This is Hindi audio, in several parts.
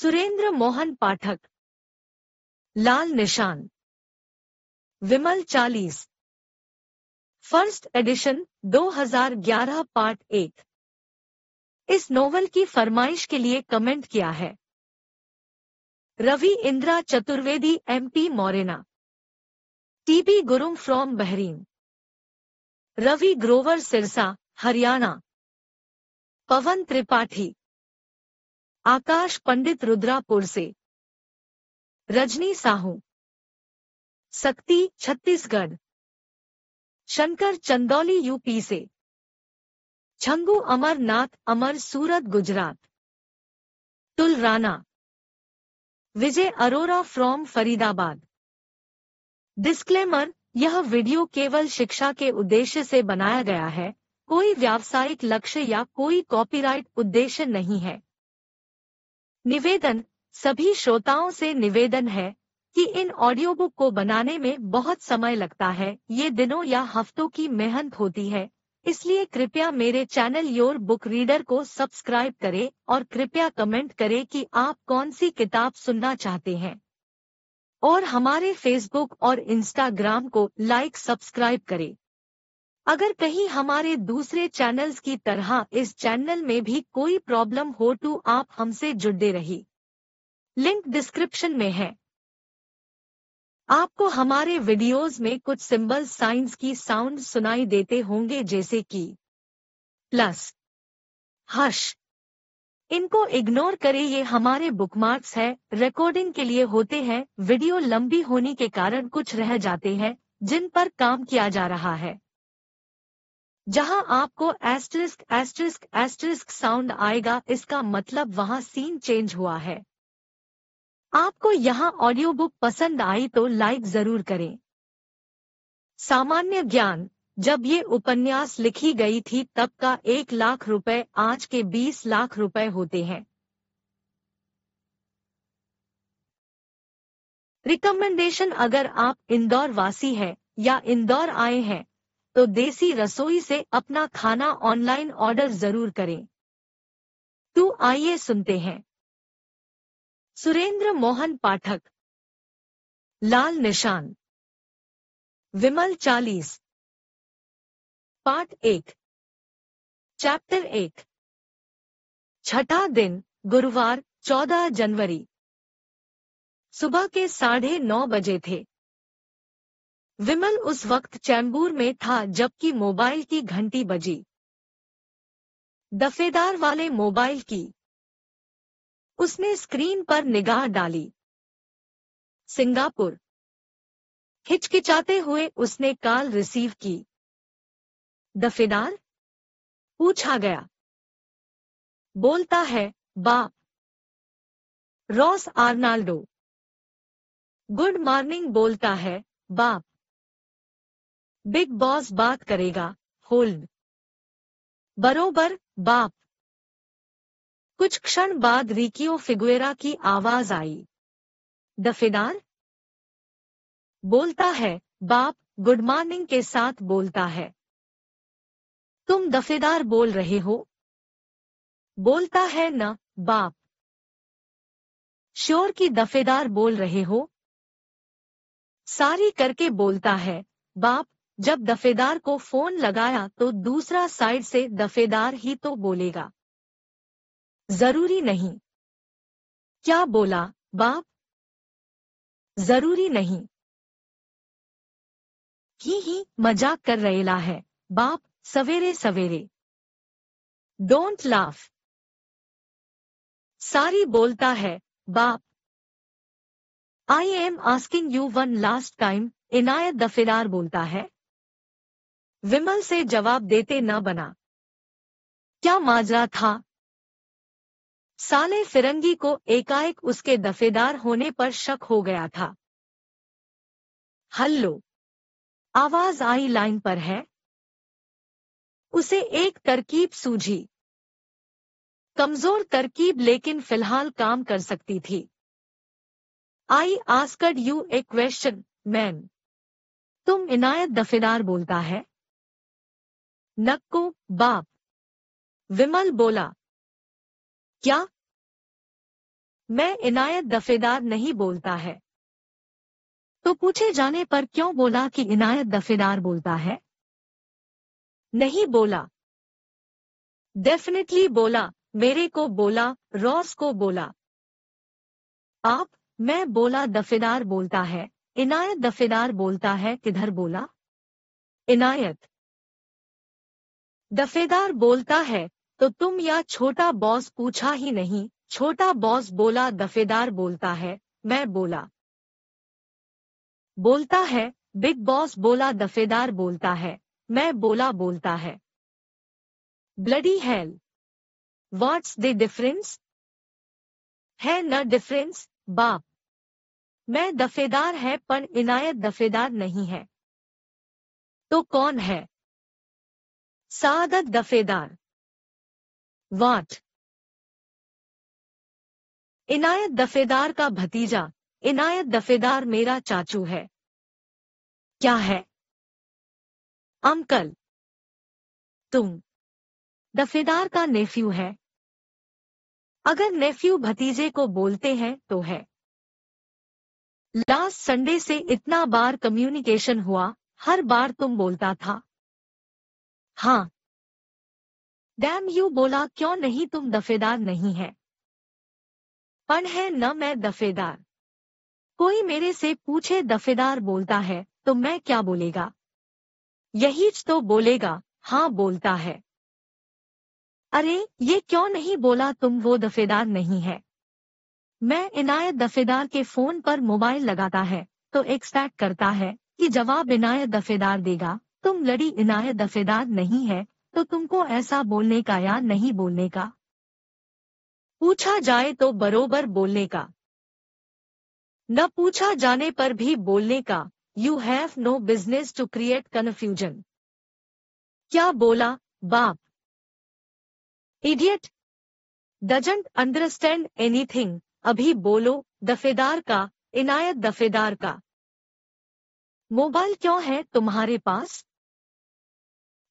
सुरेंद्र मोहन पाठक लाल निशान विमल चालीस फर्स्ट एडिशन 2011 पार्ट एक इस नोवेल की फरमाइश के लिए कमेंट किया है रवि इंद्रा चतुर्वेदी एमपी मोरेना टीबी गुरुम फ्रॉम बहरीन रवि ग्रोवर सिरसा हरियाणा पवन त्रिपाठी आकाश पंडित रुद्रापुर से रजनी साहू सक्ति छत्तीसगढ़ शंकर चंदौली यूपी से छंगू अमरनाथ अमर सूरत गुजरात तुल राणा विजय अरोरा फ्रॉम फरीदाबाद डिस्क्लेमर यह वीडियो केवल शिक्षा के उद्देश्य से बनाया गया है कोई व्यावसायिक लक्ष्य या कोई कॉपीराइट उद्देश्य नहीं है निवेदन सभी श्रोताओं से निवेदन है कि इन ऑडियो बुक को बनाने में बहुत समय लगता है ये दिनों या हफ्तों की मेहनत होती है इसलिए कृपया मेरे चैनल योर बुक रीडर को सब्सक्राइब करें और कृपया कमेंट करें कि आप कौन सी किताब सुनना चाहते हैं और हमारे फेसबुक और इंस्टाग्राम को लाइक सब्सक्राइब करें अगर कहीं हमारे दूसरे चैनल्स की तरह इस चैनल में भी कोई प्रॉब्लम हो तो आप हमसे जुड़े रही लिंक डिस्क्रिप्शन में है आपको हमारे वीडियोस में कुछ सिंबल साइंस की साउंड सुनाई देते होंगे जैसे कि प्लस हर्ष इनको इग्नोर करें ये हमारे बुकमार्क्स है रिकॉर्डिंग के लिए होते हैं वीडियो लंबी होने के कारण कुछ रह जाते हैं जिन पर काम किया जा रहा है जहां आपको एस्टरिस्क एस्ट्रिस्क एस्ट्रिस्क साउंड आएगा इसका मतलब वहां सीन चेंज हुआ है आपको यहां ऑडियो बुक पसंद आई तो लाइक जरूर करें सामान्य ज्ञान जब ये उपन्यास लिखी गई थी तब का एक लाख रुपए आज के बीस लाख रुपए होते हैं रिकमेंडेशन अगर आप इंदौर वासी हैं या इंदौर आए हैं तो देसी रसोई से अपना खाना ऑनलाइन ऑर्डर जरूर करें तो आइए सुनते हैं सुरेंद्र मोहन पाठक लाल निशान विमल चालीस पार्ट एक चैप्टर एक छठा दिन गुरुवार चौदह जनवरी सुबह के साढ़े नौ बजे थे विमल उस वक्त चैम्बूर में था जबकि मोबाइल की घंटी बजी दफेदार वाले मोबाइल की उसने स्क्रीन पर निगाह डाली सिंगापुर हिचकिचाते हुए उसने कॉल रिसीव की दफेदार पूछा गया बोलता है बाप रॉस आर्नाल्डो गुड मॉर्निंग बोलता है बाप बिग बॉस बात करेगा होल्ड बरोबर बाप कुछ क्षण बाद रिकियो फिगुएरा की आवाज आई दफेदार बोलता है बाप गुड मॉर्निंग के साथ बोलता है तुम दफेदार बोल रहे हो बोलता है न बाप श्योर की दफेदार बोल रहे हो सारी करके बोलता है बाप जब दफेदार को फोन लगाया तो दूसरा साइड से दफेदार ही तो बोलेगा जरूरी नहीं क्या बोला बाप जरूरी नहीं ही ही मजाक कर रहेला है बाप सवेरे सवेरे डोंट लाफ सारी बोलता है बाप I am asking you one last time Inayat Dafedar बोलता है विमल से जवाब देते न बना क्या माजरा था साले फिरंगी को एकाएक उसके दफेदार होने पर शक हो गया था हल्लो आवाज आई लाइन पर है उसे एक तरकीब सूझी कमजोर तरकीब लेकिन फिलहाल काम कर सकती थी I asked you a question man तुम इनायत दफेदार बोलता है नक्को बाप विमल बोला क्या मैं इनायत दफेदार नहीं बोलता है तो पूछे जाने पर क्यों बोला कि इनायत दफेदार बोलता है नहीं बोला डेफिनेटली बोला मेरे को बोला रॉस को बोला आप मैं बोला दफेदार बोलता है इनायत दफेदार बोलता है किधर बोला इनायत दफेदार बोलता है तो तुम या छोटा बॉस पूछा ही नहीं छोटा बॉस बोला दफेदार बोलता है मैं बोला बोलता है बिग बॉस बोला दफेदार बोलता है मैं बोला बोलता है bloody hell what's the difference है न डिफरेंस बाप मैं दफेदार है पर इनायत दफेदार नहीं है तो कौन है सादत दफेदार वाट इनायत दफेदार का भतीजा इनायत दफेदार मेरा चाचू है क्या है अंकल तुम दफेदार का नेफ्यू है अगर नेफ्यू भतीजे को बोलते हैं तो है लास्ट संडे से इतना बार कम्युनिकेशन हुआ हर बार तुम बोलता था हाँ डैम यू बोला क्यों नहीं तुम दफेदार नहीं है पण है न मैं दफेदार कोई मेरे से पूछे दफेदार बोलता है तो मैं क्या बोलेगा यही तो बोलेगा हाँ बोलता है अरे ये क्यों नहीं बोला तुम वो दफेदार नहीं है मैं इनायत दफेदार के फोन पर मोबाइल लगाता है तो एक्सपेक्ट करता है कि जवाब इनायत दफेदार देगा तुम लड़ी इनायत दफेदार नहीं है तो तुमको ऐसा बोलने का या नहीं बोलने का पूछा जाए तो बरोबर बोलने का न पूछा जाने पर भी बोलने का you have no business to create confusion क्या बोला बाप इडियट डजेंट अंडरस्टैंड एनीथिंग अभी बोलो दफेदार का इनायत दफेदार का मोबाइल क्यों है तुम्हारे पास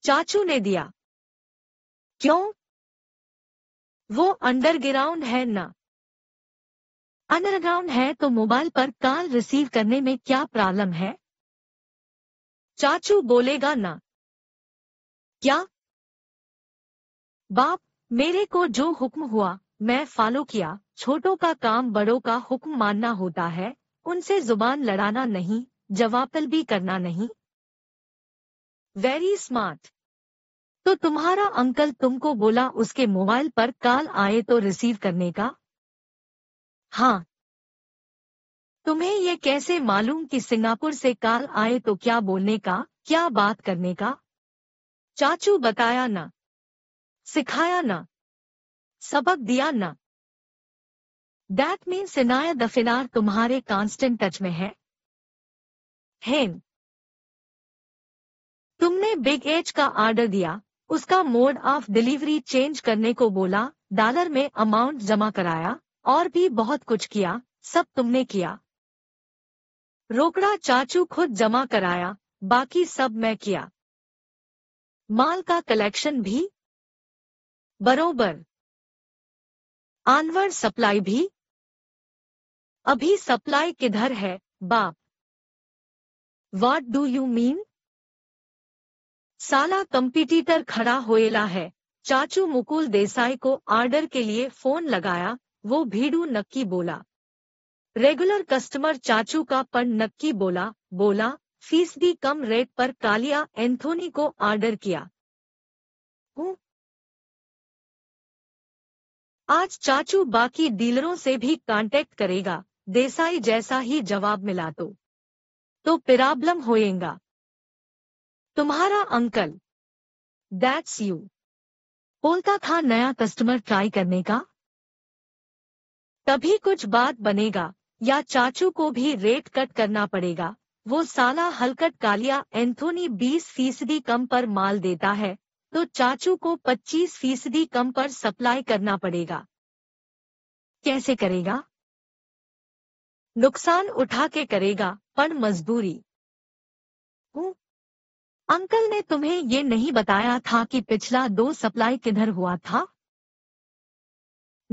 चाचू ने दिया क्यों वो अंडरग्राउंड है ना अंडरग्राउंड है तो मोबाइल पर कॉल रिसीव करने में क्या प्रॉब्लम है चाचू बोलेगा ना क्या बाप मेरे को जो हुक्म हुआ मैं फॉलो किया छोटों का काम बड़ों का हुक्म मानना होता है उनसे जुबान लड़ाना नहीं जवाबल भी करना नहीं वेरी स्मार्ट तो तुम्हारा अंकल तुमको बोला उसके मोबाइल पर कॉल आए तो रिसीव करने का हाँ तुम्हें ये कैसे मालूम कि सिंगापुर से कॉल आए तो क्या बोलने का क्या बात करने का चाचू बताया ना सिखाया ना सबक दिया ना दैट मीन्स इनाया दफिनार तुम्हारे कांस्टेंट टच में है हेन तुमने बिग एच का आर्डर दिया उसका मोड ऑफ डिलीवरी चेंज करने को बोला डॉलर में अमाउंट जमा कराया और भी बहुत कुछ किया सब तुमने किया रोकड़ा चाचू खुद जमा कराया बाकी सब मैं किया माल का कलेक्शन भी बरोबर आनवर सप्लाई भी अभी सप्लाई किधर है बाप वॉट डू यू मीन साला कंपटीटर खड़ा होएला है चाचू मुकुल देसाई को आर्डर के लिए फोन लगाया वो भीड़ू नक्की बोला रेगुलर कस्टमर चाचू का पर नक्की बोला बोला फीसदी कम रेट पर कालिया एंथोनी को आर्डर किया आज चाचू बाकी डीलरों से भी कांटेक्ट करेगा देसाई जैसा ही जवाब मिला तो, तो प्रॉब्लम होएगा तुम्हारा अंकल दैट्स यू बोलता था नया कस्टमर ट्राई करने का तभी कुछ बात बनेगा या चाचू को भी रेट कट करना पड़ेगा वो साला हलकट कालिया एंथोनी 20 फीसदी कम पर माल देता है तो चाचू को 25 फीसदी कम पर सप्लाई करना पड़ेगा कैसे करेगा नुकसान उठा के करेगा पर मजबूरी अंकल ने तुम्हें ये नहीं बताया था कि पिछला दो सप्लाई किधर हुआ था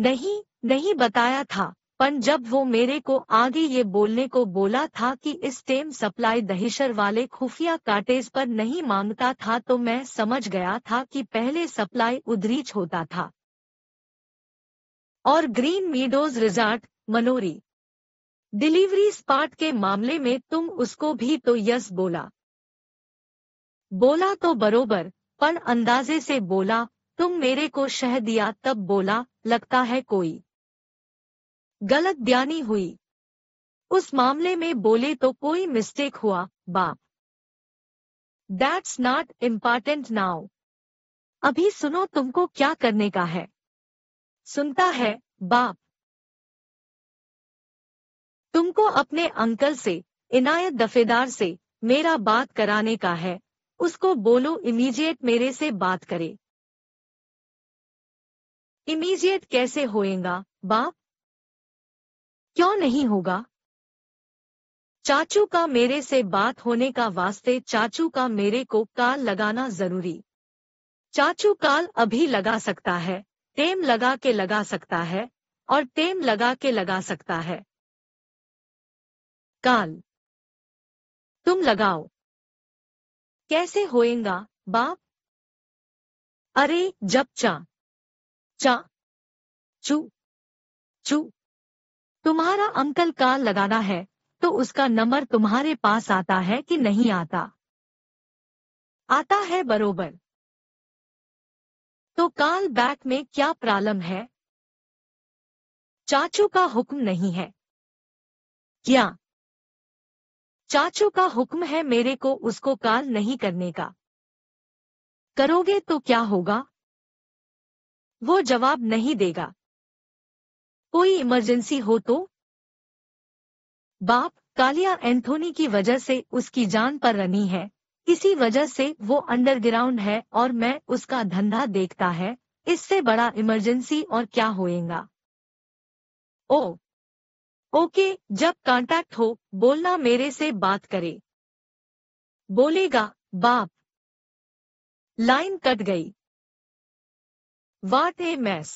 नहीं नहीं बताया था पर जब वो मेरे को आगे ये बोलने को बोला था कि इस टेम सप्लाई दहिशर वाले खुफिया काटेज पर नहीं मांगता था तो मैं समझ गया था कि पहले सप्लाई उधरीच होता था और green meadows resort Manori delivery spot के मामले में तुम उसको भी तो यस बोला बोला तो बरोबर पर अंदाजे से बोला तुम मेरे को शह दिया तब बोला लगता है कोई गलत बयानी हुई उस मामले में बोले तो कोई मिस्टेक हुआ बाप दैट्स नॉट इम्पॉर्टेंट नाउ अभी सुनो तुमको क्या करने का है सुनता है बाप तुमको अपने अंकल से इनायत दफेदार से मेरा बात कराने का है उसको बोलो इमीजिएट मेरे से बात करे इमीजिएट कैसे होएगा बाप क्यों नहीं होगा चाचू का मेरे से बात होने का वास्ते चाचू का मेरे को काल लगाना जरूरी चाचू काल अभी लगा सकता है टेम लगा के लगा सकता है और टेम लगा के लगा सकता है काल तुम लगाओ कैसे होएगा बाप अरे जब चा चा चू चू तुम्हारा अंकल का लगाना है तो उसका नंबर तुम्हारे पास आता है कि नहीं आता आता है बरोबर तो काल बैक में क्या प्रॉब्लम है चाचू का हुक्म नहीं है क्या चाचू का हुक्म है मेरे को उसको काल नहीं करने का करोगे तो क्या होगा वो जवाब नहीं देगा कोई इमरजेंसी हो तो बाप कालिया एंथोनी की वजह से उसकी जान पर रनी है इसी वजह से वो अंडरग्राउंड है और मैं उसका धंधा देखता है इससे बड़ा इमरजेंसी और क्या होएगा ओ ओके जब कांटेक्ट हो बोलना मेरे से बात करे बोलेगा बाप लाइन कट गई वाट ए मैस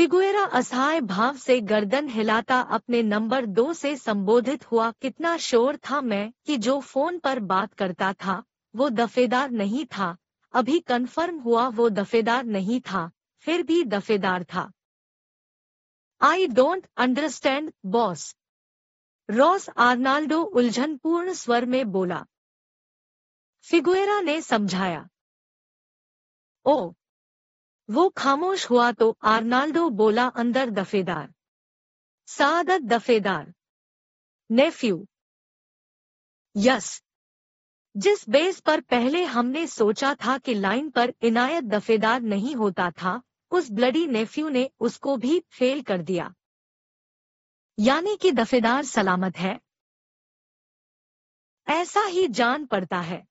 फिगुएरा असहाय भाव से गर्दन हिलाता अपने नंबर दो से संबोधित हुआ कितना शोर था मैं कि जो फोन पर बात करता था वो दफेदार नहीं था अभी कन्फर्म हुआ वो दफेदार नहीं था फिर भी दफेदार था आई डोंट अंडरस्टैंड बॉस रॉस आर्नाल्डो उलझनपूर्ण स्वर में बोला फिगुएरा ने समझाया ओ वो खामोश हुआ तो आर्नाल्डो बोला अंदर दफेदार सादत दफेदार नेफ्यू यस जिस बेस पर पहले हमने सोचा था कि लाइन पर इनायत दफेदार नहीं होता था उस ब्लडी नेफ्यू ने उसको भी फेल कर दिया यानी कि दफेदार सलामत है ऐसा ही जान पड़ता है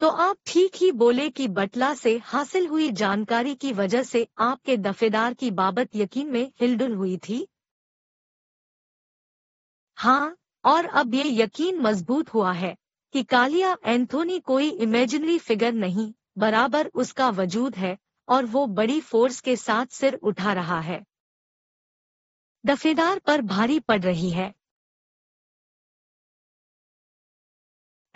तो आप ठीक ही बोले कि बटला से हासिल हुई जानकारी की वजह से आपके दफेदार की बाबत यकीन में हिलडुल हुई थी हाँ और अब ये यकीन मजबूत हुआ है कि कालिया एंथोनी कोई इमेजिनरी फिगर नहीं बराबर उसका वजूद है और वो बड़ी फोर्स के साथ सिर उठा रहा है दफेदार पर भारी पड़ रही है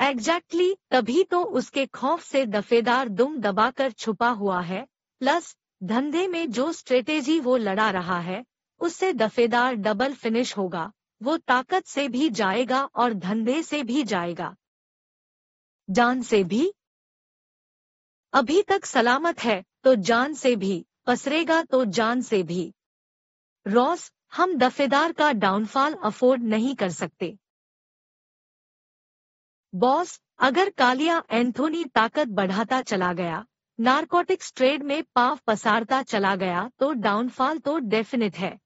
एग्जैक्टली exactly, तभी तो उसके खौफ से दफेदार दुम दबाकर छुपा हुआ है प्लस धंधे में जो स्ट्रेटेजी वो लड़ा रहा है उससे दफेदार डबल फिनिश होगा वो ताकत से भी जाएगा और धंधे से भी जाएगा जान से भी अभी तक सलामत है तो जान से भी पसरेगा तो जान से भी रॉस हम दफेदार का डाउनफॉल अफोर्ड नहीं कर सकते बॉस अगर कालिया एंथोनी ताकत बढ़ाता चला गया नारकोटिक्स ट्रेड में पाव पसारता चला गया तो डाउनफॉल तो डेफिनेट है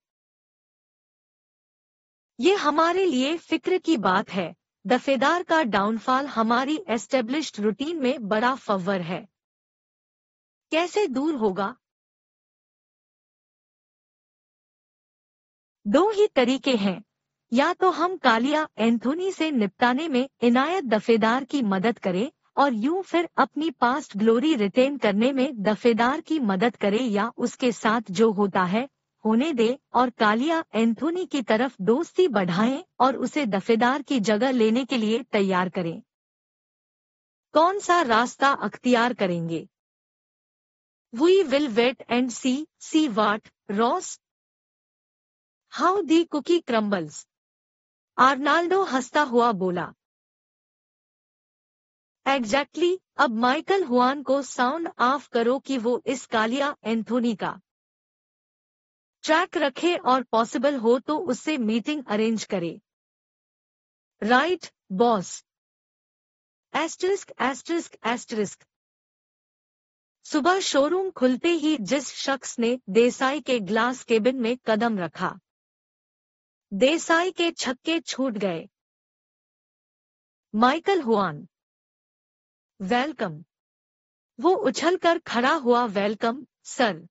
ये हमारे लिए फिक्र की बात है दफेदार का डाउनफॉल हमारी एस्टेब्लिश्ड रूटीन में बड़ा फवर है कैसे दूर होगा दो ही तरीके हैं या तो हम कालिया एंथोनी से निपटाने में इनायत दफेदार की मदद करें और यूं फिर अपनी पास्ट ग्लोरी रिटेन करने में दफेदार की मदद करें या उसके साथ जो होता है होने दे और कालिया एंथोनी की तरफ दोस्ती बढ़ाएं और उसे दफेदार की जगह लेने के लिए तैयार करें कौन सा रास्ता अख्तियार करेंगे We will wait and see, see what, Ross? How the cookie crumbles. आर्नाल्डो हंसता हुआ बोला एग्जैक्टली exactly, अब माइकल हुआन को साउंड ऑफ करो कि वो इस कालिया एंथोनी का ट्रैक रखे और पॉसिबल हो तो उससे मीटिंग अरेंज करे right boss asterisk asterisk asterisk सुबह शोरूम खुलते ही जिस शख्स ने देसाई के ग्लास केबिन में कदम रखा देसाई के छक्के छूट गए माइकल हुआन वेलकम वो उछलकर खड़ा हुआ welcome sir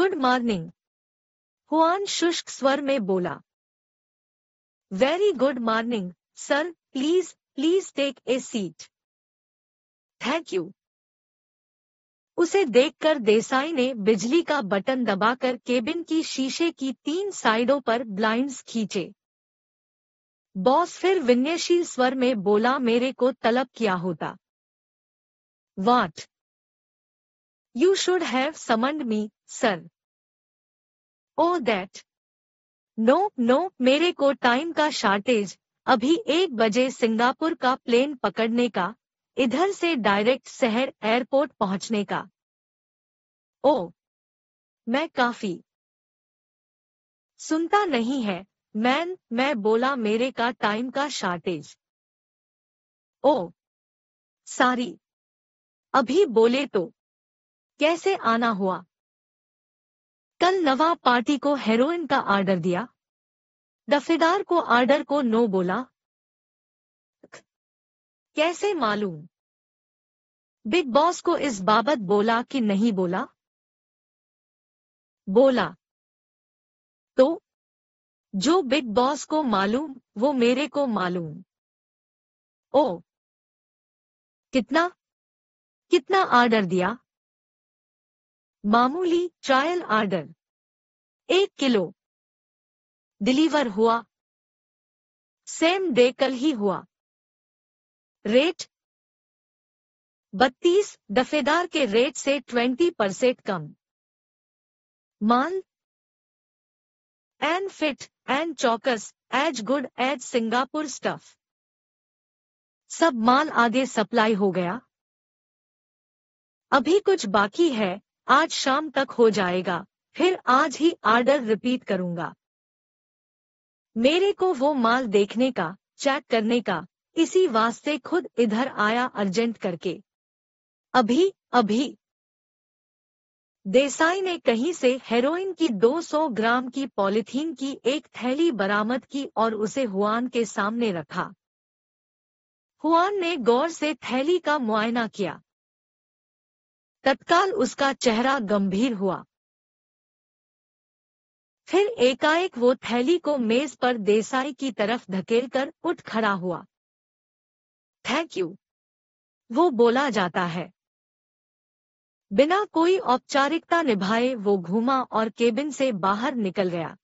good morning Juan शुष्क स्वर में बोला very good morning sir please please take a seat thank you उसे देखकर देसाई ने बिजली का बटन दबाकर केबिन की शीशे की तीन साइडों पर ब्लाइंड्स खींचे बॉस फिर विनयशील स्वर में बोला मेरे को तलब किया होता what you should have summoned me sir oh that no no मेरे को टाइम का शार्टेज अभी एक बजे सिंगापुर का प्लेन पकड़ने का इधर से डायरेक्ट शहर एयरपोर्ट पहुंचने का ओ मैं काफी सुनता नहीं है मैन मैं बोला मेरे का टाइम का शार्टेज ओ सारी अभी बोले तो कैसे आना हुआ कल नवा पार्टी को हेरोइन का आर्डर दिया दफेदार को आर्डर को नो बोला कैसे मालूम बिग बॉस को इस बाबत बोला कि नहीं बोला बोला तो जो बिग बॉस को मालूम वो मेरे को मालूम ओ कितना कितना आर्डर दिया मामूली ट्रायल आर्डर एक किलो डिलीवर हुआ सेम डे कल ही हुआ रेट बत्तीस दफेदार के रेट से ट्वेंटी परसेंट कम मान एंड फिट एंड चौकस as good as Singapore stuff सब माल आगे सप्लाई हो गया अभी कुछ बाकी है आज शाम तक हो जाएगा फिर आज ही आर्डर रिपीट करूंगा मेरे को वो माल देखने का चेक करने का इसी वास्ते खुद इधर आया अर्जेंट करके अभी अभी देसाई ने कहीं से हेरोइन की 200 ग्राम की पॉलिथीन की एक थैली बरामद की और उसे हुआन के सामने रखा हुआन ने गौर से थैली का मुआयना किया तत्काल उसका चेहरा गंभीर हुआ फिर एकाएक वो थैली को मेज पर देसाई की तरफ धकेलकर उठ खड़ा हुआ थैंक यू वो बोला जाता है बिना कोई औपचारिकता निभाए वो घूमा और केबिन से बाहर निकल गया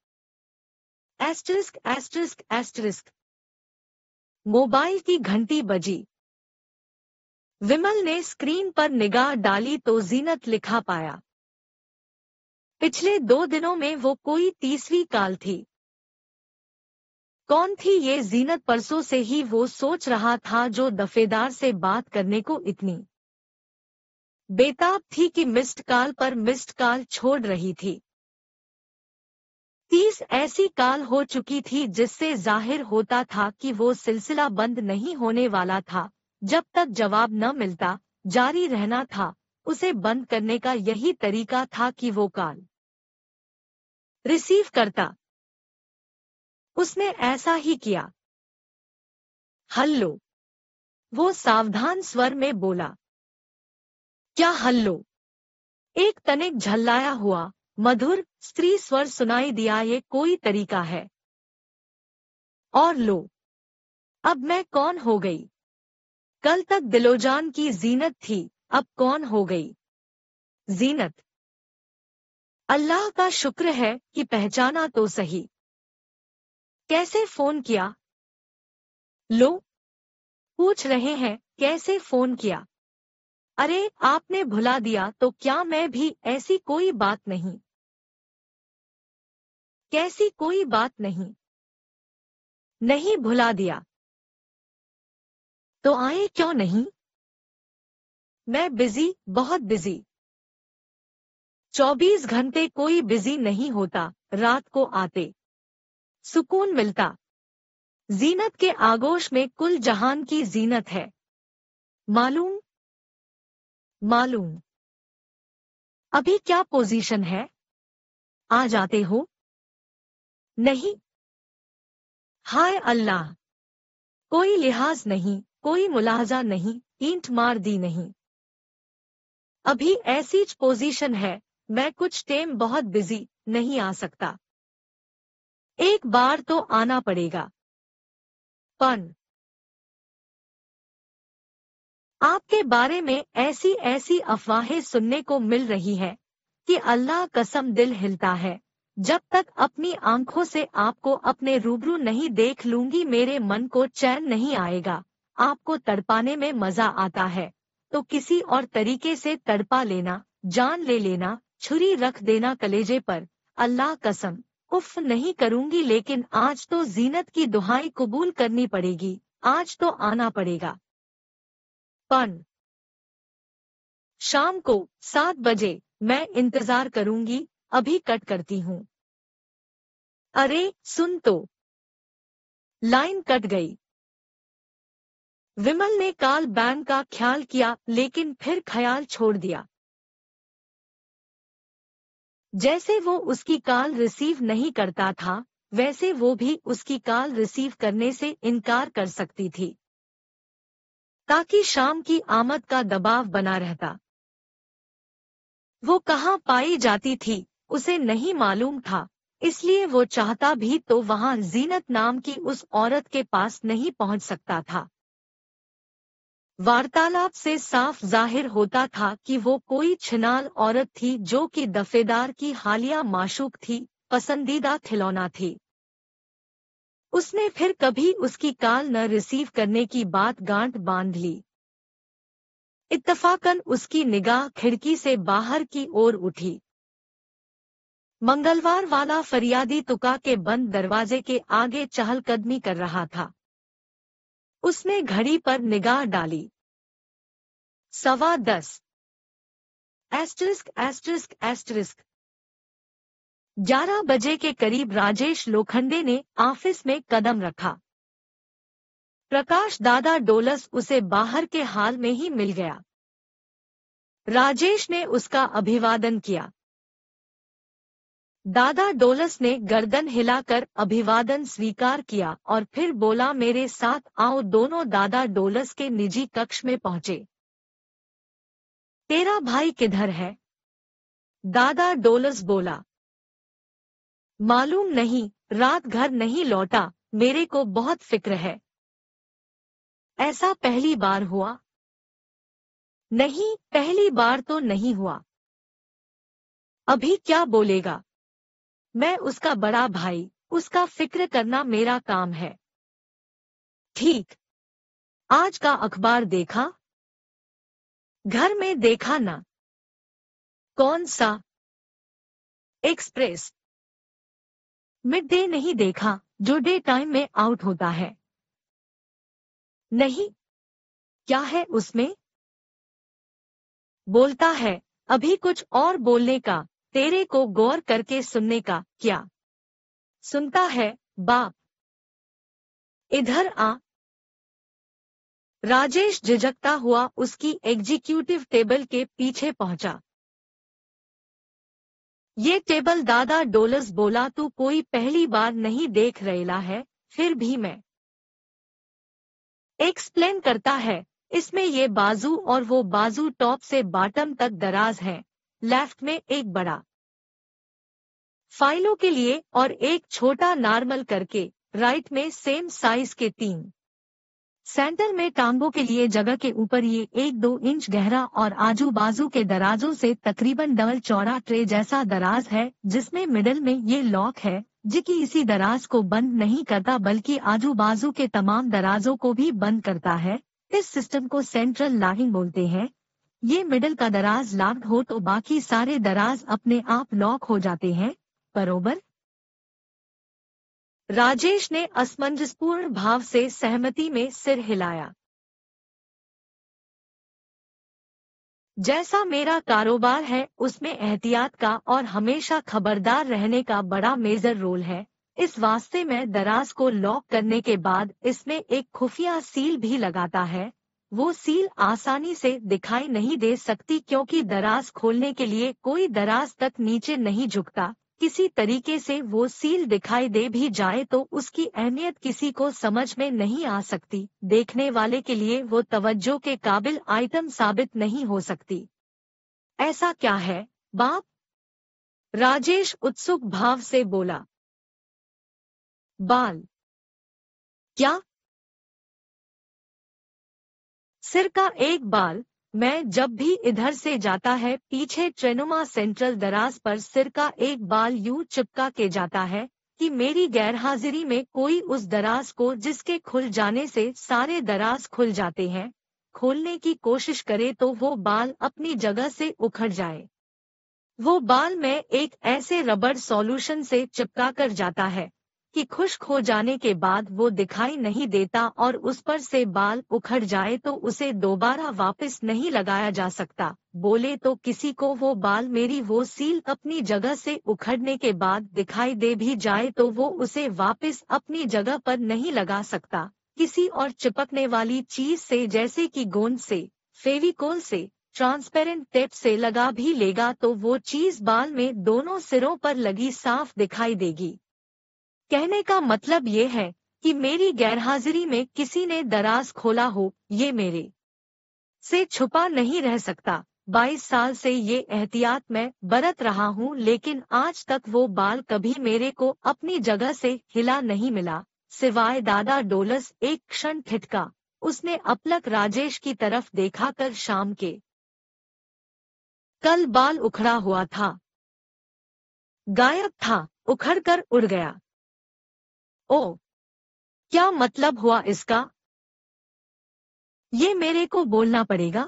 एस्ट्रिस्क एस्ट्रिस्क एस्ट्रिस्क मोबाइल की घंटी बजी विमल ने स्क्रीन पर निगाह डाली तो जीनत लिखा पाया पिछले दो दिनों में वो कोई तीसरी काल थी कौन थी ये जीनत परसों से ही वो सोच रहा था जो दफेदार से बात करने को इतनी बेताब थी कि मिस्ड कॉल पर मिस्ड कॉल छोड़ रही थी तीस ऐसी काल हो चुकी थी जिससे जाहिर होता था कि वो सिलसिला बंद नहीं होने वाला था जब तक जवाब न मिलता जारी रहना था उसे बंद करने का यही तरीका था कि वो काल रिसीव करता उसने ऐसा ही किया हल्लो वो सावधान स्वर में बोला क्या हल्लो एक तनिक झल्लाया हुआ मधुर स्त्री स्वर सुनाई दिया ये कोई तरीका है और लो अब मैं कौन हो गई कल तक दिलोजान की जीनत थी अब कौन हो गई जीनत अल्लाह का शुक्र है कि पहचाना तो सही कैसे फोन किया लो पूछ रहे हैं कैसे फोन किया अरे आपने भुला दिया तो क्या मैं भी ऐसी कोई बात नहीं कैसी कोई बात नहीं नहीं भुला दिया तो आए क्यों नहीं मैं बिजी बहुत बिजी चौबीस घंटे कोई बिजी नहीं होता रात को आते सुकून मिलता जीनत के आगोश में कुल जहान की जीनत है मालूम मालूम अभी क्या पोजीशन है आ जाते हो नहीं हाय अल्लाह कोई लिहाज नहीं कोई मुलाहजा नहीं ईंट मार दी नहीं अभी ऐसी पोजीशन है मैं कुछ टेम बहुत बिजी नहीं आ सकता एक बार तो आना पड़ेगा पन आपके बारे में ऐसी ऐसी अफवाहें सुनने को मिल रही है कि अल्लाह कसम दिल हिलता है जब तक अपनी आंखों से आपको अपने रूबरू नहीं देख लूंगी मेरे मन को चैन नहीं आएगा आपको तड़पाने में मजा आता है तो किसी और तरीके से तड़पा लेना जान ले लेना छुरी रख देना कलेजे पर अल्लाह कसम उफ नहीं करूंगी लेकिन आज तो जीनत की दुहाई कबूल करनी पड़ेगी आज तो आना पड़ेगा पन शाम को सात बजे मैं इंतजार करूंगी अभी कट करती हूँ अरे सुन तो लाइन कट गई विमल ने काल बैन का ख्याल किया लेकिन फिर ख्याल छोड़ दिया जैसे वो उसकी कॉल रिसीव नहीं करता था वैसे वो भी उसकी कॉल रिसीव करने से इनकार कर सकती थी ताकि शाम की आमद का दबाव बना रहता वो कहाँ पाई जाती थी उसे नहीं मालूम था इसलिए वो चाहता भी तो वहां जीनत नाम की उस औरत के पास नहीं पहुंच सकता था वार्तालाप से साफ जाहिर होता था कि वो कोई छिनाल औरत थी जो कि दफेदार की हालिया माशूक थी पसंदीदा खिलौना थी उसने फिर कभी उसकी काल न रिसीव करने की बात गांठ बांध ली इत्तफाकन उसकी निगाह खिड़की से बाहर की ओर उठी मंगलवार वाला फरियादी तुका के बंद दरवाजे के आगे चहलकदमी कर रहा था उसने घड़ी पर निगाह डाली सवा दस एस्ट्रिस्क एस्ट्रिस्क एस्ट्रिस्क 11 बजे के करीब राजेश लोखंडे ने ऑफिस में कदम रखा प्रकाश दादा डोलस उसे बाहर के हाल में ही मिल गया राजेश ने उसका अभिवादन किया दादा डोलस ने गर्दन हिलाकर अभिवादन स्वीकार किया और फिर बोला मेरे साथ आओ दोनों दादा डोलस के निजी कक्ष में पहुंचे तेरा भाई किधर है दादा डोलस बोला मालूम नहीं रात घर नहीं लौटा मेरे को बहुत फिक्र है ऐसा पहली बार हुआ नहीं पहली बार तो नहीं हुआ अभी क्या बोलेगा मैं उसका बड़ा भाई उसका फिक्र करना मेरा काम है ठीक आज का अखबार देखा घर में देखा ना कौन सा एक्सप्रेस मिड डे नहीं देखा जो डे टाइम में आउट होता है नहीं क्या है उसमें बोलता है अभी कुछ और बोलने का तेरे को गौर करके सुनने का क्या सुनता है बाप इधर आ राजेश झिझकता हुआ उसकी एग्जीक्यूटिव टेबल के पीछे पहुंचा ये टेबल दादा डोलस बोला तू कोई पहली बार नहीं देख रहे है फिर भी मैं एक्सप्लेन करता है इसमें ये बाजू और वो बाजू टॉप से बॉटम तक दराज है लेफ्ट में एक बड़ा फाइलों के लिए और एक छोटा नॉर्मल करके राइट में सेम साइज के तीन सेंटर में टांगों के लिए जगह के ऊपर ये एक दो इंच गहरा और आजू बाजू के दराजों से तकरीबन डबल चौड़ा ट्रे जैसा दराज है जिसमें मिडल में ये लॉक है जिकी इसी दराज को बंद नहीं करता बल्कि आजू बाजू के तमाम दराजों को भी बंद करता है इस सिस्टम को सेंट्रल लॉकिंग बोलते हैं ये मिडल का दराज लॉक्ड हो तो बाकी सारे दराज अपने आप लॉक हो जाते हैं बरोबर राजेश ने असमंजसपूर्ण भाव से सहमति में सिर हिलाया जैसा मेरा कारोबार है उसमें एहतियात का और हमेशा खबरदार रहने का बड़ा मेजर रोल है इस वास्ते में दराज को लॉक करने के बाद इसमें एक खुफिया सील भी लगाता है वो सील आसानी से दिखाई नहीं दे सकती क्योंकि दराज खोलने के लिए कोई दराज तक नीचे नहीं झुकता किसी तरीके से वो सील दिखाई दे भी जाए तो उसकी अहमियत किसी को समझ में नहीं आ सकती देखने वाले के लिए वो तवज्जो के काबिल आइटम साबित नहीं हो सकती ऐसा क्या है बाप राजेश उत्सुक भाव से बोला बाल क्या सिर का एक बाल मैं जब भी इधर से जाता है पीछे ट्रेनुमा सेंट्रल दराज पर सिर का एक बाल यूं चिपका के जाता है कि मेरी गैरहाजिरी में कोई उस दराज को जिसके खुल जाने से सारे दराज खुल जाते हैं खोलने की कोशिश करे तो वो बाल अपनी जगह से उखड़ जाए वो बाल में एक ऐसे रबड़ सॉल्यूशन से चिपका कर जाता है कि खुश्क हो जाने के बाद वो दिखाई नहीं देता और उस पर से बाल उखड़ जाए तो उसे दोबारा वापस नहीं लगाया जा सकता बोले तो किसी को वो बाल मेरी वो सील अपनी जगह से उखड़ने के बाद दिखाई दे भी जाए तो वो उसे वापस अपनी जगह पर नहीं लगा सकता किसी और चिपकने वाली चीज से जैसे कि गोंद से फेविकोल से ट्रांसपेरेंट टेप से लगा भी लेगा तो वो चीज बाल में दोनों सिरों पर लगी साफ दिखाई देगी कहने का मतलब ये है कि मेरी गैरहाजिरी में किसी ने दराज खोला हो ये मेरे से छुपा नहीं रह सकता 22 साल से ये एहतियात मैं बरत रहा हूँ लेकिन आज तक वो बाल कभी मेरे को अपनी जगह से हिला नहीं मिला सिवाय दादा डोलस एक क्षण ठिठका उसने अपलक राजेश की तरफ देखा कर शाम के कल बाल उखड़ा हुआ था गायब था उखड़ कर उड़ गया ओ क्या मतलब हुआ इसका ये मेरे को बोलना पड़ेगा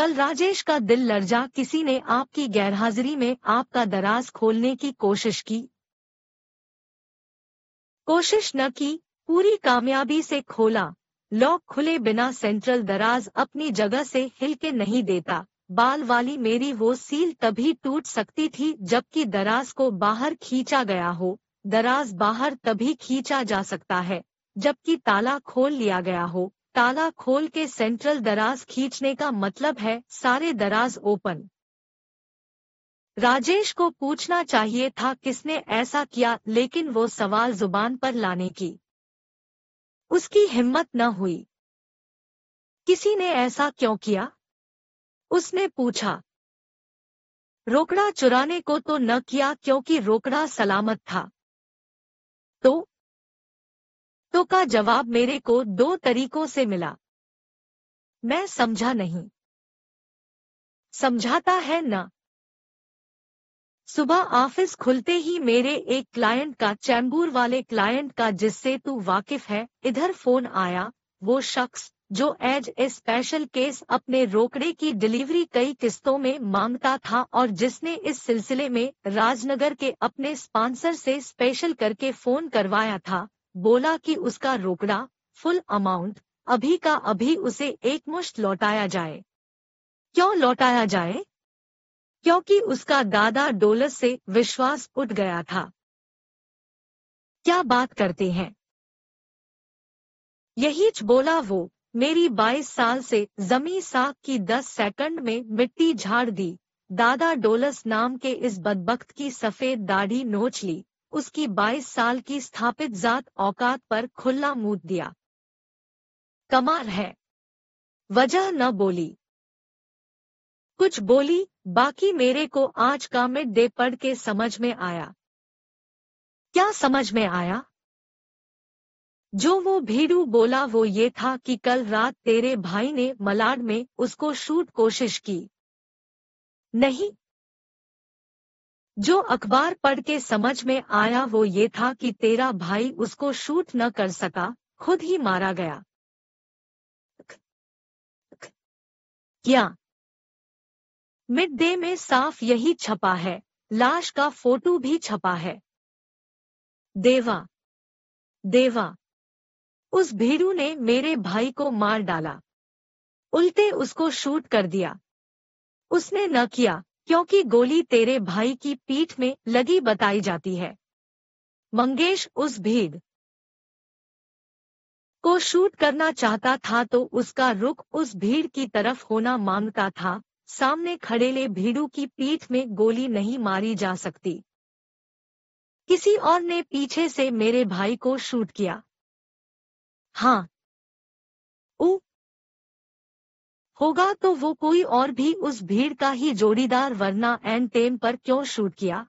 कल राजेश का दिल लर्जा किसी ने आपकी गैरहाजिरी में आपका दराज खोलने की कोशिश की कोशिश न की पूरी कामयाबी से खोला लॉक खुले बिना सेंट्रल दराज अपनी जगह से हिल के नहीं देता बाल वाली मेरी वो सील तभी टूट सकती थी जबकि दराज को बाहर खींचा गया हो दराज बाहर तभी खींचा जा सकता है जबकि ताला खोल लिया गया हो ताला खोल के सेंट्रल दराज खींचने का मतलब है सारे दराज ओपन राजेश को पूछना चाहिए था किसने ऐसा किया लेकिन वो सवाल जुबान पर लाने की उसकी हिम्मत न हुई किसी ने ऐसा क्यों किया उसने पूछा रोकड़ा चुराने को तो न किया क्योंकि रोकड़ा सलामत था तो तो का जवाब मेरे को दो तरीकों से मिला मैं समझा नहीं समझाता है ना सुबह ऑफिस खुलते ही मेरे एक क्लाइंट का चैम्बूर वाले क्लाइंट का जिससे तू वाकिफ है इधर फोन आया वो शख्स जो एज ए स्पेशल केस अपने रोकड़े की डिलीवरी कई किस्तों में मांगता था और जिसने इस सिलसिले में राजनगर के अपने स्पॉन्सर से स्पेशल करके फोन करवाया था बोला कि उसका रोकड़ा फुल अमाउंट अभी का अभी उसे एकमुश्त लौटाया जाए क्यों लौटाया जाए क्योंकि उसका दादा डोलस से विश्वास उठ गया था क्या बात करते हैं यही बोला वो मेरी 22 साल से जमी साख की 10 सेकंड में मिट्टी झाड़ दी दादा डोलस नाम के इस बदबख्त की सफेद दाढ़ी नोच ली उसकी 22 साल की स्थापित जात औकात पर खुला मूत दिया कमाल है वजह न बोली कुछ बोली बाकी मेरे को आज का मिड डे पढ़ के समझ में आया क्या समझ में आया जो वो भेड़ू बोला वो ये था कि कल रात तेरे भाई ने मलाड में उसको शूट कोशिश की नहीं जो अखबार पढ़ के समझ में आया वो ये था कि तेरा भाई उसको शूट न कर सका खुद ही मारा गया क्या मिड डे में साफ यही छपा है लाश का फोटो भी छपा है देवा देवा उस भेड़ू ने मेरे भाई को मार डाला उल्टे उसको शूट कर दिया उसने न किया क्योंकि गोली तेरे भाई की पीठ में लगी बताई जाती है मंगेश उस भीड़ को शूट करना चाहता था तो उसका रुख उस भीड़ की तरफ होना मांगता था सामने खड़ेले भीड़ू की पीठ में गोली नहीं मारी जा सकती किसी और ने पीछे से मेरे भाई को शूट किया हाँ ओ होगा तो वो कोई और भी उस भीड़ का ही जोड़ीदार वरना एंड टेम पर क्यों शूट किया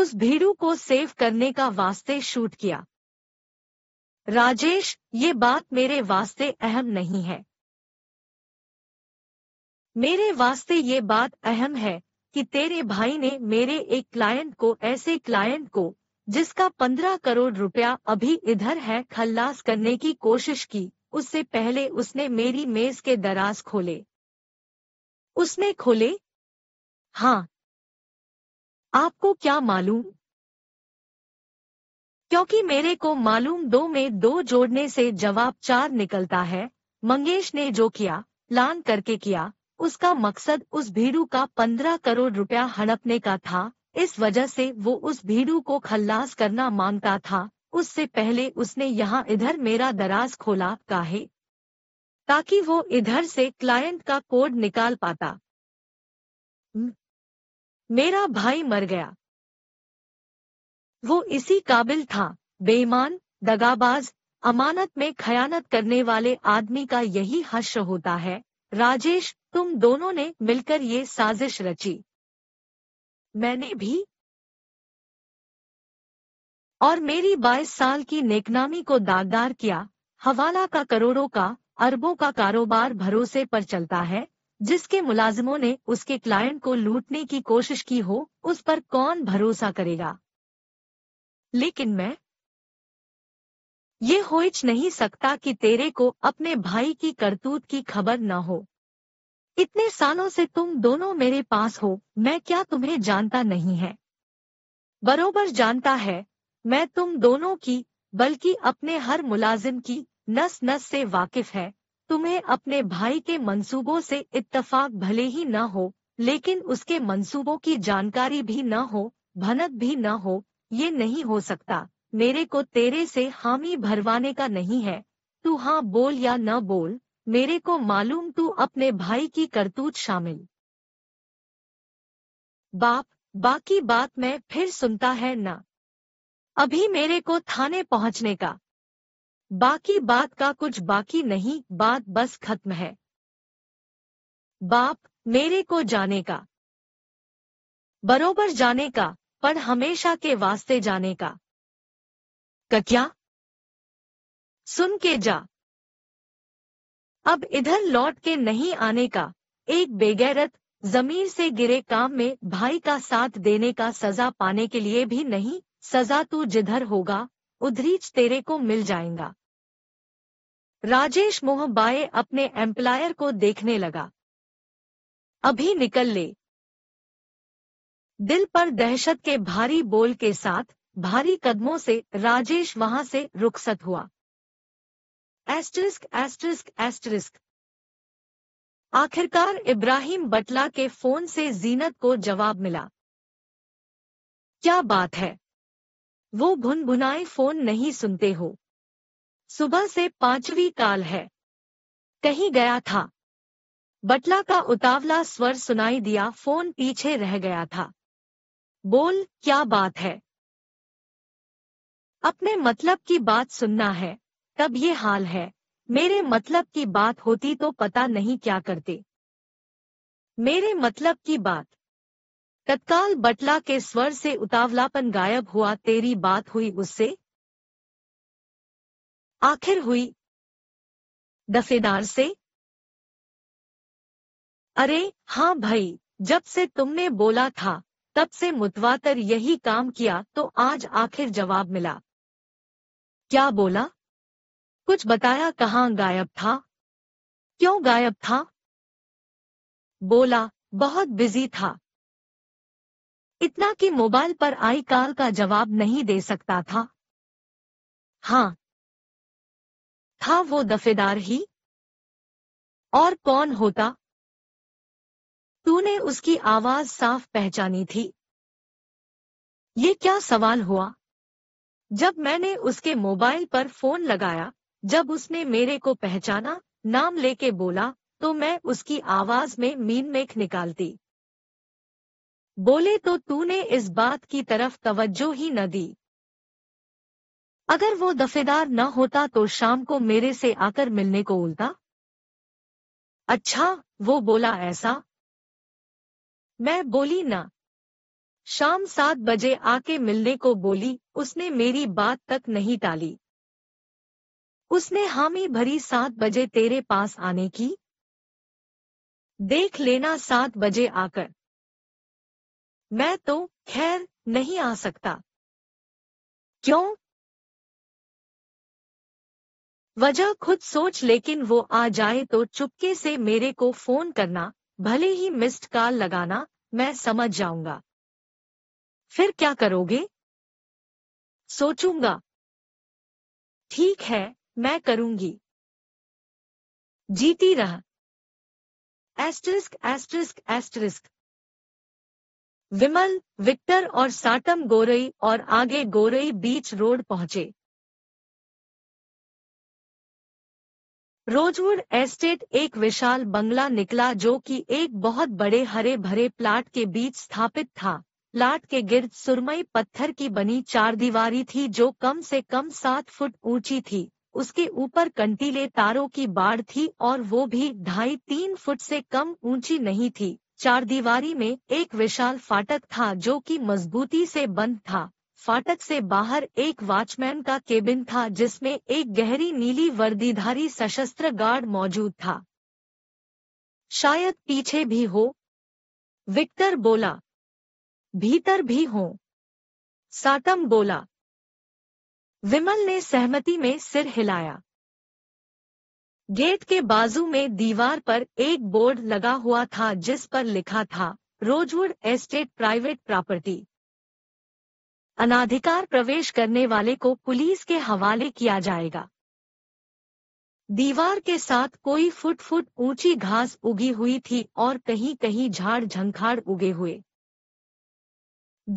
उस भीड़ू को सेव करने का वास्ते शूट किया राजेश ये बात मेरे वास्ते अहम नहीं है मेरे वास्ते ये बात अहम है कि तेरे भाई ने मेरे एक क्लाइंट को ऐसे क्लाइंट को जिसका पंद्रह करोड़ रुपया अभी इधर है खल्लास करने की कोशिश की उससे पहले उसने मेरी मेज के दराज खोले उसने खोले हाँ आपको क्या मालूम क्योंकि मेरे को मालूम दो में दो जोड़ने से जवाब चार निकलता है मंगेश ने जो किया लान करके किया उसका मकसद उस भीड़ू का पंद्रह करोड़ रुपया हड़पने का था इस वजह से वो उस भीड़ू को खल्लास करना मानता था उससे पहले उसने यहाँ इधर मेरा दराज खोला काहे ताकि वो इधर से क्लाइंट का कोड निकाल पाता मेरा भाई मर गया वो इसी काबिल था बेईमान दगाबाज अमानत में खयानत करने वाले आदमी का यही हश्र होता है राजेश तुम दोनों ने मिलकर ये साजिश रची मैंने भी और मेरी बाईस साल की नेकनामी को दागदार किया हवाला का करोड़ों का अरबों का कारोबार भरोसे पर चलता है जिसके मुलाजिमों ने उसके क्लाइंट को लूटने की कोशिश की हो उस पर कौन भरोसा करेगा लेकिन मैं ये होइच नहीं सकता कि तेरे को अपने भाई की करतूत की खबर न हो इतने सालों से तुम दोनों मेरे पास हो मैं क्या तुम्हें जानता नहीं है बरोबर जानता है मैं तुम दोनों की बल्कि अपने हर मुलाजिम की नस नस से वाकिफ है तुम्हें अपने भाई के मंसूबों से इत्तफाक भले ही न हो लेकिन उसके मंसूबों की जानकारी भी न हो भनक भी न हो ये नहीं हो सकता मेरे को तेरे से हामी भरवाने का नहीं है तू हाँ बोल या न बोल मेरे को मालूम तू अपने भाई की करतूत शामिल बाप बाकी बात मैं फिर सुनता है ना अभी मेरे को थाने पहुंचने का बाकी बात का कुछ बाकी नहीं बात बस खत्म है बाप मेरे को जाने का बरोबर जाने का पर हमेशा के वास्ते जाने का क्या सुन के जा अब इधर लौट के नहीं आने का एक बेगैरत जमीर से गिरे काम में भाई का साथ देने का सजा पाने के लिए भी नहीं सजा तू जिधर होगा उधरीच तेरे को मिल जाएगा राजेश मोह बाए अपने एम्प्लायर को देखने लगा अभी निकल ले दिल पर दहशत के भारी बोल के साथ भारी कदमों से राजेश वहां से रुखसत हुआ एस्टरिस्क एस्टरिस्क एस्टरिस्क आखिरकार इब्राहिम बटला के फोन से जीनत को जवाब मिला क्या बात है वो भुनभुनाए फोन नहीं सुनते हो सुबह से पांचवी काल है कहीं गया था बटला का उतावला स्वर सुनाई दिया फोन पीछे रह गया था बोल क्या बात है अपने मतलब की बात सुनना है तब ये हाल है मेरे मतलब की बात होती तो पता नहीं क्या करते मेरे मतलब की बात तत्काल बटला के स्वर से उतावलापन गायब हुआ तेरी बात हुई उससे आखिर हुई दफेदार से अरे हाँ भाई जब से तुमने बोला था तब से मुतवातर यही काम किया तो आज आखिर जवाब मिला क्या बोला कुछ बताया कहाँ गायब था क्यों गायब था बोला बहुत बिजी था इतना कि मोबाइल पर आई कॉल का जवाब नहीं दे सकता था हाँ था वो दफेदार ही और कौन होता तूने उसकी आवाज साफ पहचानी थी ये क्या सवाल हुआ जब मैंने उसके मोबाइल पर फोन लगाया जब उसने मेरे को पहचाना नाम लेके बोला तो मैं उसकी आवाज में मीन मेख निकालती बोले तो तूने इस बात की तरफ तवज्जो ही न दी अगर वो दफेदार न होता तो शाम को मेरे से आकर मिलने को उल्टा अच्छा वो बोला ऐसा मैं बोली ना शाम सात बजे आके मिलने को बोली उसने मेरी बात तक नहीं टाली उसने हामी भरी सात बजे तेरे पास आने की देख लेना सात बजे आकर मैं तो खैर नहीं आ सकता क्यों वजह खुद सोच लेकिन वो आ जाए तो चुपके से मेरे को फोन करना भले ही मिस्ड कॉल लगाना मैं समझ जाऊंगा फिर क्या करोगे सोचूंगा ठीक है मैं करूंगी जीती रहा asterisk asterisk asterisk Vimal Victor और साटम गोरई और आगे गोरई बीच रोड पहुंचे रोजवुड एस्टेट एक विशाल बंगला निकला जो कि एक बहुत बड़े हरे भरे प्लाट के बीच स्थापित था प्लाट के गिर्द सुरमई पत्थर की बनी चार दीवारी थी जो कम से कम सात फुट ऊंची थी उसके ऊपर कंटीले तारों की बाढ़ थी और वो भी ढाई तीन फुट से कम ऊंची नहीं थी चार दीवारी में एक विशाल फाटक था जो कि मजबूती से बंद था फाटक से बाहर एक वॉचमैन का केबिन था जिसमें एक गहरी नीली वर्दीधारी सशस्त्र गार्ड मौजूद था शायद पीछे भी हो विक्टर बोला भीतर भी हो साटम बोला विमल ने सहमति में सिर हिलाया गेट के बाजू में दीवार पर एक बोर्ड लगा हुआ था जिस पर लिखा था रोजवुड एस्टेट प्राइवेट प्रॉपर्टी अनाधिकार प्रवेश करने वाले को पुलिस के हवाले किया जाएगा दीवार के साथ कोई फुट फुट ऊंची घास उगी हुई थी और कहीं कहीं झाड़ झंखाड़ उगे हुए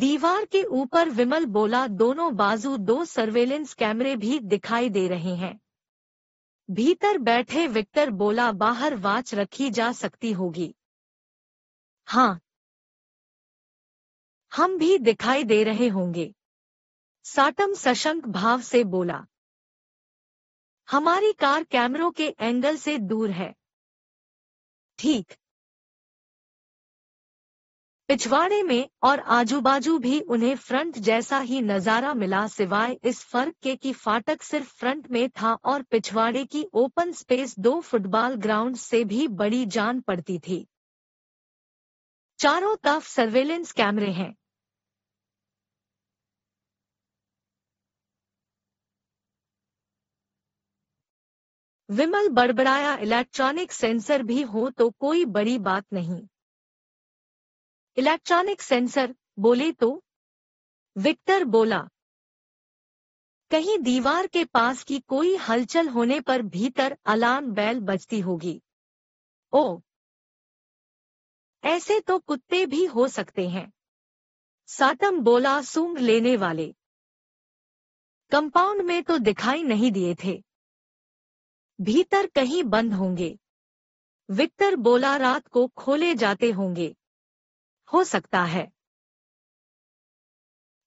दीवार के ऊपर विमल बोला दोनों बाजू दो सर्वेलेंस कैमरे भी दिखाई दे रहे हैं भीतर बैठे विक्टर बोला बाहर वाच रखी जा सकती होगी हाँ हम भी दिखाई दे रहे होंगे साटम सशंक भाव से बोला हमारी कार कैमरों के एंगल से दूर है ठीक पिछवाड़े में और आजू बाजू भी उन्हें फ्रंट जैसा ही नजारा मिला सिवाय इस फर्क के कि फाटक सिर्फ फ्रंट में था और पिछवाड़े की ओपन स्पेस दो फुटबॉल ग्राउंड से भी बड़ी जान पड़ती थी चारों तरफ सर्वेलेंस कैमरे हैं विमल बड़बड़ाया इलेक्ट्रॉनिक सेंसर भी हो तो कोई बड़ी बात नहीं इलेक्ट्रॉनिक सेंसर बोले तो विक्टर बोला कहीं दीवार के पास की कोई हलचल होने पर भीतर अलार्म बैल बजती होगी ओ ऐसे तो कुत्ते भी हो सकते हैं सातम बोला सूंग लेने वाले कंपाउंड में तो दिखाई नहीं दिए थे भीतर कहीं बंद होंगे विक्टर बोला रात को खोले जाते होंगे हो सकता है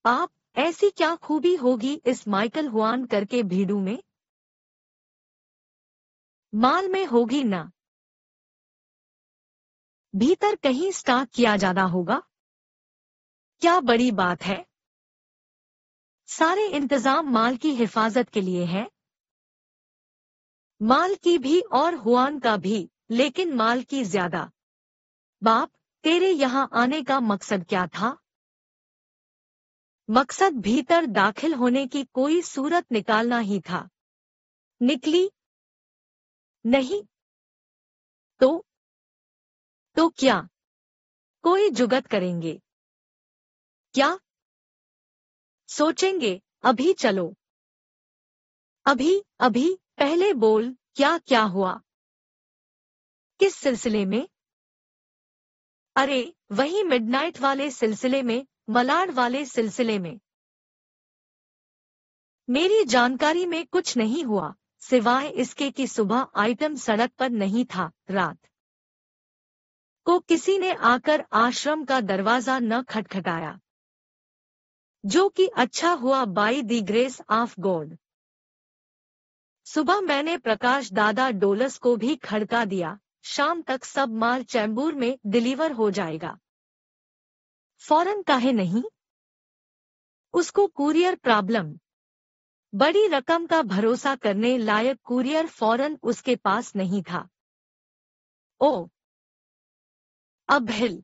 आप ऐसी क्या खूबी होगी इस माइकल हुआन करके भीड़ू में माल में होगी ना भीतर कहीं स्टॉक किया जाना होगा क्या बड़ी बात है सारे इंतजाम माल की हिफाजत के लिए हैं माल की भी और हुआन का भी लेकिन माल की ज्यादा बाप तेरे यहाँ आने का मकसद क्या था मकसद भीतर दाखिल होने की कोई सूरत निकालना ही था निकली नहीं तो तो क्या कोई जुगत करेंगे क्या सोचेंगे अभी चलो अभी अभी पहले बोल क्या क्या हुआ किस सिलसिले में अरे वही मिडनाइट वाले सिलसिले में मलाड वाले सिलसिले में मेरी जानकारी में कुछ नहीं हुआ सिवाय इसके कि सुबह आइटम सड़क पर नहीं था रात को किसी ने आकर आश्रम का दरवाजा न खटखटाया जो कि अच्छा हुआ by the grace of God सुबह मैंने प्रकाश दादा डोलस को भी खड़का दिया शाम तक सब माल चैम्बूर में डिलीवर हो जाएगा फौरन काहे नहीं उसको कुरियर प्रॉब्लम बड़ी रकम का भरोसा करने लायक कुरियर फौरन उसके पास नहीं था ओ अभिल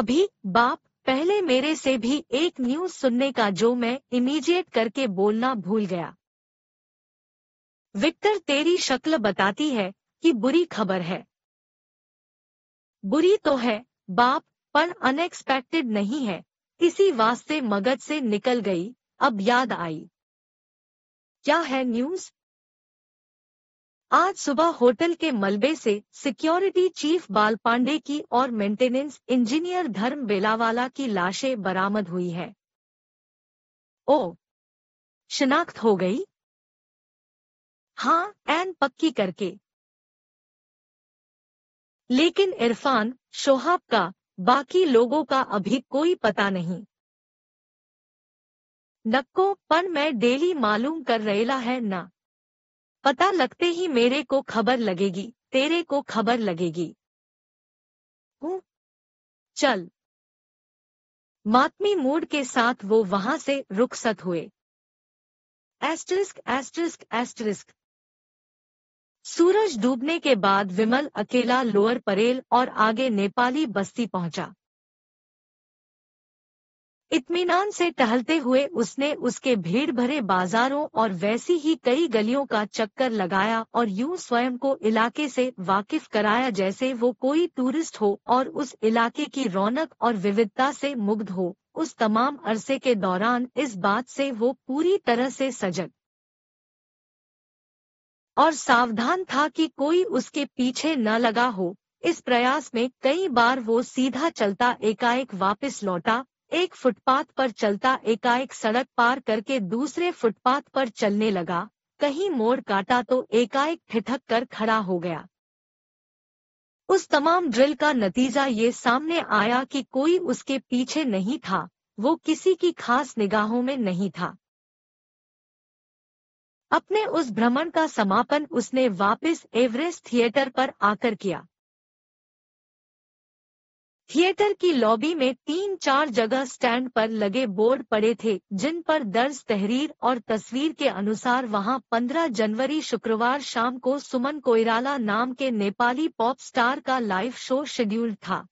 अभी बाप पहले मेरे से भी एक न्यूज सुनने का जो मैं इमीडिएट करके बोलना भूल गया विक्टर तेरी शक्ल बताती है कि बुरी खबर है बुरी तो है बाप पर अनएक्सपेक्टेड नहीं है इसी वास्ते मगज से निकल गई अब याद आई क्या है न्यूज आज सुबह होटल के मलबे से सिक्योरिटी चीफ बाल पांडे की और मेंटेनेंस इंजीनियर धर्म बेलावाला की लाशें बरामद हुई है ओ शिनाख्त हो गई हाँ एन पक्की करके लेकिन इरफान शोहाब का बाकी लोगों का अभी कोई पता नहीं नक्को पर मैं डेली मालूम कर रहे है ना पता लगते ही मेरे को खबर लगेगी तेरे को खबर लगेगी हूँ चल मातमी मूड के साथ वो वहां से रुखसत हुए एस्ट्रिस्क एस्ट्रिस्क एस्ट्रिस्क सूरज डूबने के बाद विमल अकेला लोअर परेल और आगे नेपाली बस्ती पहुंचा इतमान से टहलते हुए उसने उसके भीड़ भरे बाजारों और वैसी ही कई गलियों का चक्कर लगाया और यूं स्वयं को इलाके से वाकिफ कराया जैसे वो कोई टूरिस्ट हो और उस इलाके की रौनक और विविधता से मुग्ध हो उस तमाम अरसे के दौरान इस बात से वो पूरी तरह से सजग और सावधान था कि कोई उसके पीछे न लगा हो इस प्रयास में कई बार वो सीधा चलता एकाएक वापस लौटा एक फुटपाथ पर चलता एकाएक सड़क पार करके दूसरे फुटपाथ पर चलने लगा कहीं मोड़ काटा तो एकाएक ठिठक कर खड़ा हो गया उस तमाम ड्रिल का नतीजा ये सामने आया कि कोई उसके पीछे नहीं था वो किसी की खास निगाहों में नहीं था अपने उस भ्रमण का समापन उसने वापस एवरेस्ट थिएटर पर आकर किया थिएटर की लॉबी में तीन चार जगह स्टैंड पर लगे बोर्ड पड़े थे जिन पर दर्ज तहरीर और तस्वीर के अनुसार वहां 15 जनवरी शुक्रवार शाम को सुमन कोयराला नाम के नेपाली पॉप स्टार का लाइव शो शेड्यूल्ड था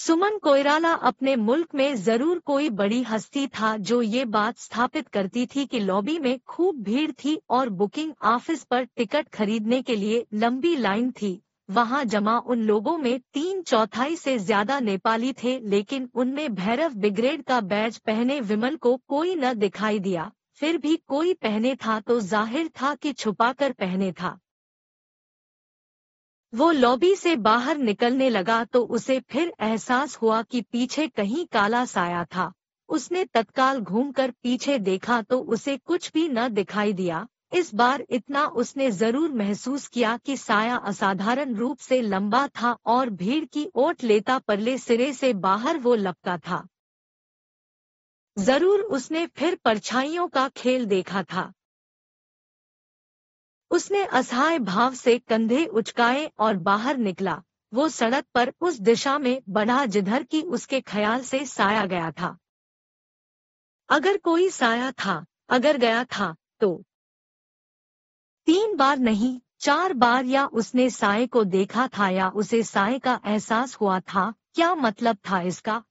सुमन कोयराला अपने मुल्क में जरूर कोई बड़ी हस्ती था जो ये बात स्थापित करती थी कि लॉबी में खूब भीड़ थी और बुकिंग ऑफिस पर टिकट खरीदने के लिए लंबी लाइन थी वहां जमा उन लोगों में तीन चौथाई से ज्यादा नेपाली थे लेकिन उनमें भैरव ब्रिगेड का बैज पहने विमल को कोई न दिखाई दिया फिर भी कोई पहने था तो जाहिर था कि छुपाकर पहने था वो लॉबी से बाहर निकलने लगा तो उसे फिर एहसास हुआ कि पीछे कहीं काला साया था उसने तत्काल घूमकर पीछे देखा तो उसे कुछ भी न दिखाई दिया इस बार इतना उसने जरूर महसूस किया कि साया असाधारण रूप से लंबा था और भीड़ की ओट लेता परले सिरे से बाहर वो लपका था जरूर उसने फिर परछाइयों का खेल देखा था उसने असहाय भाव से कंधे उचकाए और बाहर निकला वो सड़क पर उस दिशा में बढ़ा जिधर की उसके ख्याल से साया गया था अगर कोई साया था अगर गया था तो तीन बार नहीं चार बार या उसने साय को देखा था या उसे साय का एहसास हुआ था क्या मतलब था इसका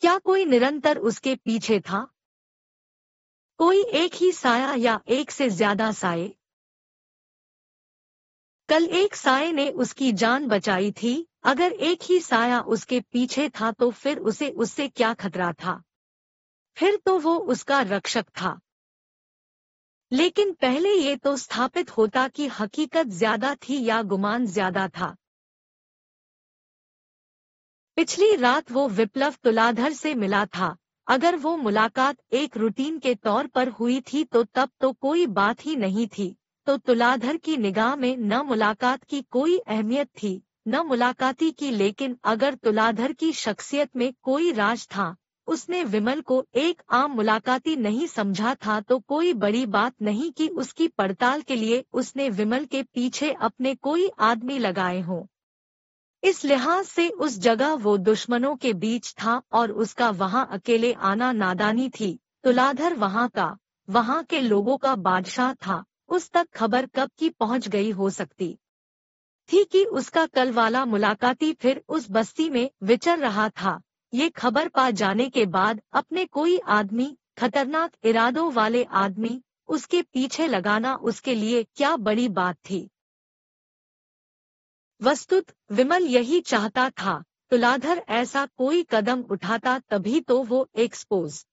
क्या कोई निरंतर उसके पीछे था कोई एक ही साया या एक से ज्यादा साये कल एक साय ने उसकी जान बचाई थी अगर एक ही साया उसके पीछे था तो फिर उसे उससे क्या खतरा था फिर तो वो उसका रक्षक था लेकिन पहले ये तो स्थापित होता कि हकीकत ज्यादा थी या गुमान ज्यादा था पिछली रात वो विप्लव तुलाधर से मिला था अगर वो मुलाकात एक रूटीन के तौर पर हुई थी तो तब तो कोई बात ही नहीं थी तो तुलाधर की निगाह में न मुलाकात की कोई अहमियत थी न मुलाकाती की लेकिन अगर तुलाधर की शख्सियत में कोई राज था उसने विमल को एक आम मुलाकाती नहीं समझा था तो कोई बड़ी बात नहीं कि उसकी पड़ताल के लिए उसने विमल के पीछे अपने कोई आदमी लगाए हों इस लिहाज से उस जगह वो दुश्मनों के बीच था और उसका वहाँ अकेले आना नादानी थी तुलाधर वहाँ का वहाँ के लोगों का बादशाह था उस तक खबर कब की पहुंच गई हो सकती थी कि उसका कल वाला मुलाकाती फिर उस बस्ती में विचर रहा था ये खबर पा जाने के बाद अपने कोई आदमी खतरनाक इरादों वाले आदमी उसके पीछे लगाना उसके लिए क्या बड़ी बात थी वस्तुत विमल यही चाहता था तुलाधर ऐसा कोई कदम उठाता तभी तो वो एक्सपोज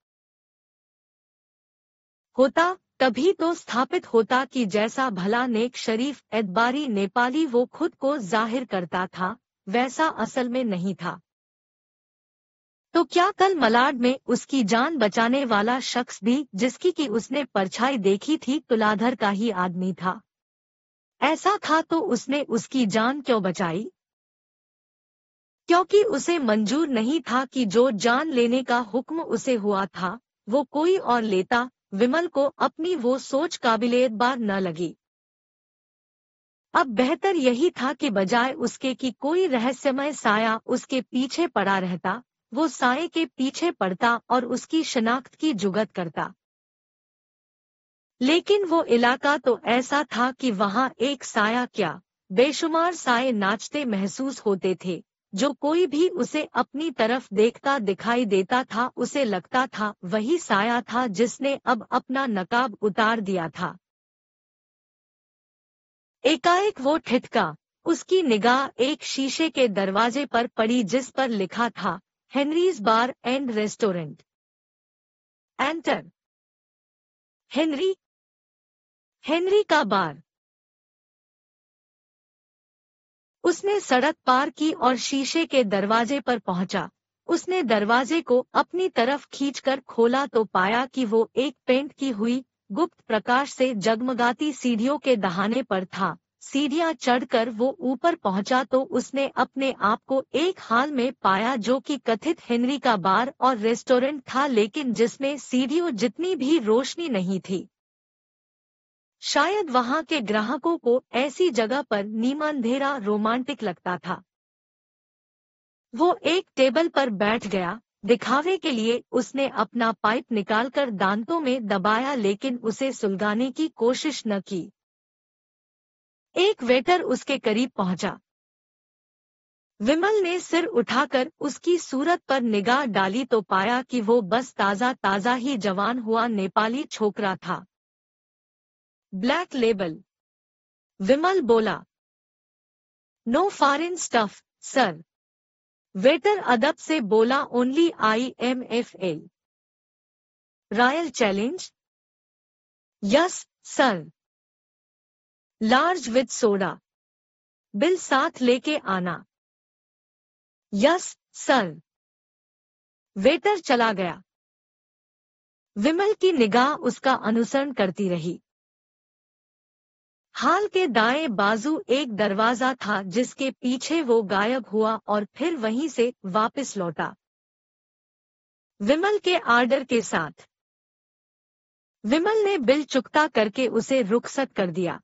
होता तभी तो स्थापित होता कि जैसा भला नेक शरीफ एतबारी नेपाली वो खुद को जाहिर करता था वैसा असल में नहीं था तो क्या कल मलाड में उसकी जान बचाने वाला शख्स भी जिसकी कि उसने परछाई देखी थी तुलाधर का ही आदमी था ऐसा था तो उसने उसकी जान क्यों बचाई क्योंकि उसे मंजूर नहीं था कि जो जान लेने का हुक्म उसे हुआ था वो कोई और लेता विमल को अपनी वो सोच काबिल बार न लगी अब बेहतर यही था कि बजाय उसके कि कोई रहस्यमय साया उसके पीछे पड़ा रहता वो साय के पीछे पड़ता और उसकी शनाख्त की जुगत करता लेकिन वो इलाका तो ऐसा था कि वहां एक साया क्या बेशुमार साए नाचते महसूस होते थे जो कोई भी उसे अपनी तरफ देखता दिखाई देता था उसे लगता था वही साया था जिसने अब अपना नकाब उतार दिया था एकाएक वो ठिठका उसकी निगाह एक शीशे के दरवाजे पर पड़ी जिस पर लिखा था Henry's bar and restaurant enter Henry Henry का बार उसने सड़क पार की और शीशे के दरवाजे पर पहुंचा उसने दरवाजे को अपनी तरफ खींचकर खोला तो पाया कि वो एक पेंट की हुई गुप्त प्रकाश से जगमगाती सीढ़ियों के दहाने पर था सीढ़ियां चढ़कर वो ऊपर पहुंचा तो उसने अपने आप को एक हाल में पाया जो कि कथित हेनरी का बार और रेस्टोरेंट था लेकिन जिसमें सीढ़ियों जितनी भी रोशनी नहीं थी शायद वहां के ग्राहकों को ऐसी जगह पर नीमांधेरा रोमांटिक लगता था वो एक टेबल पर बैठ गया दिखावे के लिए उसने अपना पाइप निकालकर दांतों में दबाया लेकिन उसे सुलगाने की कोशिश न की एक वेटर उसके करीब पहुंचा विमल ने सिर उठाकर उसकी सूरत पर निगाह डाली तो पाया कि वो बस ताजा ताजा ही जवान हुआ नेपाली छोकरा था ब्लैक लेबल विमल बोला no foreign stuff sir waiter अदब से बोला only I M F L royal challenge yes sir large with soda bill साथ लेके आना यस सर वेटर चला गया विमल की निगाह उसका अनुसरण करती रही हाल के दाएं बाजू एक दरवाजा था जिसके पीछे वो गायब हुआ और फिर वहीं से वापस लौटा विमल के आर्डर के साथ विमल ने बिल चुकता करके उसे रुखसत कर दिया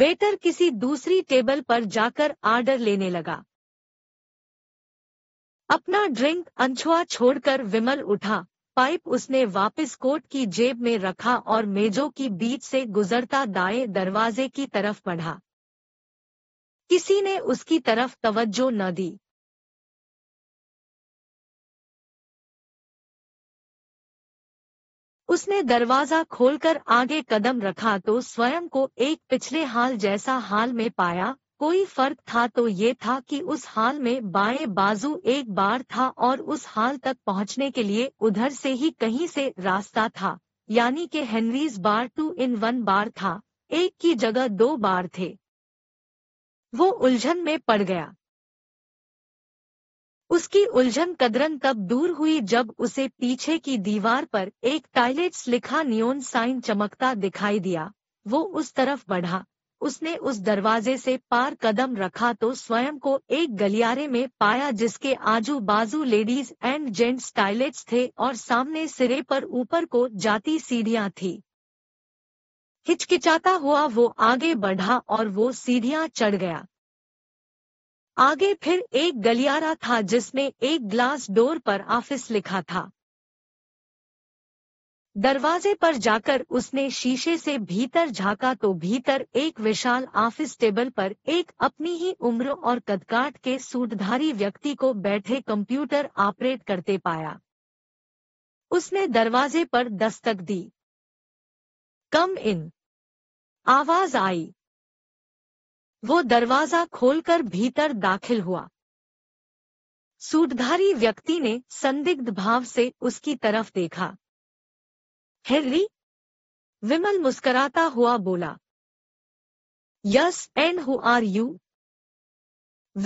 वेटर किसी दूसरी टेबल पर जाकर आर्डर लेने लगा अपना ड्रिंक अंछुआ छोड़कर विमल उठा पाइप उसने वापस कोट की जेब में रखा और मेजों की बीच से गुजरता दाएं दरवाजे की तरफ बढ़ा किसी ने उसकी तरफ तवज्जो न दी उसने दरवाजा खोलकर आगे कदम रखा तो स्वयं को एक पिछले हाल जैसा हाल में पाया कोई फर्क था तो ये था कि उस हाल में बाएं बाजू एक बार था और उस हाल तक पहुंचने के लिए उधर से ही कहीं से रास्ता था यानी कि Henry's bar two in one bar था एक की जगह दो बार थे वो उलझन में पड़ गया उसकी उलझन कदरन तब दूर हुई जब उसे पीछे की दीवार पर एक टाइलेट्स लिखा नियोन साइन चमकता दिखाई दिया वो उस तरफ बढ़ा उसने उस दरवाजे से पार कदम रखा तो स्वयं को एक गलियारे में पाया जिसके आजू बाजू लेडीज एंड जेंट्स टॉयलेट्स थे और सामने सिरे पर ऊपर को जाती सीढ़ियां थी हिचकिचाता हुआ वो आगे बढ़ा और वो सीढ़ियां चढ़ गया आगे फिर एक गलियारा था जिसमें एक ग्लास डोर पर ऑफिस लिखा था दरवाजे पर जाकर उसने शीशे से भीतर झांका तो भीतर एक विशाल ऑफिस टेबल पर एक अपनी ही उम्र और कदकाट के सूटधारी व्यक्ति को बैठे कंप्यूटर ऑपरेट करते पाया उसने दरवाजे पर दस्तक दी कम इन आवाज आई वो दरवाजा खोलकर भीतर दाखिल हुआ सूटधारी व्यक्ति ने संदिग्ध भाव से उसकी तरफ देखा हेनरी विमल मुस्कराता हुआ बोला yes and who are you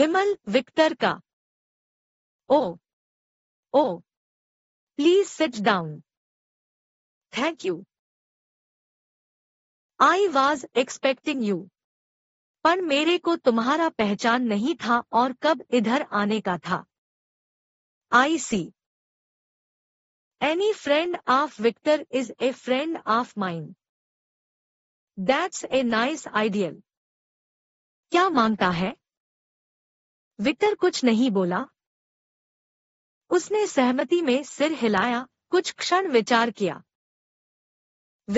Vimal Victor का oh oh please sit down thank you I was expecting you पर मेरे को तुम्हारा पहचान नहीं था और कब इधर आने का था आई सी Any friend of Victor is a friend of mine. That's a nice ideal. क्या मांगता है विक्टर कुछ नहीं बोला उसने सहमति में सिर हिलाया कुछ क्षण विचार किया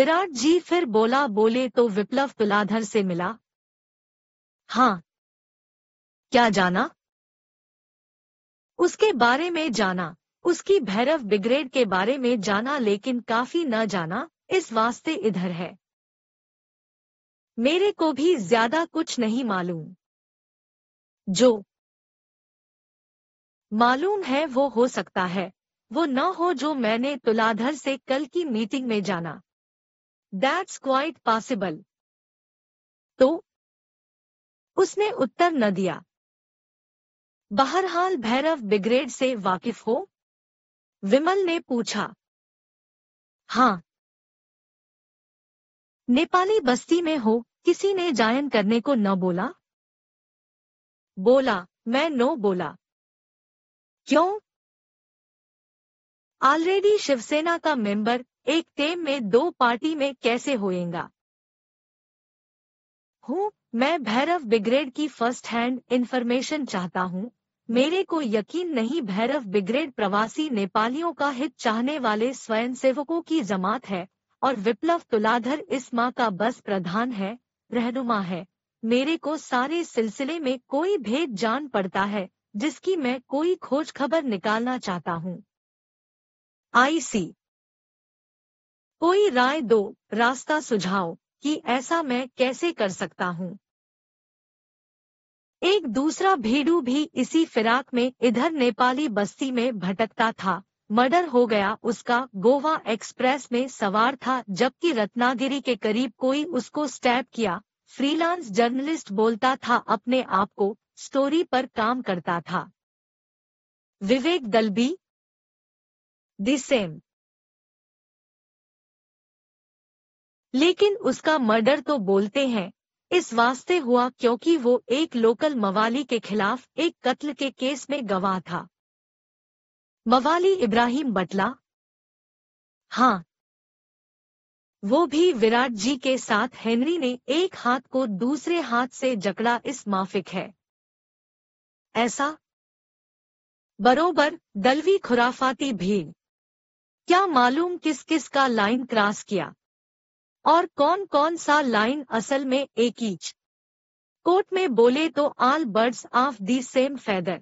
विराट जी फिर बोला बोले तो विप्लव तुलाधर से मिला हां क्या जाना उसके बारे में जाना उसकी भैरव ब्रिगेड के बारे में जाना लेकिन काफी न जाना इस वास्ते इधर है मेरे को भी ज्यादा कुछ नहीं मालूम जो मालूम है वो हो सकता है वो न हो जो मैंने तुलाधर से कल की मीटिंग में जाना दैट्स क्वाइट पॉसिबल तो उसने उत्तर न दिया बहरहाल भैरव ब्रिगेड से वाकिफ हो विमल ने पूछा हाँ नेपाली बस्ती में हो किसी ने जायन करने को न बोला बोला मैं नो बोला क्यों ऑलरेडी शिवसेना का मेंबर एक टेम में दो पार्टी में कैसे होएगा हूँ मैं भैरव ब्रिगेड की फर्स्ट हैंड इन्फॉर्मेशन चाहता हूँ मेरे को यकीन नहीं भैरव ब्रिगेड प्रवासी नेपालियों का हित चाहने वाले स्वयंसेवकों की जमात है और विप्लव तुलाधर इस माँ का बस प्रधान है रहनुमा है मेरे को सारे सिलसिले में कोई भेद जान पड़ता है जिसकी मैं कोई खोज खबर निकालना चाहता हूँ आईसी कोई राय दो रास्ता सुझाओ कि ऐसा मैं कैसे कर सकता हूँ एक दूसरा भेड़ू भी इसी फिराक में इधर नेपाली बस्ती में भटकता था मर्डर हो गया उसका गोवा एक्सप्रेस में सवार था जबकि रत्नागिरी के करीब कोई उसको स्टैप किया फ्रीलांस जर्नलिस्ट बोलता था अपने आप को स्टोरी पर काम करता था विवेक दलबी दि सेम लेकिन उसका मर्डर तो बोलते हैं इस वास्ते हुआ क्योंकि वो एक लोकल मवाली के खिलाफ एक कत्ल के केस में गवाह था मवाली इब्राहिम बटला हाँ वो भी विराट जी के साथ हेनरी ने एक हाथ को दूसरे हाथ से जकड़ा इस माफिक है ऐसा बरोबर दलवी खुराफाती भीड़ क्या मालूम किस किस का लाइन क्रॉस किया और कौन कौन सा लाइन असल में एक ईच कोर्ट में बोले तो all birds of the same feather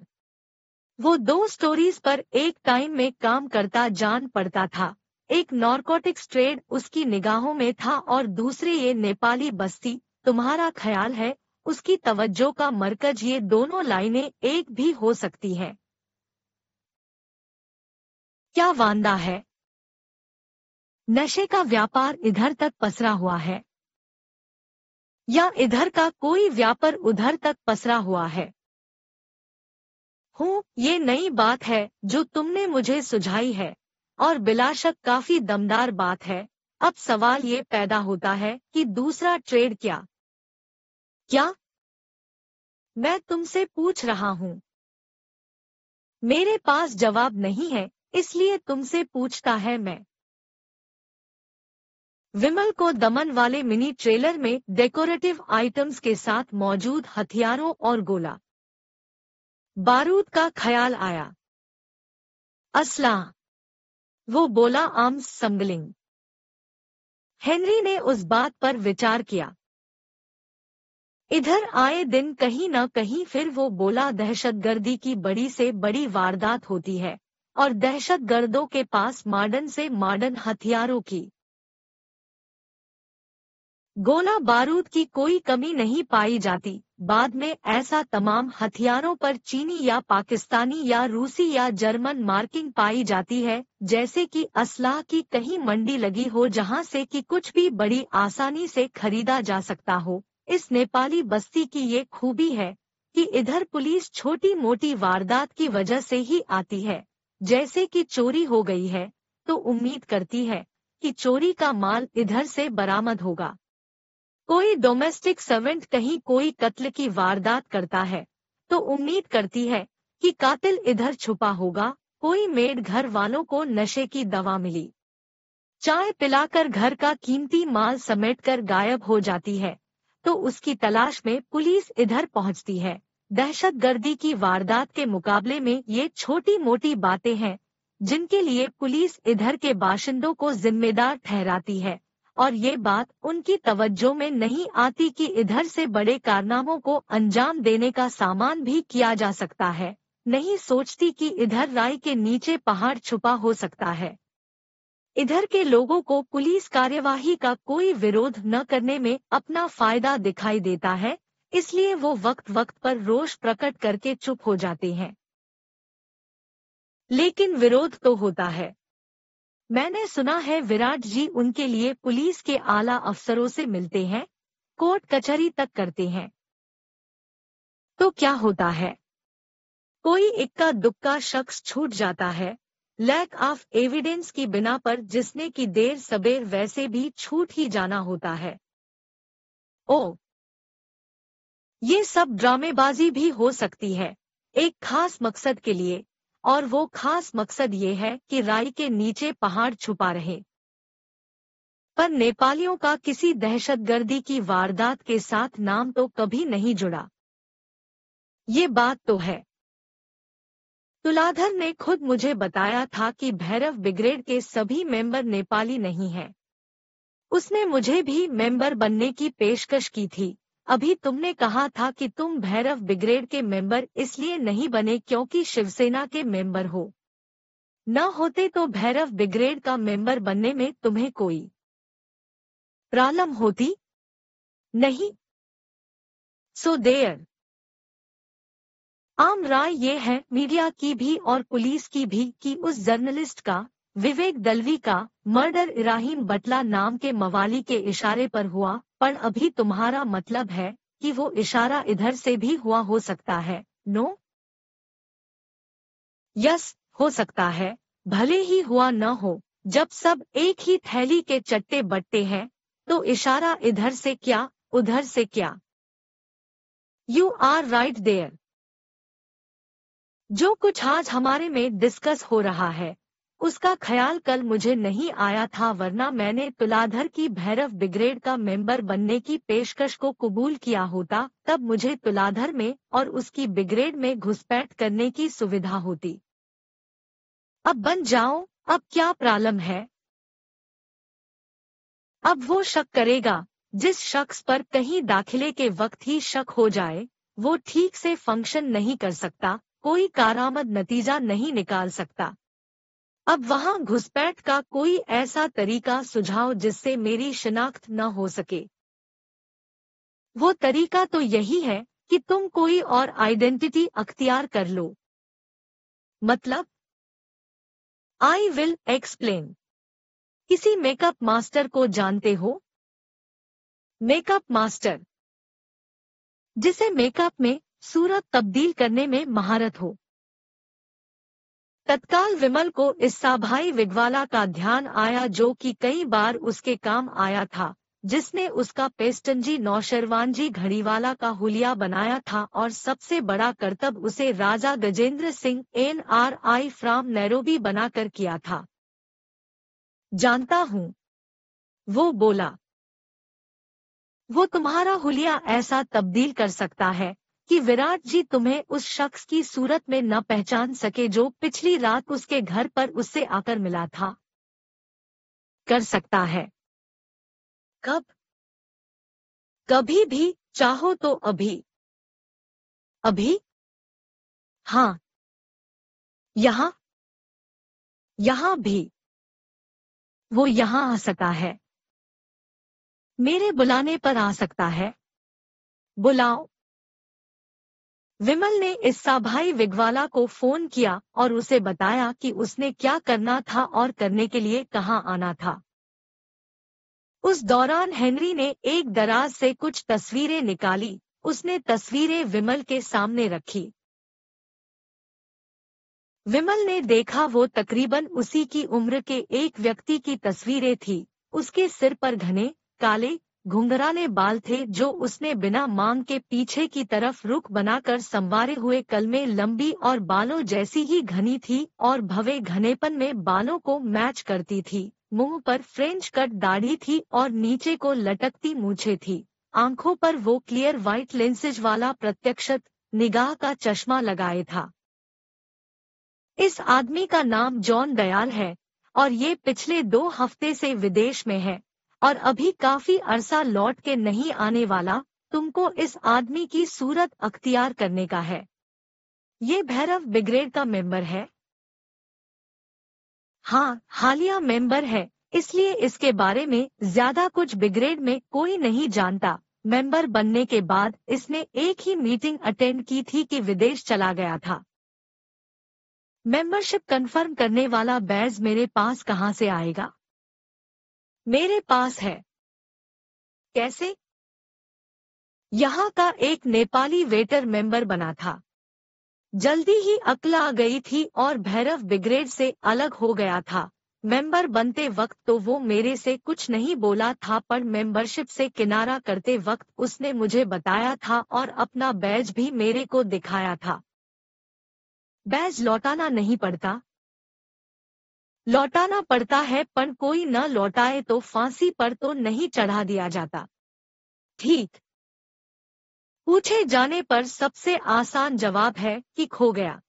वो दो स्टोरीज पर एक टाइम में काम करता जान पड़ता था एक नॉर्कोटिक्स ट्रेड उसकी निगाहों में था और दूसरे ये नेपाली बस्ती तुम्हारा ख्याल है उसकी तवज्जो का मरकज ये दोनों लाइनें एक भी हो सकती हैं क्या वांदा है नशे का व्यापार इधर तक पसरा हुआ है या इधर का कोई व्यापार उधर तक पसरा हुआ है हूँ ये नई बात है जो तुमने मुझे सुझाई है और बिलाशक काफी दमदार बात है अब सवाल ये पैदा होता है कि दूसरा ट्रेड क्या क्या मैं तुमसे पूछ रहा हूँ मेरे पास जवाब नहीं है इसलिए तुमसे पूछता है मैं विमल को दमन वाले मिनी ट्रेलर में डेकोरेटिव आइटम्स के साथ मौजूद हथियारों और गोला बारूद का ख्याल आया असला वो बोला आम समगलिंग हेनरी ने उस बात पर विचार किया इधर आए दिन कहीं न कहीं फिर वो बोला दहशतगर्दी की बड़ी से बड़ी वारदात होती है और दहशतगर्दों के पास मॉडर्न से मॉडर्न हथियारों की गोला बारूद की कोई कमी नहीं पाई जाती बाद में ऐसा तमाम हथियारों पर चीनी या पाकिस्तानी या रूसी या जर्मन मार्किंग पाई जाती है जैसे कि असलाह की कहीं मंडी लगी हो जहां से कि कुछ भी बड़ी आसानी से खरीदा जा सकता हो इस नेपाली बस्ती की ये खूबी है कि इधर पुलिस छोटी मोटी वारदात की वजह से ही आती है जैसे कि चोरी हो गई है तो उम्मीद करती है कि चोरी का माल इधर से बरामद होगा कोई डोमेस्टिक सर्वेंट कहीं कोई कत्ल की वारदात करता है तो उम्मीद करती है कि कातिल इधर छुपा होगा कोई मेड घर वालों को नशे की दवा मिली चाय पिलाकर घर का कीमती माल समेटकर गायब हो जाती है तो उसकी तलाश में पुलिस इधर पहुंचती है दहशत गर्दी की वारदात के मुकाबले में ये छोटी मोटी बातें हैं जिनके लिए पुलिस इधर के बाशिंदों को जिम्मेदार ठहराती है और ये बात उनकी तवज्जो में नहीं आती कि इधर से बड़े कारनामों को अंजाम देने का सामान भी किया जा सकता है नहीं सोचती कि इधर राय के नीचे पहाड़ छुपा हो सकता है इधर के लोगों को पुलिस कार्यवाही का कोई विरोध न करने में अपना फायदा दिखाई देता है इसलिए वो वक्त वक्त पर रोष प्रकट करके चुप हो जाते हैं लेकिन विरोध तो होता है मैंने सुना है विराट जी उनके लिए पुलिस के आला अफसरों से मिलते हैं कोर्ट कचहरी तक करते हैं तो क्या होता है कोई इक्का दुक्का शख्स छूट जाता है लैक ऑफ एविडेंस की बिना पर जिसने की देर सबेर वैसे भी छूट ही जाना होता है ओ ये सब ड्रामेबाजी भी हो सकती है एक खास मकसद के लिए और वो खास मकसद ये है कि राई के नीचे पहाड़ छुपा रहे पर नेपालियों का किसी दहशतगर्दी की वारदात के साथ नाम तो कभी नहीं जुड़ा ये बात तो है तुलाधर ने खुद मुझे बताया था कि भैरव ब्रिगेड के सभी मेंबर नेपाली नहीं हैं। उसने मुझे भी मेंबर बनने की पेशकश की थी अभी तुमने कहा था कि तुम भैरव ब्रिगेड के मेंबर इसलिए नहीं बने क्योंकि शिवसेना के मेंबर हो न होते तो भैरव ब्रिगेड का मेंबर बनने में तुम्हें कोई प्रॉब्लम होती नहीं सो देयर आम राय ये है मीडिया की भी और पुलिस की भी कि उस जर्नलिस्ट का विवेक दलवी का मर्डर इराहिम बटला नाम के मवाली के इशारे पर हुआ पर अभी तुम्हारा मतलब है कि वो इशारा इधर से भी हुआ हो सकता है नो यस हो सकता है भले ही हुआ न हो जब सब एक ही थैली के चट्टे बट्टे हैं तो इशारा इधर से क्या उधर से क्या यू आर राइट देयर जो कुछ आज हमारे में डिस्कस हो रहा है उसका ख्याल कल मुझे नहीं आया था वरना मैंने तुलाधर की भैरव ब्रिगेड का मेंबर बनने की पेशकश को कबूल किया होता तब मुझे तुलाधर में और उसकी ब्रिगेड में घुसपैठ करने की सुविधा होती अब बन जाओ अब क्या प्रॉब्लम है अब वो शक करेगा जिस शख्स पर कहीं दाखिले के वक्त ही शक हो जाए वो ठीक से फंक्शन नहीं कर सकता कोई कारामद नतीजा नहीं निकाल सकता अब वहां घुसपैठ का कोई ऐसा तरीका सुझाओ जिससे मेरी शिनाख्त न हो सके वो तरीका तो यही है कि तुम कोई और आइडेंटिटी अख्तियार कर लो मतलब आई विल एक्सप्लेन किसी मेकअप मास्टर को जानते हो मेकअप मास्टर जिसे मेकअप में सूरत तब्दील करने में महारत हो तत्काल विमल को इस साभाई विगवाला का ध्यान आया जो कि कई बार उसके काम आया था जिसने उसका पेस्टनजी नौशरवानजी घड़ीवाला का हुलिया बनाया था और सबसे बड़ा कर्तव्य उसे Raja Gajendra Singh N R I from Nairobi बनाकर किया था जानता हूँ वो बोला वो तुम्हारा हुलिया ऐसा तब्दील कर सकता है कि विराट जी तुम्हें उस शख्स की सूरत में न पहचान सके जो पिछली रात उसके घर पर उससे आकर मिला था कर सकता है कब कभी भी चाहो तो अभी अभी हाँ यहां यहां भी वो यहां आ सका है मेरे बुलाने पर आ सकता है बुलाओ विमल ने इस्सा भाई विगवाला को फोन किया और उसे बताया कि उसने क्या करना था और करने के लिए कहां आना था उस दौरान हेनरी ने एक दराज से कुछ तस्वीरें निकाली उसने तस्वीरें विमल के सामने रखी विमल ने देखा वो तकरीबन उसी की उम्र के एक व्यक्ति की तस्वीरें थी उसके सिर पर घने काले घुंघरा ने बाल थे जो उसने बिना मांग के पीछे की तरफ रुख बनाकर संवारे हुए कलमे लंबी और बालों जैसी ही घनी थी और भवे घनेपन में बालों को मैच करती थी मुंह पर फ्रेंच कट दाढ़ी थी और नीचे को लटकती मूछे थी आंखों पर वो क्लियर व्हाइट लेंसेज वाला प्रत्यक्षत निगाह का चश्मा लगाए था इस आदमी का नाम जॉन दयाल है और ये पिछले दो हफ्ते से विदेश में है और अभी काफी अरसा लौट के नहीं आने वाला तुमको इस आदमी की सूरत अख्तियार करने का है ये भैरव ब्रिगेड का मेंबर है हाँ हालिया मेंबर है इसलिए इसके बारे में ज्यादा कुछ ब्रिगेड में कोई नहीं जानता मेंबर बनने के बाद इसने एक ही मीटिंग अटेंड की थी कि विदेश चला गया था मेंबरशिप कंफर्म करने वाला बैज मेरे पास कहाँ से आएगा मेरे पास है कैसे यहाँ का एक नेपाली वेटर मेंबर बना था जल्दी ही अकल आ गई थी और भैरव बिग्रेड से अलग हो गया था मेंबर बनते वक्त तो वो मेरे से कुछ नहीं बोला था पर मेंबरशिप से किनारा करते वक्त उसने मुझे बताया था और अपना बैज भी मेरे को दिखाया था बैज लौटाना नहीं पड़ता लौटाना पड़ता है पर कोई न लौटाए तो फांसी पर तो नहीं चढ़ा दिया जाता ठीक पूछे जाने पर सबसे आसान जवाब है कि खो गया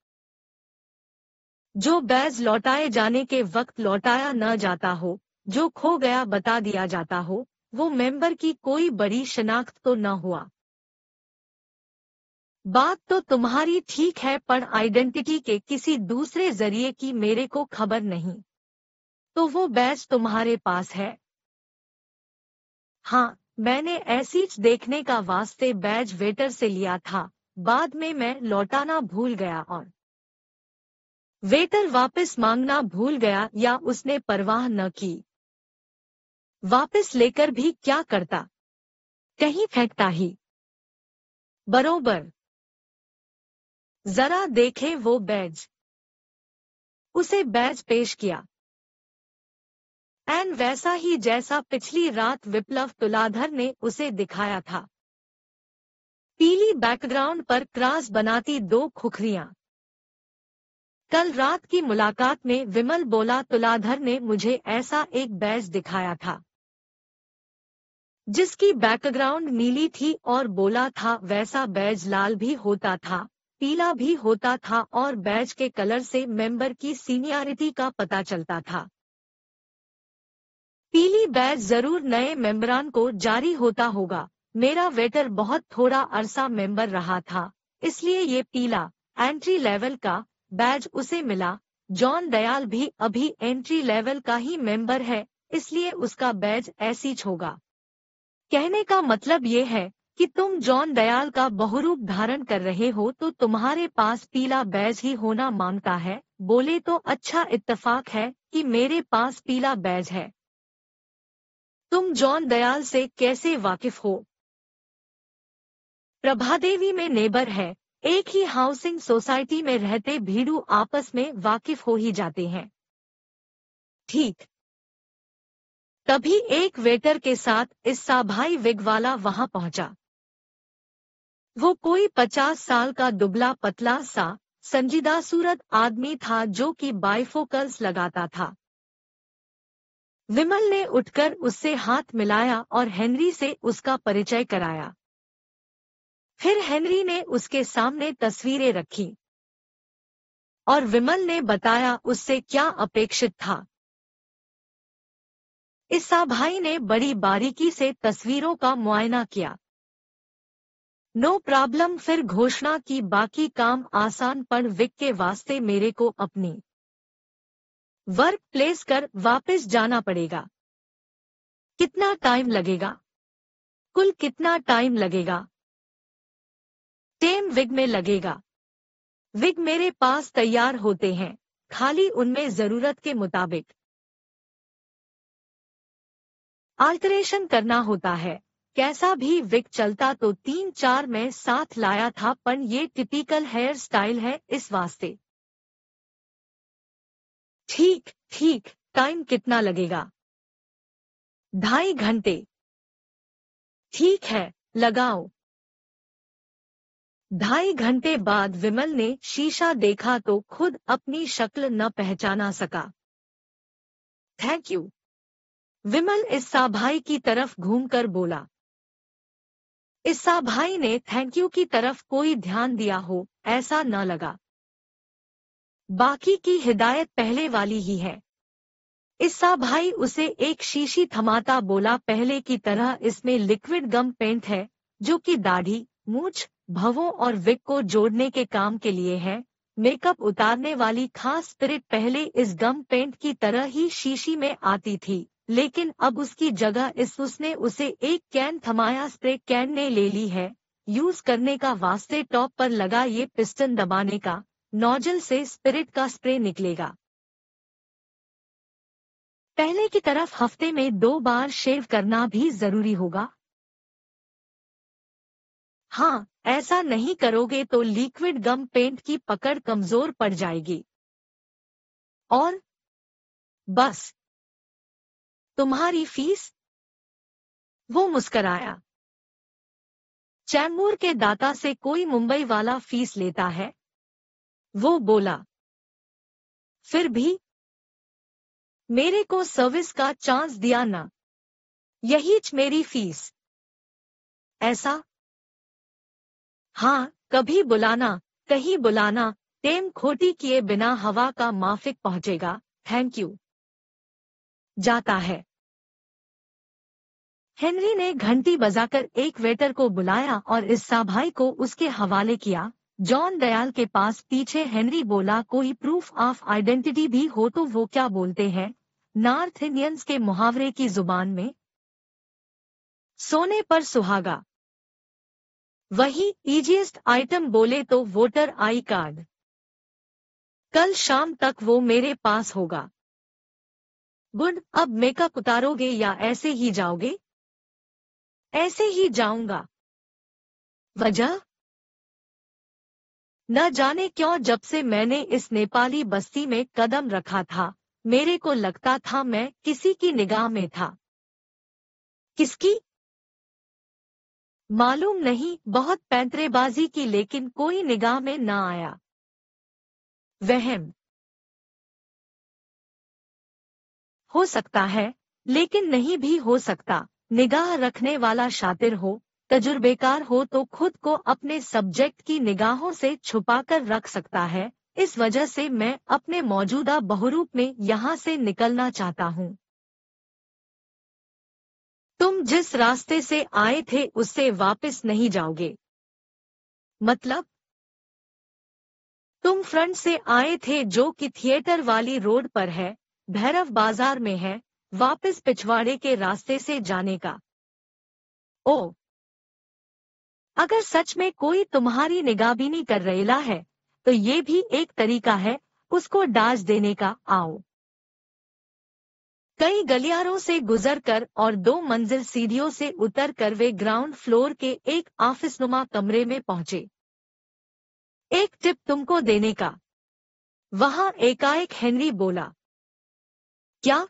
जो बैज लौटाए जाने के वक्त लौटाया न जाता हो जो खो गया बता दिया जाता हो वो मेंबर की कोई बड़ी शनाख्त तो न हुआ बात तो तुम्हारी ठीक है पर आइडेंटिटी के किसी दूसरे जरिए की मेरे को खबर नहीं तो वो बैच तुम्हारे पास है हाँ मैंने ऐसी देखने का वास्ते बैज वेटर से लिया था बाद में मैं लौटाना भूल गया और वेटर वापस मांगना भूल गया या उसने परवाह न की वापस लेकर भी क्या करता कहीं फेंकता ही बरोबर जरा देखे वो बैज उसे बैज पेश किया एन वैसा ही जैसा पिछली रात विप्लव तुलाधर ने उसे दिखाया था पीली बैकग्राउंड पर क्रास बनाती दो खुखरियां कल रात की मुलाकात में विमल बोला तुलाधर ने मुझे ऐसा एक बैज दिखाया था जिसकी बैकग्राउंड नीली थी और बोला था वैसा बैज लाल भी होता था पीला भी होता था और बैज के कलर से मेंबर की सीनियरिटी का पता चलता था पीली बैज जरूर नए मेंबरान को जारी होता होगा मेरा वेटर बहुत थोड़ा अरसा मेंबर रहा था इसलिए ये पीला एंट्री लेवल का बैज उसे मिला जॉन दयाल भी अभी एंट्री लेवल का ही मेंबर है इसलिए उसका बैज ऐसी होगा कहने का मतलब ये है कि तुम जॉन दयाल का बहुरूप धारण कर रहे हो तो तुम्हारे पास पीला बैज ही होना मांगता है बोले तो अच्छा इतफाक है कि मेरे पास पीला बैज है तुम जॉन दयाल से कैसे वाकिफ हो प्रभादेवी में नेबर है एक ही हाउसिंग सोसाइटी में रहते भीड़ू आपस में वाकिफ हो ही जाते हैं ठीक तभी एक वेटर के साथ इस साभाई विग वाला वहां पहुंचा वो कोई पचास साल का दुबला पतला सा संजीदा सूरत आदमी था जो कि बाइफोकल्स लगाता था विमल ने उठकर उससे हाथ मिलाया और हेनरी से उसका परिचय कराया फिर हेनरी ने उसके सामने तस्वीरें रखी और विमल ने बताया उससे क्या अपेक्षित था इस भाई ने बड़ी बारीकी से तस्वीरों का मुआयना किया नो प्रॉब्लम फिर घोषणा की बाकी काम आसान पर विक के वास्ते मेरे को अपनी वर्क प्लेस कर वापस जाना पड़ेगा कितना टाइम लगेगा कुल कितना टाइम लगेगा टेम विग में लगेगा विग मेरे पास तैयार होते हैं खाली उनमें जरूरत के मुताबिक आल्टरेशन करना होता है कैसा भी विक चलता तो तीन चार में साथ लाया था पर ये टिपिकल हेयर स्टाइल है इस वास्ते ठीक ठीक टाइम कितना लगेगा ढाई घंटे ठीक है लगाओ ढाई घंटे बाद विमल ने शीशा देखा तो खुद अपनी शक्ल न पहचाना सका थैंक यू विमल इस साभाई की तरफ घूमकर बोला इस्सा भाई ने थैंक यू की तरफ कोई ध्यान दिया हो ऐसा न लगा बाकी की हिदायत पहले वाली ही है इस्सा भाई उसे एक शीशी थमाता बोला पहले की तरह इसमें लिक्विड गम पेंट है जो कि दाढ़ी मूछ भवों और विक को जोड़ने के काम के लिए है मेकअप उतारने वाली खास स्प्रिट पहले इस गम पेंट की तरह ही शीशी में आती थी लेकिन अब उसकी जगह इस उसने उसे एक कैन थमाया स्प्रे कैन ने ले ली है यूज करने का वास्ते टॉप पर लगा ये पिस्टन दबाने का नोजल से स्पिरिट का स्प्रे निकलेगा पहले की तरफ हफ्ते में दो बार शेव करना भी जरूरी होगा हाँ ऐसा नहीं करोगे तो लिक्विड गम पेंट की पकड़ कमजोर पड़ जाएगी और बस तुम्हारी फीस वो मुस्कराया चैमूर के दाता से कोई मुंबई वाला फीस लेता है वो बोला फिर भी मेरे को सर्विस का चांस दिया ना यही मेरी फीस ऐसा हाँ कभी बुलाना कहीं बुलाना टेम खोटी किए बिना हवा का माफिक पहुंचेगा थैंक यू जाता है हेनरी ने घंटी बजाकर एक वेटर को बुलाया और इस्सा भाई को उसके हवाले किया जॉन दयाल के पास पीछे हेनरी बोला कोई प्रूफ ऑफ आइडेंटिटी भी हो तो वो क्या बोलते हैं नॉर्थ इंडियंस के मुहावरे की जुबान में सोने पर सुहागा वही इजिएस्ट आइटम बोले तो वोटर आई कार्ड कल शाम तक वो मेरे पास होगा गुड अब मेकअप उतारोगे या ऐसे ही जाओगे ऐसे ही जाऊंगा वजह न जाने क्यों जब से मैंने इस नेपाली बस्ती में कदम रखा था मेरे को लगता था मैं किसी की निगाह में था किसकी मालूम नहीं बहुत पैंतरेबाजी की लेकिन कोई निगाह में ना आया वहम हो सकता है लेकिन नहीं भी हो सकता निगाह रखने वाला शातिर हो तजुर्बेकार हो तो खुद को अपने सब्जेक्ट की निगाहों से छुपाकर रख सकता है इस वजह से मैं अपने मौजूदा बहुरूप में यहाँ से निकलना चाहता हूँ तुम जिस रास्ते से आए थे उससे वापस नहीं जाओगे मतलब तुम फ्रंट से आए थे जो कि थिएटर वाली रोड पर है भैरव बाजार में है वापस पिछवाड़े के रास्ते से जाने का ओ अगर सच में कोई तुम्हारी निगाहबीनी कर रेला है तो ये भी एक तरीका है उसको डाज देने का आओ कई गलियारों से गुजरकर और दो मंजिल सीढ़ियों से उतरकर वे ग्राउंड फ्लोर के एक ऑफिस नुमा कमरे में पहुंचे एक टिप तुमको देने का वहां एकाएक हेनरी बोला क्या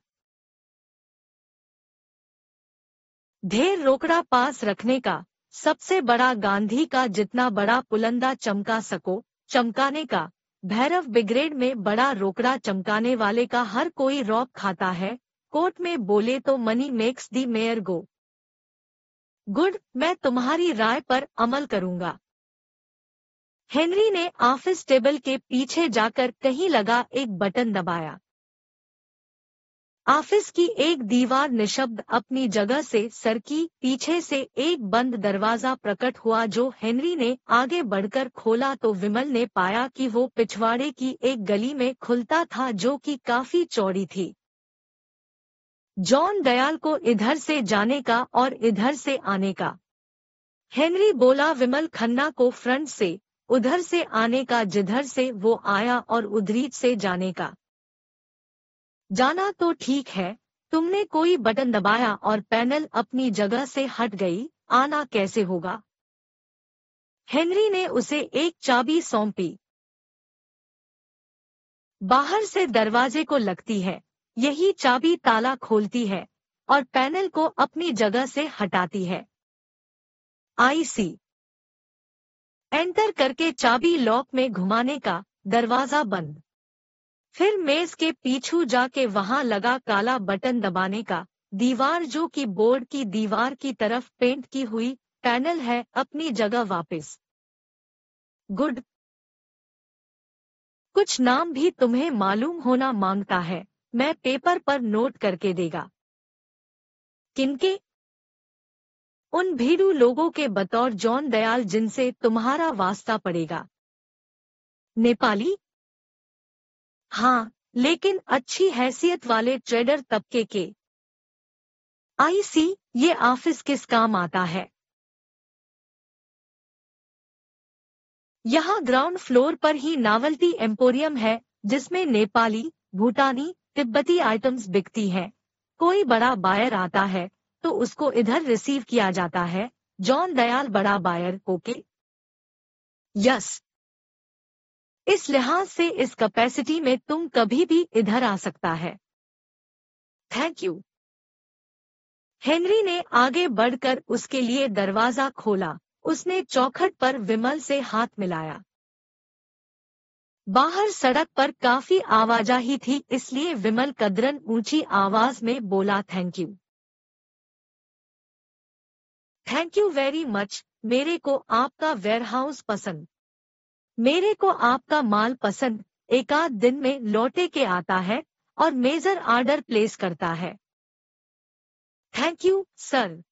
ढेर रोकड़ा पास रखने का सबसे बड़ा गांधी का जितना बड़ा पुलंदा चमका सको चमकाने का भैरव बिग्रेड में बड़ा रोकड़ा चमकाने वाले का हर कोई रॉप खाता है कोर्ट में बोले तो money makes the mare go good मैं तुम्हारी राय पर अमल करूंगा हेनरी ने ऑफिस टेबल के पीछे जाकर कहीं लगा एक बटन दबाया ऑफिस की एक दीवार निशब्द अपनी जगह से सरकी पीछे से एक बंद दरवाजा प्रकट हुआ जो हेनरी ने आगे बढ़कर खोला तो विमल ने पाया कि वो पिछवाड़े की एक गली में खुलता था जो कि काफी चौड़ी थी जॉन दयाल को इधर से जाने का और इधर से आने का हेनरी बोला विमल खन्ना को फ्रंट से उधर से आने का जिधर से वो आया और उधरी से जाने का जाना तो ठीक है तुमने कोई बटन दबाया और पैनल अपनी जगह से हट गई आना कैसे होगा हेनरी ने उसे एक चाबी सौंपी बाहर से दरवाजे को लगती है यही चाबी ताला खोलती है और पैनल को अपनी जगह से हटाती है आईसी एंटर करके चाबी लॉक में घुमाने का दरवाजा बंद फिर मेज के पीछू जाके वहाँ लगा काला बटन दबाने का दीवार जो कि बोर्ड की दीवार की तरफ पेंट की हुई पैनल है अपनी जगह वापस गुड कुछ नाम भी तुम्हें मालूम होना मांगता है मैं पेपर पर नोट करके देगा किनके उन भीड़ू लोगों के बतौर जॉन दयाल जिनसे तुम्हारा वास्ता पड़ेगा नेपाली हाँ लेकिन अच्छी हैसियत वाले ट्रेडर तबके के आईसी ये ऑफिस किस काम आता है यहाँ ग्राउंड फ्लोर पर ही नावल्टी एम्पोरियम है जिसमें नेपाली भूटानी तिब्बती आइटम्स बिकती हैं। कोई बड़ा बायर आता है तो उसको इधर रिसीव किया जाता है जॉन दयाल बड़ा बायर ओके यस इस लिहाज से इस कैपेसिटी में तुम कभी भी इधर आ सकता है थैंक यू हेनरी ने आगे बढ़कर उसके लिए दरवाजा खोला उसने चौखट पर विमल से हाथ मिलाया बाहर सड़क पर काफी आवाजाही थी इसलिए विमल कदरन ऊंची आवाज में बोला thank you thank you very much मेरे को आपका वेयरहाउस पसंद मेरे को आपका माल पसंद एकाध दिन में लौटे के आता है और मेजर आर्डर प्लेस करता है थैंक यू सर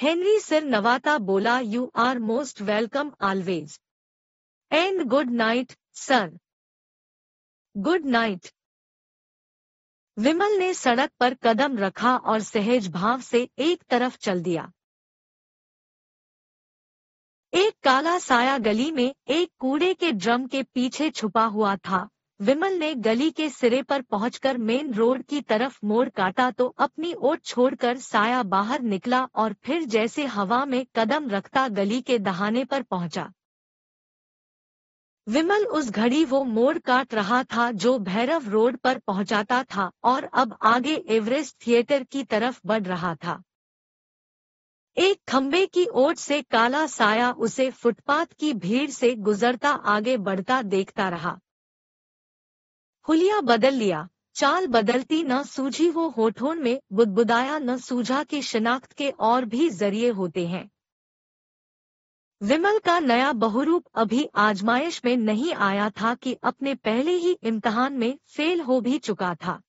हेनरी सिर नवाता बोला you are most welcome always and good night sir good night Vimal ने सड़क पर कदम रखा और सहज भाव से एक तरफ चल दिया एक काला साया गली में एक कूड़े के ड्रम के पीछे छुपा हुआ था विमल ने गली के सिरे पर पहुंचकर मेन रोड की तरफ मोड़ काटा तो अपनी ओट छोड़कर साया बाहर निकला और फिर जैसे हवा में कदम रखता गली के दहाने पर पहुंचा विमल उस घड़ी वो मोड़ काट रहा था जो भैरव रोड पर पहुंचाता था और अब आगे एवरेस्ट थिएटर की तरफ बढ़ रहा था एक खम्बे की ओट से काला साया उसे फुटपाथ की भीड़ से गुजरता आगे बढ़ता देखता रहा हुलिया बदल लिया चाल बदलती न सूझी वो होठोन में बुदबुदाया न सूझा की शिनाख्त के और भी जरिए होते हैं विमल का नया बहुरूप अभी आजमाइश में नहीं आया था कि अपने पहले ही इम्तहान में फेल हो भी चुका था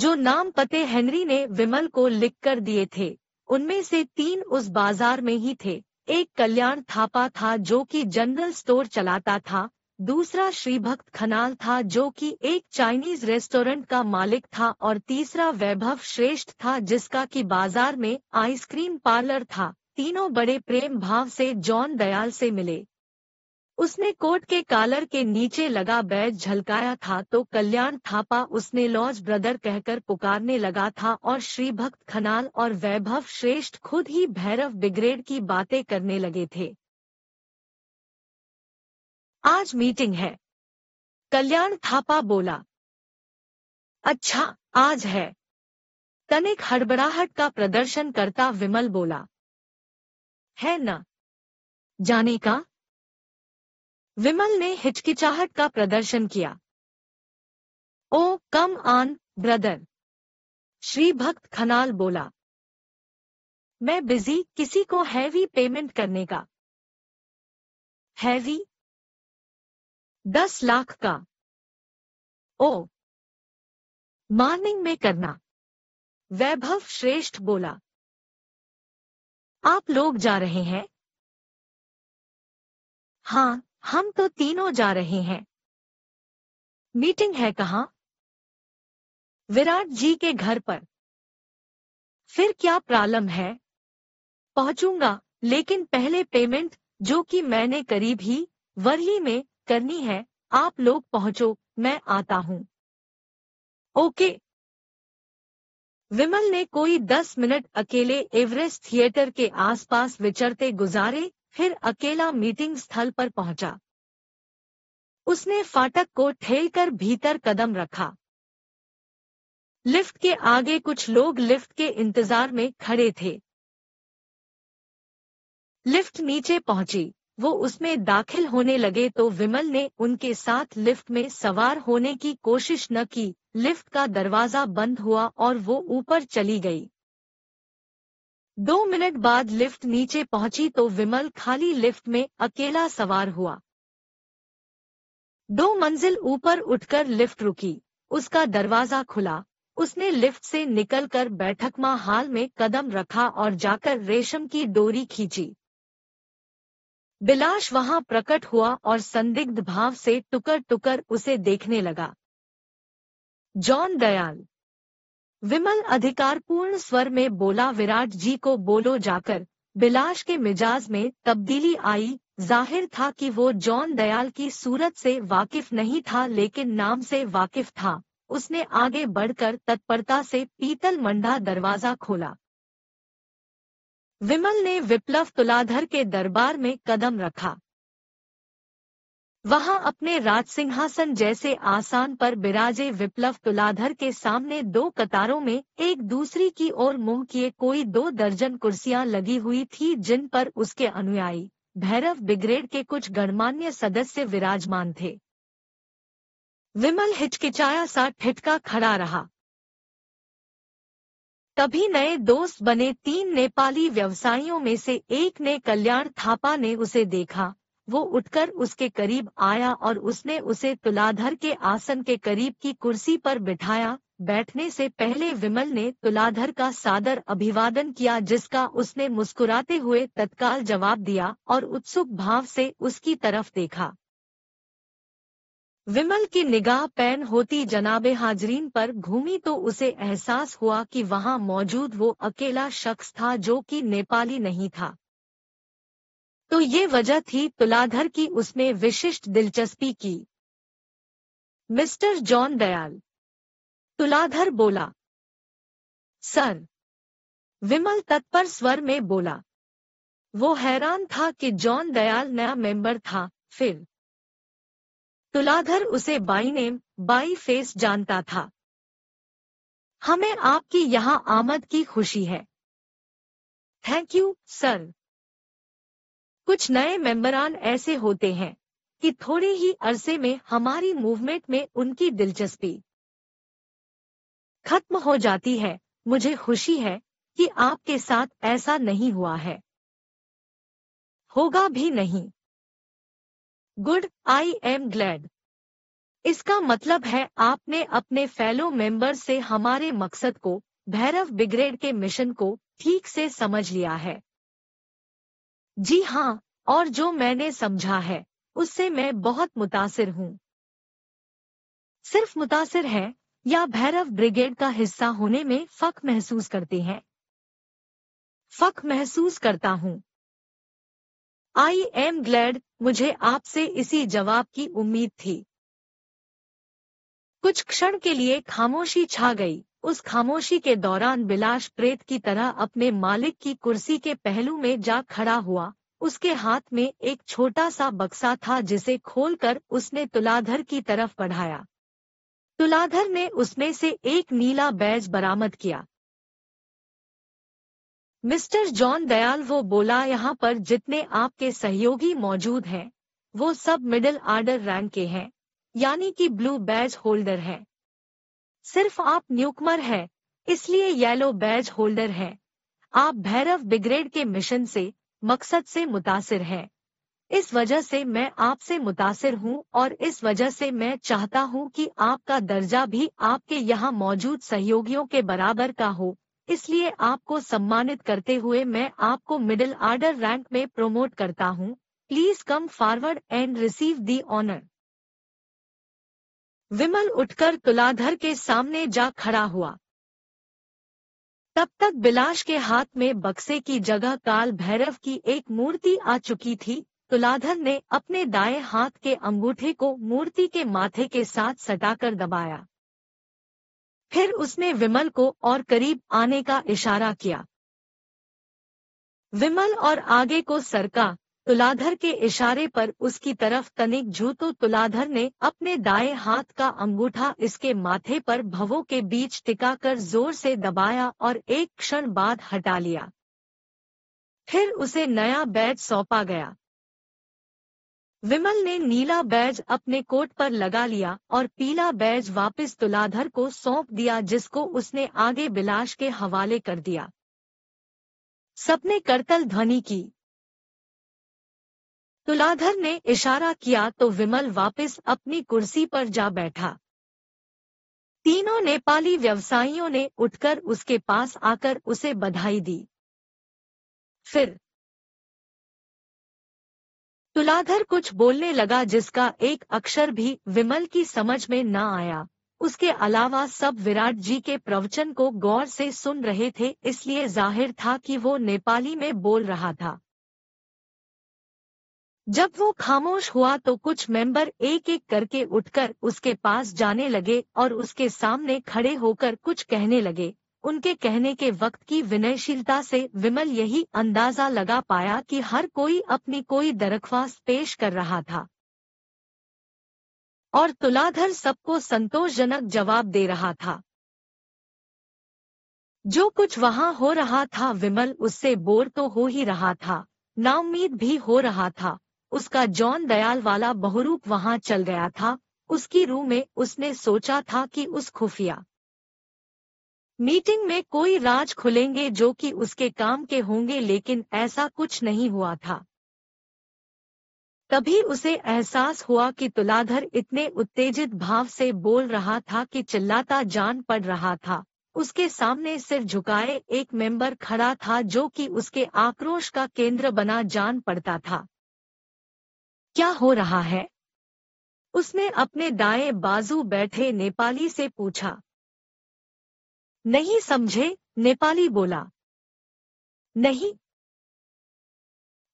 जो नाम पते हेनरी ने विमल को लिख कर दिए थे उनमें से तीन उस बाजार में ही थे एक कल्याण थापा था जो कि जनरल स्टोर चलाता था दूसरा श्रीभक्त खनाल था जो कि एक चाइनीज रेस्टोरेंट का मालिक था और तीसरा वैभव श्रेष्ठ था जिसका कि बाजार में आइसक्रीम पार्लर था तीनों बड़े प्रेम भाव से जॉन दयाल से मिले उसने कोट के कालर के नीचे लगा बैज झलकाया था तो कल्याण थापा उसने लॉज ब्रदर कहकर पुकारने लगा था और श्री भक्त खनाल और वैभव श्रेष्ठ खुद ही भैरव बिग्रेड की बातें करने लगे थे आज मीटिंग है कल्याण थापा बोला अच्छा आज है तनिक हड़बड़ाहट का प्रदर्शन करता विमल बोला है न जाने का विमल ने हिचकिचाहट का प्रदर्शन किया ओ कम आन ब्रदर श्री भक्त खनाल बोला मैं बिजी किसी को हैवी पेमेंट करने का हैवी दस लाख का ओ मॉर्निंग में करना वैभव श्रेष्ठ बोला आप लोग जा रहे हैं हां हम तो तीनों जा रहे हैं मीटिंग है कहा विराट जी के घर पर फिर क्या प्रॉब्लम है पहुंचूंगा लेकिन पहले पेमेंट जो कि मैंने करीब ही वर्ली में करनी है आप लोग पहुंचो मैं आता हूं ओके विमल ने कोई दस मिनट अकेले एवरेस्ट थिएटर के आसपास विचरते गुजारे फिर अकेला मीटिंग स्थल पर पहुंचा उसने फाटक को कर भीतर कदम रखा लिफ्ट के आगे कुछ लोग लिफ्ट के इंतजार में खड़े थे लिफ्ट नीचे पहुंची वो उसमें दाखिल होने लगे तो विमल ने उनके साथ लिफ्ट में सवार होने की कोशिश न की लिफ्ट का दरवाजा बंद हुआ और वो ऊपर चली गई दो मिनट बाद लिफ्ट नीचे पहुंची तो विमल खाली लिफ्ट में अकेला सवार हुआ दो मंजिल ऊपर उठकर लिफ्ट रुकी उसका दरवाजा खुला उसने लिफ्ट से निकलकर बैठकमा हाल में कदम रखा और जाकर रेशम की डोरी खींची बिलाश वहां प्रकट हुआ और संदिग्ध भाव से टुकर टुकर उसे देखने लगा जॉन दयाल विमल पूर्ण स्वर में बोला विराट जी को बोलो जाकर बिलाश के मिजाज में तब्दीली आई जाहिर था कि वो जॉन दयाल की सूरत से वाकिफ नहीं था लेकिन नाम से वाकिफ था उसने आगे बढ़कर तत्परता से पीतल मंडा दरवाजा खोला विमल ने विप्लव तुलाधर के दरबार में कदम रखा वहां अपने राज सिंहासन जैसे आसान पर बिराजे विप्लव तुलाधर के सामने दो कतारों में एक दूसरी की ओर मुंह किए कोई दो दर्जन कुर्सियां लगी हुई थी जिन पर उसके अनुयायी भैरव ब्रिगेड के कुछ गणमान्य सदस्य विराजमान थे विमल हिचकिचाया सा ठिटका खड़ा रहा तभी नए दोस्त बने तीन नेपाली व्यवसायियों में से एक ने कल्याण थापा ने उसे देखा वो उठकर उसके करीब आया और उसने उसे तुलाधर के आसन के करीब की कुर्सी पर बिठाया बैठने से पहले विमल ने तुलाधर का सादर अभिवादन किया जिसका उसने मुस्कुराते हुए तत्काल जवाब दिया और उत्सुक भाव से उसकी तरफ देखा विमल की निगाह पैन होती जनाबे हाजरीन पर घूमी तो उसे एहसास हुआ कि वहाँ मौजूद वो अकेला शख्स था जो कि नेपाली नहीं था तो ये वजह थी तुलाधर की उसमें विशिष्ट दिलचस्पी की मिस्टर जॉन दयाल तुलाधर बोला सर विमल तत्पर स्वर में बोला वो हैरान था कि जॉन दयाल नया मेंबर था फिर तुलाधर उसे बाई नेम बाई फेस जानता था हमें आपकी यहां आमद की खुशी है थैंक यू सर कुछ नए मेंबरान ऐसे होते हैं कि थोड़े ही अरसे में हमारी मूवमेंट में उनकी दिलचस्पी खत्म हो जाती है मुझे खुशी है कि आपके साथ ऐसा नहीं हुआ है होगा भी नहीं गुड आई एम ग्लैड इसका मतलब है आपने अपने फेलो मेंबर से हमारे मकसद को भैरव बिग्रेड के मिशन को ठीक से समझ लिया है जी हाँ और जो मैंने समझा है उससे मैं बहुत मुतासिर हूँ सिर्फ मुतासिर है या भैरव ब्रिगेड का हिस्सा होने में फक महसूस करते हैं फक महसूस करता हूँ आई एम ग्लैड मुझे आपसे इसी जवाब की उम्मीद थी कुछ क्षण के लिए खामोशी छा गई उस खामोशी के दौरान बिलाश प्रेत की तरह अपने मालिक की कुर्सी के पहलू में जा खड़ा हुआ उसके हाथ में एक छोटा सा बक्सा था जिसे खोलकर उसने तुलाधर की तरफ बढ़ाया तुलाधर ने उसमें से एक नीला बैज बरामद किया मिस्टर जॉन दयाल वो बोला यहाँ पर जितने आपके सहयोगी मौजूद हैं वो सब मिडिल आर्डर रैंक के हैं यानी कि ब्लू बैज होल्डर हैं सिर्फ आप न्यूकमर हैं इसलिए येलो बैज होल्डर हैं आप भैरव बिग्रेड के मिशन से मकसद से मुतासिर हैं इस वजह से मैं आपसे मुतासर हूं और इस वजह से मैं चाहता हूं कि आपका दर्जा भी आपके यहां मौजूद सहयोगियों के बराबर का हो इसलिए आपको सम्मानित करते हुए मैं आपको मिडिल आर्डर रैंक में प्रोमोट करता हूं please come forward and receive the honour Vimal उठकर तुलाधर के सामने जा खड़ा हुआ तब तक बिलाश के हाथ में बक्से की जगह काल भैरव की एक मूर्ति आ चुकी थी तुलाधर ने अपने दाएं हाथ के अंगूठे को मूर्ति के माथे के साथ सटाकर दबाया फिर उसने विमल को और करीब आने का इशारा किया विमल और आगे को सरका तुलाधर के इशारे पर उसकी तरफ तनिक तो तुलाधर ने अपने दाएं हाथ का अंगूठा इसके माथे पर भवों के बीच टिकाकर जोर से दबाया और एक क्षण बाद हटा लिया फिर उसे नया बैज सौंपा गया विमल ने नीला बैज अपने कोट पर लगा लिया और पीला बैज वापस तुलाधर को सौंप दिया जिसको उसने आगे बिलाश के हवाले कर दिया सपने करतल ध्वनि की तुलाधर ने इशारा किया तो विमल वापस अपनी कुर्सी पर जा बैठा तीनों नेपाली व्यवसायियों ने उठकर उसके पास आकर उसे बधाई दी फिर तुलाधर कुछ बोलने लगा जिसका एक अक्षर भी विमल की समझ में न आया उसके अलावा सब विराट जी के प्रवचन को गौर से सुन रहे थे इसलिए जाहिर था कि वो नेपाली में बोल रहा था जब वो खामोश हुआ तो कुछ मेंबर एक एक करके उठकर उसके पास जाने लगे और उसके सामने खड़े होकर कुछ कहने लगे उनके कहने के वक्त की विनयशीलता से विमल यही अंदाजा लगा पाया कि हर कोई अपनी कोई दरख्वास्त पेश कर रहा था और तुलाधर सबको संतोषजनक जवाब दे रहा था जो कुछ वहां हो रहा था विमल उससे बोर तो हो ही रहा था नाउमीद भी हो रहा था उसका जॉन दयाल वाला बहुरूप वहां चल गया था उसकी रूह में उसने सोचा था कि उस खुफिया मीटिंग में कोई राज खुलेंगे जो कि उसके काम के होंगे लेकिन ऐसा कुछ नहीं हुआ था तभी उसे एहसास हुआ कि तुलाधर इतने उत्तेजित भाव से बोल रहा था कि चिल्लाता जान पड़ रहा था उसके सामने सिर झुकाए एक मेंबर खड़ा था जो कि उसके आक्रोश का केंद्र बना जान पड़ता था क्या हो रहा है उसने अपने दाएं बाजू बैठे नेपाली से पूछा नहीं समझे नेपाली बोला नहीं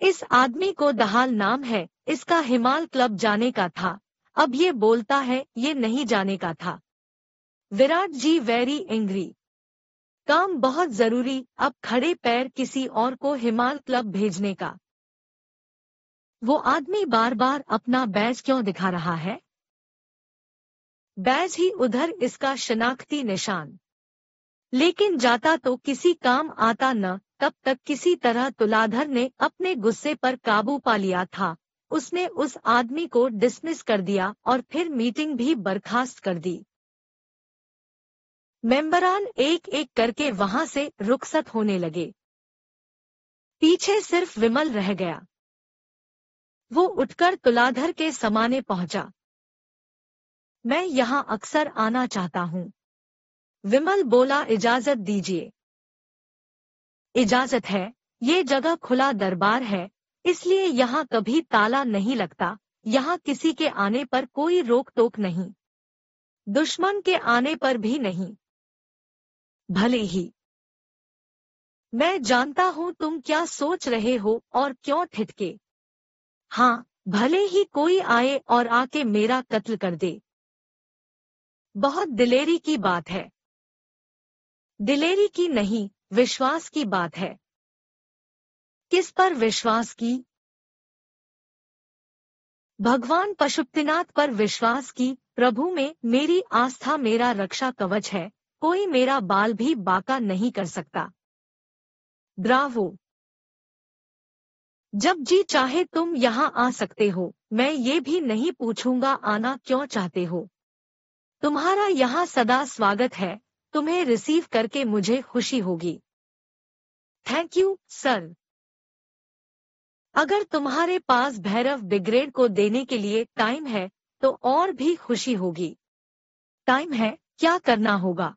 इस आदमी को दहाल नाम है इसका हिमाल क्लब जाने का था अब ये बोलता है ये नहीं जाने का था विराट जी वेरी एंग्री काम बहुत जरूरी अब खड़े पैर किसी और को हिमाल क्लब भेजने का वो आदमी बार बार अपना बैज क्यों दिखा रहा है बैज ही उधर इसका शनाख्ती निशान लेकिन जाता तो किसी काम आता न तब तक किसी तरह तुलाधर ने अपने गुस्से पर काबू पा लिया था उसने उस आदमी को डिसमिस कर दिया और फिर मीटिंग भी बर्खास्त कर दी मेंबरान एक एक करके वहां से रुखसत होने लगे पीछे सिर्फ विमल रह गया वो उठकर तुलाधर के समाने पहुंचा मैं यहाँ अक्सर आना चाहता हूँ विमल बोला इजाजत दीजिए इजाजत है ये जगह खुला दरबार है इसलिए यहाँ कभी ताला नहीं लगता यहाँ किसी के आने पर कोई रोक टोक नहीं दुश्मन के आने पर भी नहीं भले ही मैं जानता हूँ तुम क्या सोच रहे हो और क्यों ठिठके हाँ भले ही कोई आए और आके मेरा कत्ल कर दे बहुत दिलेरी की बात है दिलेरी की नहीं विश्वास की बात है किस पर विश्वास की भगवान पशुपतिनाथ पर विश्वास की प्रभु में मेरी आस्था मेरा रक्षा कवच है कोई मेरा बाल भी बाका नहीं कर सकता ब्रावो जब जी चाहे तुम यहाँ आ सकते हो मैं ये भी नहीं पूछूंगा आना क्यों चाहते हो तुम्हारा यहाँ सदा स्वागत है तुम्हें रिसीव करके मुझे खुशी होगी थैंक यू सर अगर तुम्हारे पास भैरव बिग्रेड को देने के लिए टाइम है तो और भी खुशी होगी टाइम है क्या करना होगा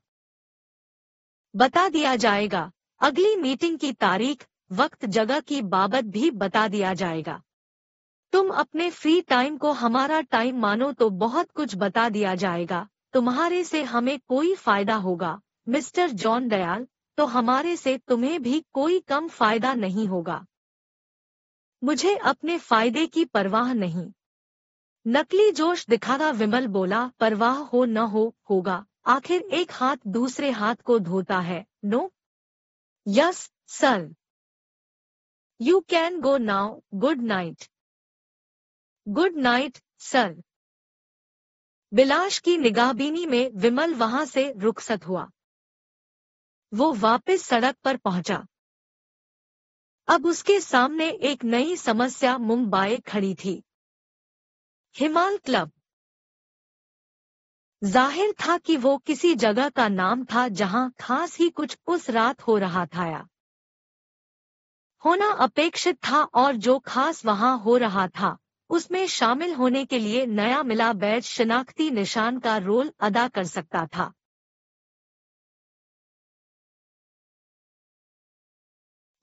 बता दिया जाएगा अगली मीटिंग की तारीख वक्त जगह की बाबत भी बता दिया जाएगा तुम अपने फ्री टाइम को हमारा टाइम मानो तो बहुत कुछ बता दिया जाएगा तुम्हारे से हमें कोई फायदा होगा मिस्टर जॉन दयाल तो हमारे से तुम्हें भी कोई कम फायदा नहीं होगा मुझे अपने फायदे की परवाह नहीं नकली जोश दिखाता विमल बोला परवाह हो न हो होगा आखिर एक हाथ दूसरे हाथ को धोता है no yes sir You can go now. Good night. Good night sir Bilash की निगाहबीनी में विमल वहां से रुखसत हुआ वो वापस सड़क पर पहुंचा अब उसके सामने एक नई समस्या मुंबई खड़ी थी हिमाल क्लब जाहिर था कि वो किसी जगह का नाम था जहां खास ही कुछ उस रात हो रहा था या। होना अपेक्षित था और जो खास वहां हो रहा था उसमें शामिल होने के लिए नया मिला बैज शिनाख्ती निशान का रोल अदा कर सकता था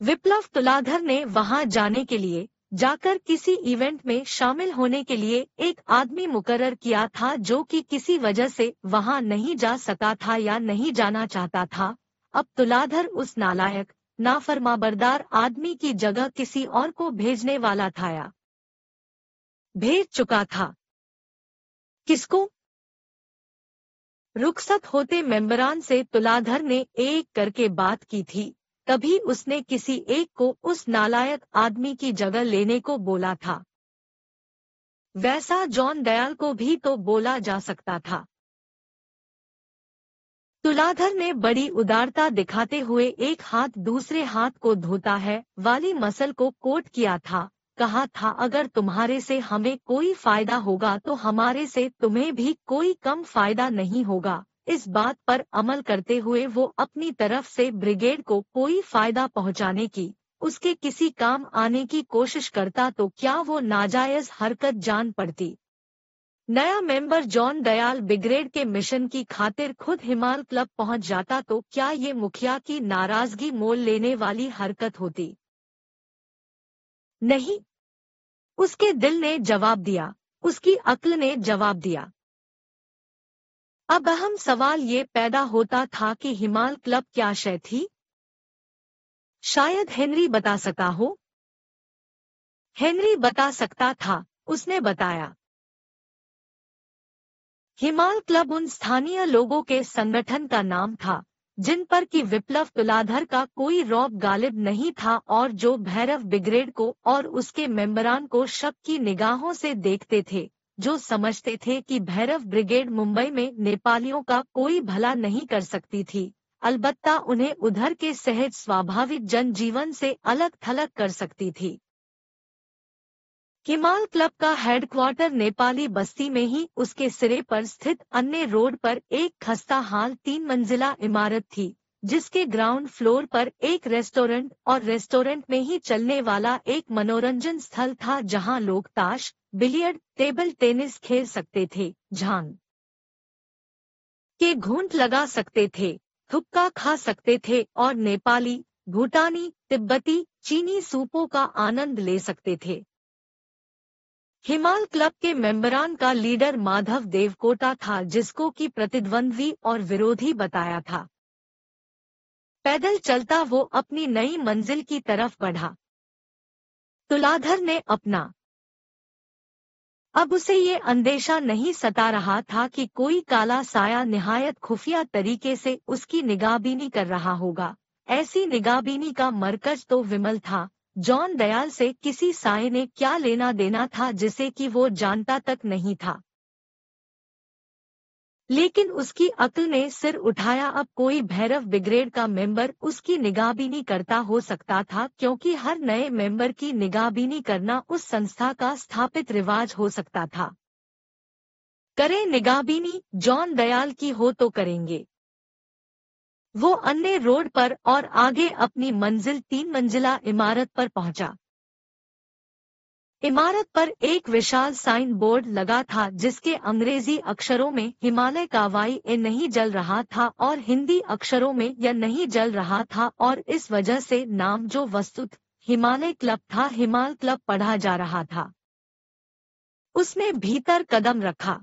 विप्लव तुलाधर ने वहां जाने के लिए जाकर किसी इवेंट में शामिल होने के लिए एक आदमी मुकरर किया था जो कि किसी वजह से वहां नहीं जा सका था या नहीं जाना चाहता था अब तुलाधर उस नालायक नाफरमा बरदार आदमी की जगह किसी और को भेजने वाला था भेज चुका था किसको रुखसत होते मेंबरान से तुलाधर ने एक करके बात की थी तभी उसने किसी एक को उस नालायक आदमी की जगह लेने को बोला था वैसा जॉन दयाल को भी तो बोला जा सकता था तुलाधर ने बड़ी उदारता दिखाते हुए एक हाथ दूसरे हाथ को धोता है वाली मसल को कोट किया था कहा था अगर तुम्हारे से हमें कोई फायदा होगा तो हमारे से तुम्हें भी कोई कम फायदा नहीं होगा इस बात पर अमल करते हुए वो अपनी तरफ से ब्रिगेड को कोई फायदा पहुंचाने की उसके किसी काम आने की कोशिश करता तो क्या वो नाजायज हरकत जान पड़ती नया मेंबर जॉन दयाल बिग्रेड के मिशन की खातिर खुद हिमाल क्लब पहुंच जाता तो क्या ये मुखिया की नाराजगी मोल लेने वाली हरकत होती नहीं उसके दिल ने जवाब दिया उसकी अक्ल ने जवाब दिया अब अहम सवाल ये पैदा होता था कि हिमाल क्लब क्या शय थी शायद हेनरी बता सका हो हेनरी बता सकता था उसने बताया हिमाल क्लब उन स्थानीय लोगों के संगठन का नाम था जिन पर की विप्लव तुलाधर का कोई रौब गालिब नहीं था और जो भैरव ब्रिगेड को और उसके मेंबरान को शक की निगाहों से देखते थे जो समझते थे कि भैरव ब्रिगेड मुंबई में नेपालियों का कोई भला नहीं कर सकती थी अलबत्ता उन्हें उधर के सहज स्वाभाविक जनजीवन से अलग थलग कर सकती थी हिमाल क्लब का हेडक्वार्टर नेपाली बस्ती में ही उसके सिरे पर स्थित अन्य रोड पर एक खस्ता हाल तीन मंजिला इमारत थी जिसके ग्राउंड फ्लोर पर एक रेस्टोरेंट और रेस्टोरेंट में ही चलने वाला एक मनोरंजन स्थल था जहां लोग ताश बिलियर्ड टेबल टेनिस खेल सकते थे झांग के घूंट लगा सकते थे थुक्का खा सकते थे और नेपाली भूटानी तिब्बती चीनी सूपों का आनंद ले सकते थे हिमाल क्लब के मेंबरान का लीडर माधव देवकोटा था जिसको की प्रतिद्वंद्वी और विरोधी बताया था पैदल चलता वो अपनी नई मंजिल की तरफ बढ़ा तुलाधर ने अपना अब उसे ये अंदेशा नहीं सता रहा था कि कोई काला साया निहायत खुफिया तरीके से उसकी निगाहबीनी कर रहा होगा ऐसी निगाहबीनी का मरकज तो विमल था जॉन दयाल से किसी साय ने क्या लेना देना था जिसे कि वो जानता तक नहीं था लेकिन उसकी अक्ल ने सिर उठाया अब कोई भैरव ब्रिग्रेड का मेंबर उसकी निगाहबीनी करता हो सकता था क्योंकि हर नए मेंबर की निगाहबीनी करना उस संस्था का स्थापित रिवाज हो सकता था करें निगाहबीनी जॉन दयाल की हो तो करेंगे वो अन्य रोड पर और आगे अपनी मंजिल तीन मंजिला इमारत पर पहुंचा इमारत पर एक विशाल साइन बोर्ड लगा था जिसके अंग्रेजी अक्षरों में हिमालय का वाई ए नहीं जल रहा था और हिंदी अक्षरों में यह नहीं जल रहा था और इस वजह से नाम जो वस्तुत हिमालय क्लब था हिमाल क्लब पढ़ा जा रहा था उसने भीतर कदम रखा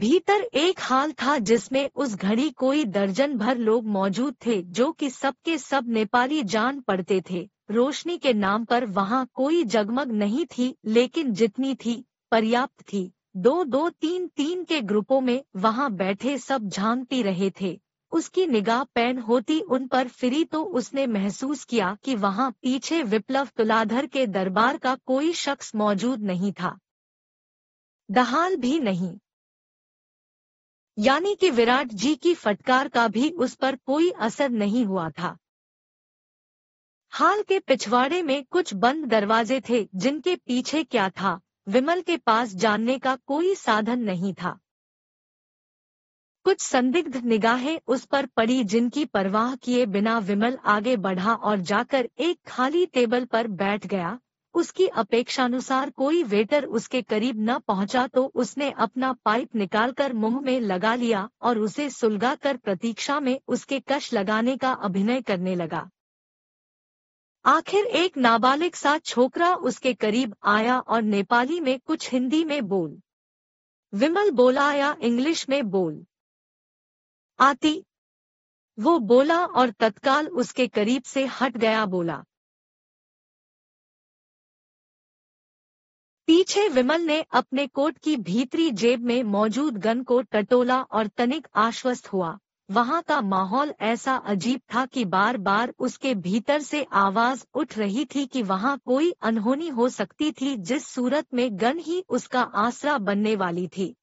भीतर एक हाल था जिसमें उस घड़ी कोई दर्जन भर लोग मौजूद थे जो कि सबके सब नेपाली जान पड़ते थे रोशनी के नाम पर वहाँ कोई जगमग नहीं थी लेकिन जितनी थी पर्याप्त थी दो दो तीन तीन के ग्रुपों में वहाँ बैठे सब झांकती रहे थे उसकी निगाह पैन होती उन पर फिरी तो उसने महसूस किया कि वहाँ पीछे विप्लव तुलाधर के दरबार का कोई शख्स मौजूद नहीं था दहाल भी नहीं यानी कि विराट जी की फटकार का भी उस पर कोई असर नहीं हुआ था हाल के पिछवाड़े में कुछ बंद दरवाजे थे जिनके पीछे क्या था विमल के पास जानने का कोई साधन नहीं था कुछ संदिग्ध निगाहें उस पर पड़ी जिनकी परवाह किए बिना विमल आगे बढ़ा और जाकर एक खाली टेबल पर बैठ गया उसकी अपेक्षानुसार कोई वेटर उसके करीब न पहुंचा तो उसने अपना पाइप निकालकर मुंह में लगा लिया और उसे सुलगा कर प्रतीक्षा में उसके कश लगाने का अभिनय करने लगा आखिर एक नाबालिग सा छोकरा उसके करीब आया और नेपाली में कुछ हिंदी में बोल विमल बोला या इंग्लिश में बोल आती वो बोला और तत्काल उसके करीब से हट गया बोला पीछे विमल ने अपने कोट की भीतरी जेब में मौजूद गन को टटोला और तनिक आश्वस्त हुआ वहाँ का माहौल ऐसा अजीब था कि बार बार उसके भीतर से आवाज उठ रही थी कि वहाँ कोई अनहोनी हो सकती थी जिस सूरत में गन ही उसका आसरा बनने वाली थी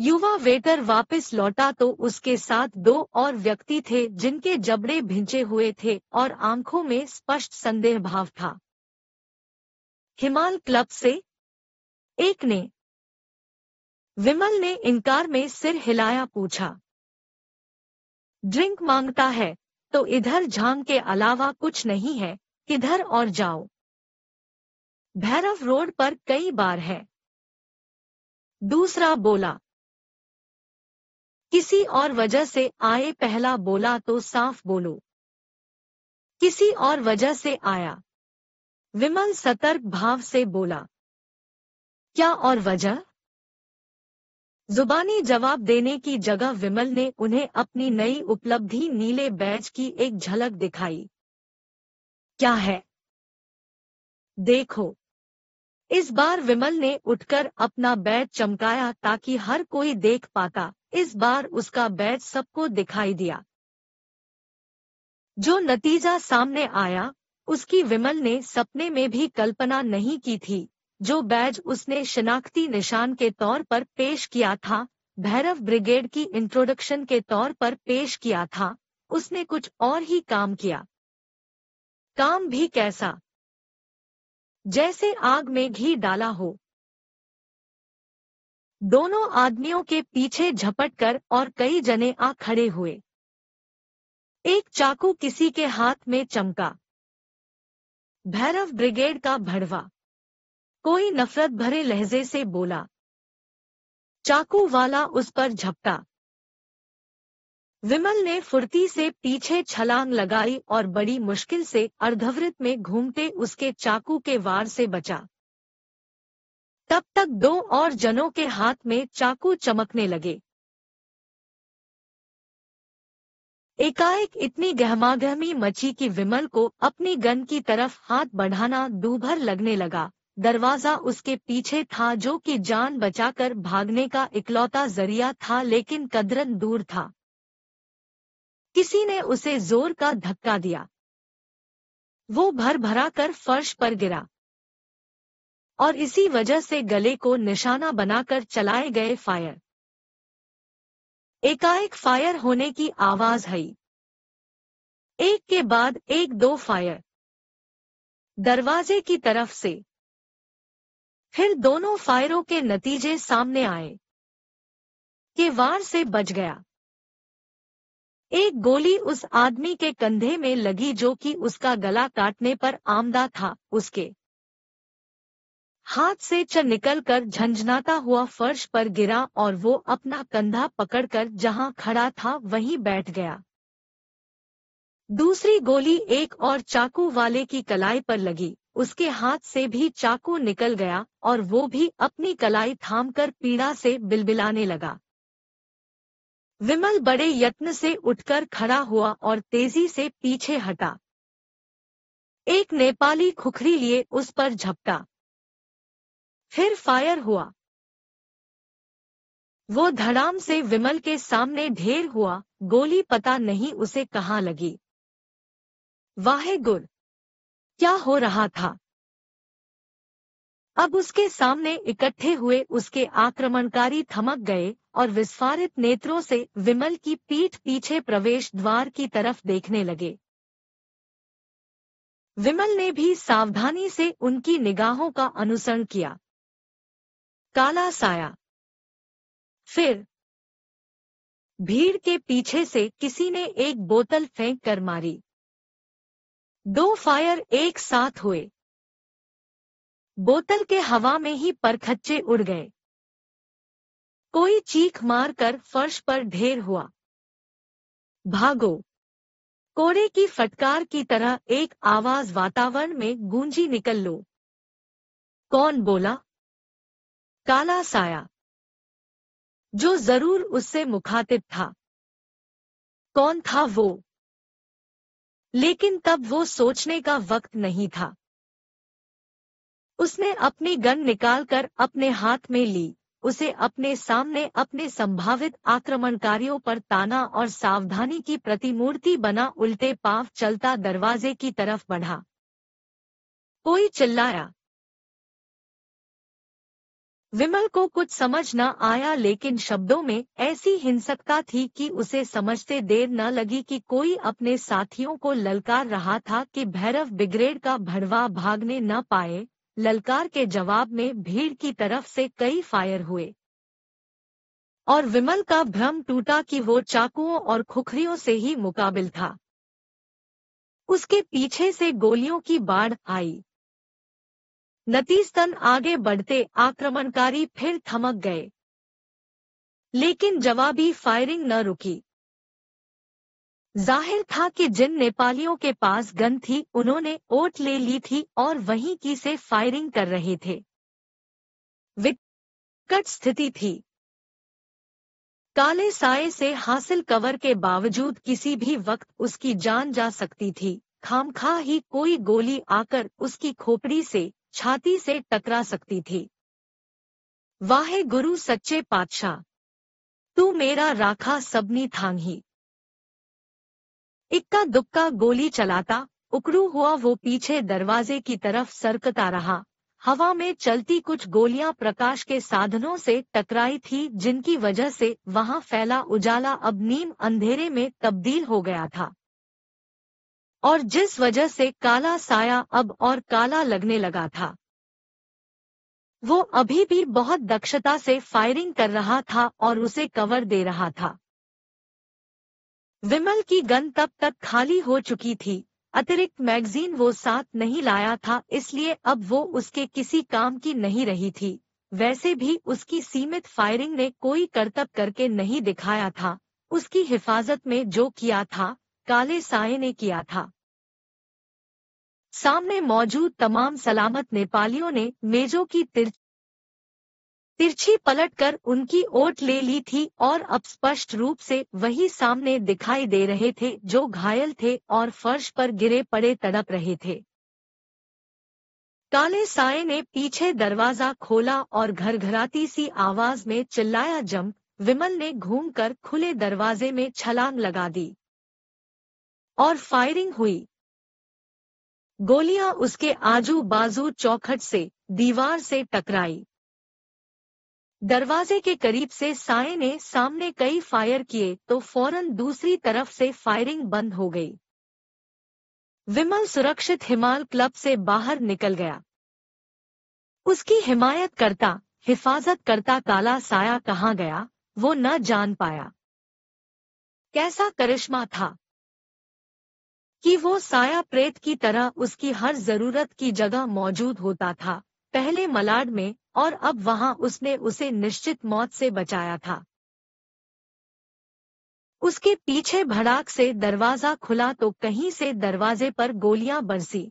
युवा वेटर वापस लौटा तो उसके साथ दो और व्यक्ति थे जिनके जबड़े भिंचे हुए थे और आंखों में स्पष्ट संदेह भाव था हिमाल क्लब से एक ने विमल ने इनकार में सिर हिलाया पूछा ड्रिंक मांगता है तो इधर झांग के अलावा कुछ नहीं है किधर और जाओ भैरव रोड पर कई बार है दूसरा बोला किसी और वजह से आए पहला बोला तो साफ बोलो किसी और वजह से आया विमल सतर्क भाव से बोला क्या और वजह जुबानी जवाब देने की जगह विमल ने उन्हें अपनी नई उपलब्धि नीले बैज की एक झलक दिखाई क्या है देखो इस बार विमल ने उठकर अपना बैज चमकाया ताकि हर कोई देख पाता इस बार उसका बैज सबको दिखाई दिया जो नतीजा सामने आया उसकी विमल ने सपने में भी कल्पना नहीं की थी जो बैज उसने शिनाख्ती निशान के तौर पर पेश किया था भैरव ब्रिगेड की इंट्रोडक्शन के तौर पर पेश किया था उसने कुछ और ही काम किया काम भी कैसा जैसे आग में घी डाला हो दोनों आदमियों के पीछे झपट कर और कई जने आ खड़े हुए एक चाकू किसी के हाथ में चमका भैरव ब्रिगेड का भड़वा कोई नफरत भरे लहजे से बोला चाकू वाला उस पर झपटा विमल ने फुर्ती से पीछे छलांग लगाई और बड़ी मुश्किल से अर्धवृत में घूमते उसके चाकू के वार से बचा तब तक दो और जनों के हाथ में चाकू चमकने लगे एकाएक इतनी गहमागहमी मची कि विमल को अपनी गन की तरफ हाथ बढ़ाना दूभर लगने लगा दरवाजा उसके पीछे था जो कि जान बचाकर भागने का इकलौता जरिया था लेकिन कदरन दूर था किसी ने उसे जोर का धक्का दिया वो भर भरा कर फर्श पर गिरा और इसी वजह से गले को निशाना बनाकर चलाए गए फायर एकाएक फायर होने की आवाज आई एक के बाद एक दो फायर दरवाजे की तरफ से फिर दोनों फायरों के नतीजे सामने आए के वार से बच गया एक गोली उस आदमी के कंधे में लगी जो कि उसका गला काटने पर आमदा था उसके हाथ से च निकलकर झंझनाता हुआ फर्श पर गिरा और वो अपना कंधा पकड़कर जहां खड़ा था वहीं बैठ गया दूसरी गोली एक और चाकू वाले की कलाई पर लगी उसके हाथ से भी चाकू निकल गया और वो भी अपनी कलाई थामकर पीड़ा से बिलबिलाने लगा विमल बड़े यत्न से उठकर खड़ा हुआ और तेजी से पीछे हटा एक नेपाली खुखरी लिए उस पर झपटा फिर फायर हुआ वो धड़ाम से विमल के सामने ढेर हुआ गोली पता नहीं उसे कहाँ लगी वाहे गुर क्या हो रहा था अब उसके सामने इकट्ठे हुए उसके आक्रमणकारी थमक गए और विस्फारित नेत्रों से विमल की पीठ पीछे प्रवेश द्वार की तरफ देखने लगे विमल ने भी सावधानी से उनकी निगाहों का अनुसरण किया काला साया फिर भीड़ के पीछे से किसी ने एक बोतल फेंक कर मारी दो फायर एक साथ हुए बोतल के हवा में ही परखच्चे उड़ गए कोई चीख मार कर फर्श पर ढेर हुआ भागो कोड़े की फटकार की तरह एक आवाज वातावरण में गूंजी निकल लो कौन बोला काला साया जो जरूर उससे मुखातिब था कौन था वो लेकिन तब वो सोचने का वक्त नहीं था उसने अपनी गन निकालकर अपने हाथ में ली उसे अपने सामने अपने संभावित आक्रमणकारियों पर ताना और सावधानी की प्रतिमूर्ति बना उल्टे पाव चलता दरवाजे की तरफ बढ़ा कोई चिल्लाया विमल को कुछ समझ न आया लेकिन शब्दों में ऐसी हिंसकता थी कि उसे समझते देर न लगी कि कोई अपने साथियों को ललकार रहा था कि भैरव बिग्रेड का भड़वा भागने न पाए ललकार के जवाब में भीड़ की तरफ से कई फायर हुए और विमल का भ्रम टूटा कि वो चाकुओं और खुखरियों से ही मुकाबिल था उसके पीछे से गोलियों की बाढ़ आई नतीजतन आगे बढ़ते आक्रमणकारी फिर थमक गए लेकिन जवाबी फायरिंग न रुकी जाहिर था कि जिन नेपालियों के पास गन थी उन्होंने ओट ले ली थी और वहीं की से फायरिंग कर रहे थे विकट स्थिति थी काले साए से हासिल कवर के बावजूद किसी भी वक्त उसकी जान जा सकती थी खामखा ही कोई गोली आकर उसकी खोपड़ी से छाती से टकरा सकती थी वाहे गुरु सच्चे पातशाह तू मेरा राखा सबनी थांगी इक्का दुक्का गोली चलाता उकड़ू हुआ वो पीछे दरवाजे की तरफ सरकता रहा हवा में चलती कुछ गोलियां प्रकाश के साधनों से टकराई थी जिनकी वजह से वहां फैला उजाला अब नीम अंधेरे में तब्दील हो गया था और जिस वजह से काला साया अब और काला लगने लगा था वो अभी भी बहुत दक्षता से फायरिंग कर रहा था और उसे कवर दे रहा था विमल की गन तब तक खाली हो चुकी थी अतिरिक्त मैगजीन वो साथ नहीं लाया था इसलिए अब वो उसके किसी काम की नहीं रही थी वैसे भी उसकी सीमित फायरिंग ने कोई करतब करके नहीं दिखाया था उसकी हिफाजत में जो किया था काले साय ने किया था सामने मौजूद तमाम सलामत नेपालियों ने मेजों की तिर तिरछी पलटकर उनकी ओट ले ली थी और अब स्पष्ट रूप से वही सामने दिखाई दे रहे थे जो घायल थे और फर्श पर गिरे पड़े तड़प रहे थे काले साय ने पीछे दरवाजा खोला और घरघराती सी आवाज में चिल्लाया जम विमल ने घूमकर खुले दरवाजे में छलांग लगा दी और फायरिंग हुई गोलियां उसके आजू बाजू चौखट से दीवार से टकराई दरवाजे के करीब से साय ने सामने कई फायर किए तो फौरन दूसरी तरफ से फायरिंग बंद हो गई विमल सुरक्षित हिमाल क्लब से बाहर निकल गया उसकी हिमायत करता हिफाजत करता काला साया कहां गया वो न जान पाया कैसा करिश्मा था कि वो साया प्रेत की तरह उसकी हर जरूरत की जगह मौजूद होता था पहले मलाड में और अब वहां उसने उसे निश्चित मौत से बचाया था उसके पीछे भड़ाक से दरवाजा खुला तो कहीं से दरवाजे पर गोलियां बरसी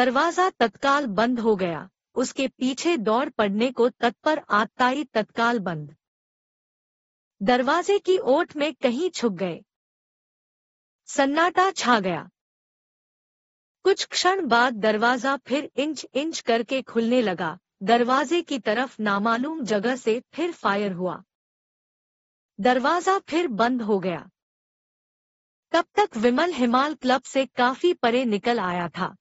दरवाजा तत्काल बंद हो गया उसके पीछे दौड़ पड़ने को तत्पर आताई तत्काल बंद दरवाजे की ओट में कहीं छुप गए सन्नाटा छा गया कुछ क्षण बाद दरवाजा फिर इंच इंच करके खुलने लगा दरवाजे की तरफ नामालूम जगह से फिर फायर हुआ दरवाजा फिर बंद हो गया तब तक विमल हिमाल क्लब से काफी परे निकल आया था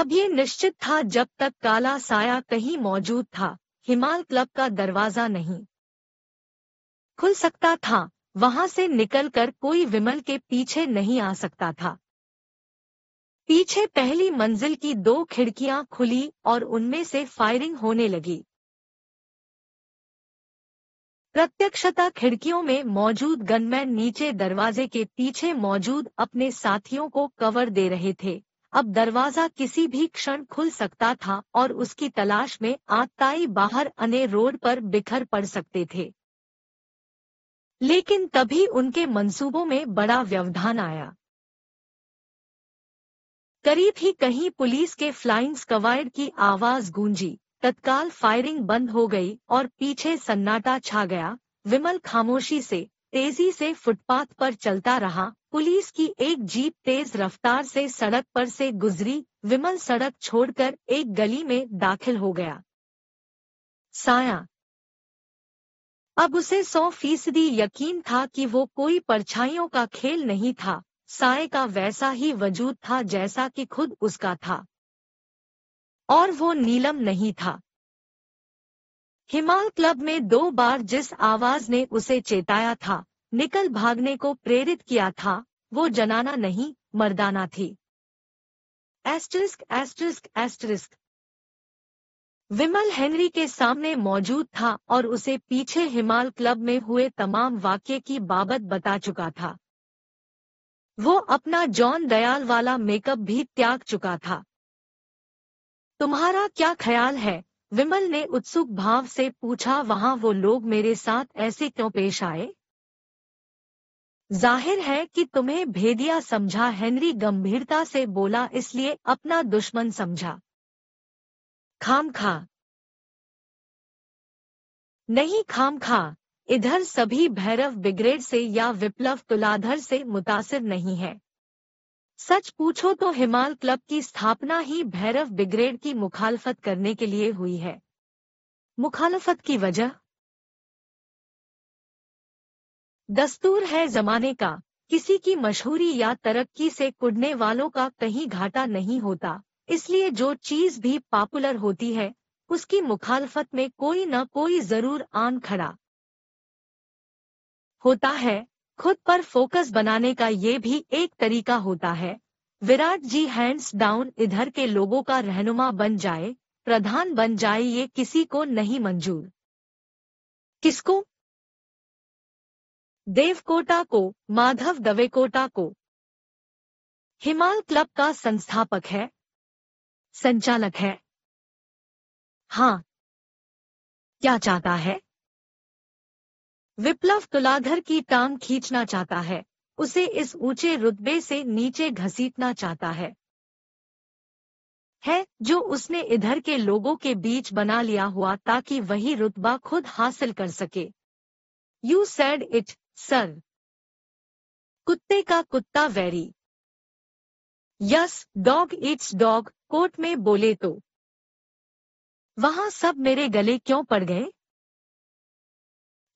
अब ये निश्चित था जब तक काला साया कहीं मौजूद था हिमाल क्लब का दरवाजा नहीं खुल सकता था वहां से निकलकर कोई विमल के पीछे नहीं आ सकता था पीछे पहली मंजिल की दो खिड़कियां खुली और उनमें से फायरिंग होने लगी प्रत्यक्षता खिड़कियों में मौजूद गनमैन नीचे दरवाजे के पीछे मौजूद अपने साथियों को कवर दे रहे थे अब दरवाजा किसी भी क्षण खुल सकता था और उसकी तलाश में आताई बाहर अने रोड पर बिखर पड़ सकते थे लेकिन तभी उनके मंसूबों में बड़ा व्यवधान आया करीब ही कहीं पुलिस के फ्लाइंग स्क्वाड की आवाज गूंजी तत्काल फायरिंग बंद हो गई और पीछे सन्नाटा छा गया विमल खामोशी से तेजी से फुटपाथ पर चलता रहा पुलिस की एक जीप तेज रफ्तार से सड़क पर से गुजरी विमल सड़क छोड़कर एक गली में दाखिल हो गया साया अब उसे सौ फीसदी यकीन था कि वो कोई परछाइयों का खेल नहीं था साय का वैसा ही वजूद था जैसा कि खुद उसका था और वो नीलम नहीं था हिमाल क्लब में दो बार जिस आवाज ने उसे चेताया था निकल भागने को प्रेरित किया था वो जनाना नहीं मर्दाना थी asterisk asterisk asterisk Vimal Henry के सामने मौजूद था और उसे पीछे हिमाल क्लब में हुए तमाम वाक्य की बाबत बता चुका था वो अपना जॉन दयाल वाला मेकअप भी त्याग चुका था तुम्हारा क्या ख्याल है विमल ने उत्सुक भाव से पूछा वहां वो लोग मेरे साथ ऐसे क्यों पेश आए जाहिर है कि तुम्हें भेदिया समझा हेनरी गंभीरता से बोला इसलिए अपना दुश्मन समझा खाम खा नहीं खाम खा इधर सभी भैरव बिग्रेड से या विप्लव तुलाधर से मुतासिर नहीं है सच पूछो तो हिमाल क्लब की स्थापना ही भैरव बिग्रेड की मुखालफत करने के लिए हुई है मुखालफत की वजह दस्तूर है जमाने का किसी की मशहूरी या तरक्की से कुड़ने वालों का कहीं घाटा नहीं होता इसलिए जो चीज भी पॉपुलर होती है उसकी मुखालफत में कोई न कोई जरूर आन खड़ा होता है खुद पर फोकस बनाने का ये भी एक तरीका होता है विराट जी हैंड्स डाउन इधर के लोगों का रहनुमा बन जाए प्रधान बन जाए ये किसी को नहीं मंजूर किसको देवकोटा को माधव दवेकोटा को हिमाल क्लब का संस्थापक है संचालक है हाँ क्या चाहता है विप्लव तुलाधर की टांग खींचना चाहता है उसे इस ऊंचे रुतबे से नीचे घसीटना चाहता है है जो उसने इधर के लोगों के बीच बना लिया हुआ ताकि वही रुतबा खुद हासिल कर सके यू सेड इट सर कुत्ते का कुत्ता very yes dog it's dog court में बोले तो वहां सब मेरे गले क्यों पड़ गए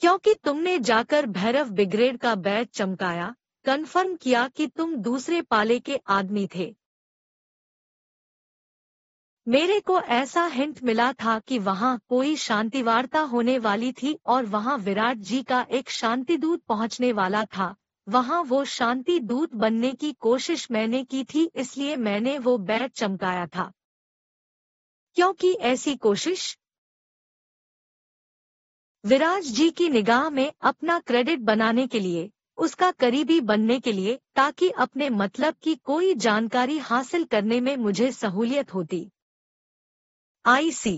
क्योंकि तुमने जाकर भैरव बिग्रेड का बैच चमकाया कन्फर्म किया कि तुम दूसरे पाले के आदमी थे मेरे को ऐसा हिंट मिला था कि वहां कोई शांतिवार्ता होने वाली थी और वहां विराट जी का एक शांतिदूत पहुंचने वाला था वहाँ वो शांति दूत बनने की कोशिश मैंने की थी इसलिए मैंने वो बैट चमकाया था क्योंकि ऐसी कोशिश विराज जी की निगाह में अपना क्रेडिट बनाने के लिए उसका करीबी बनने के लिए ताकि अपने मतलब की कोई जानकारी हासिल करने में मुझे सहूलियत होती आईसी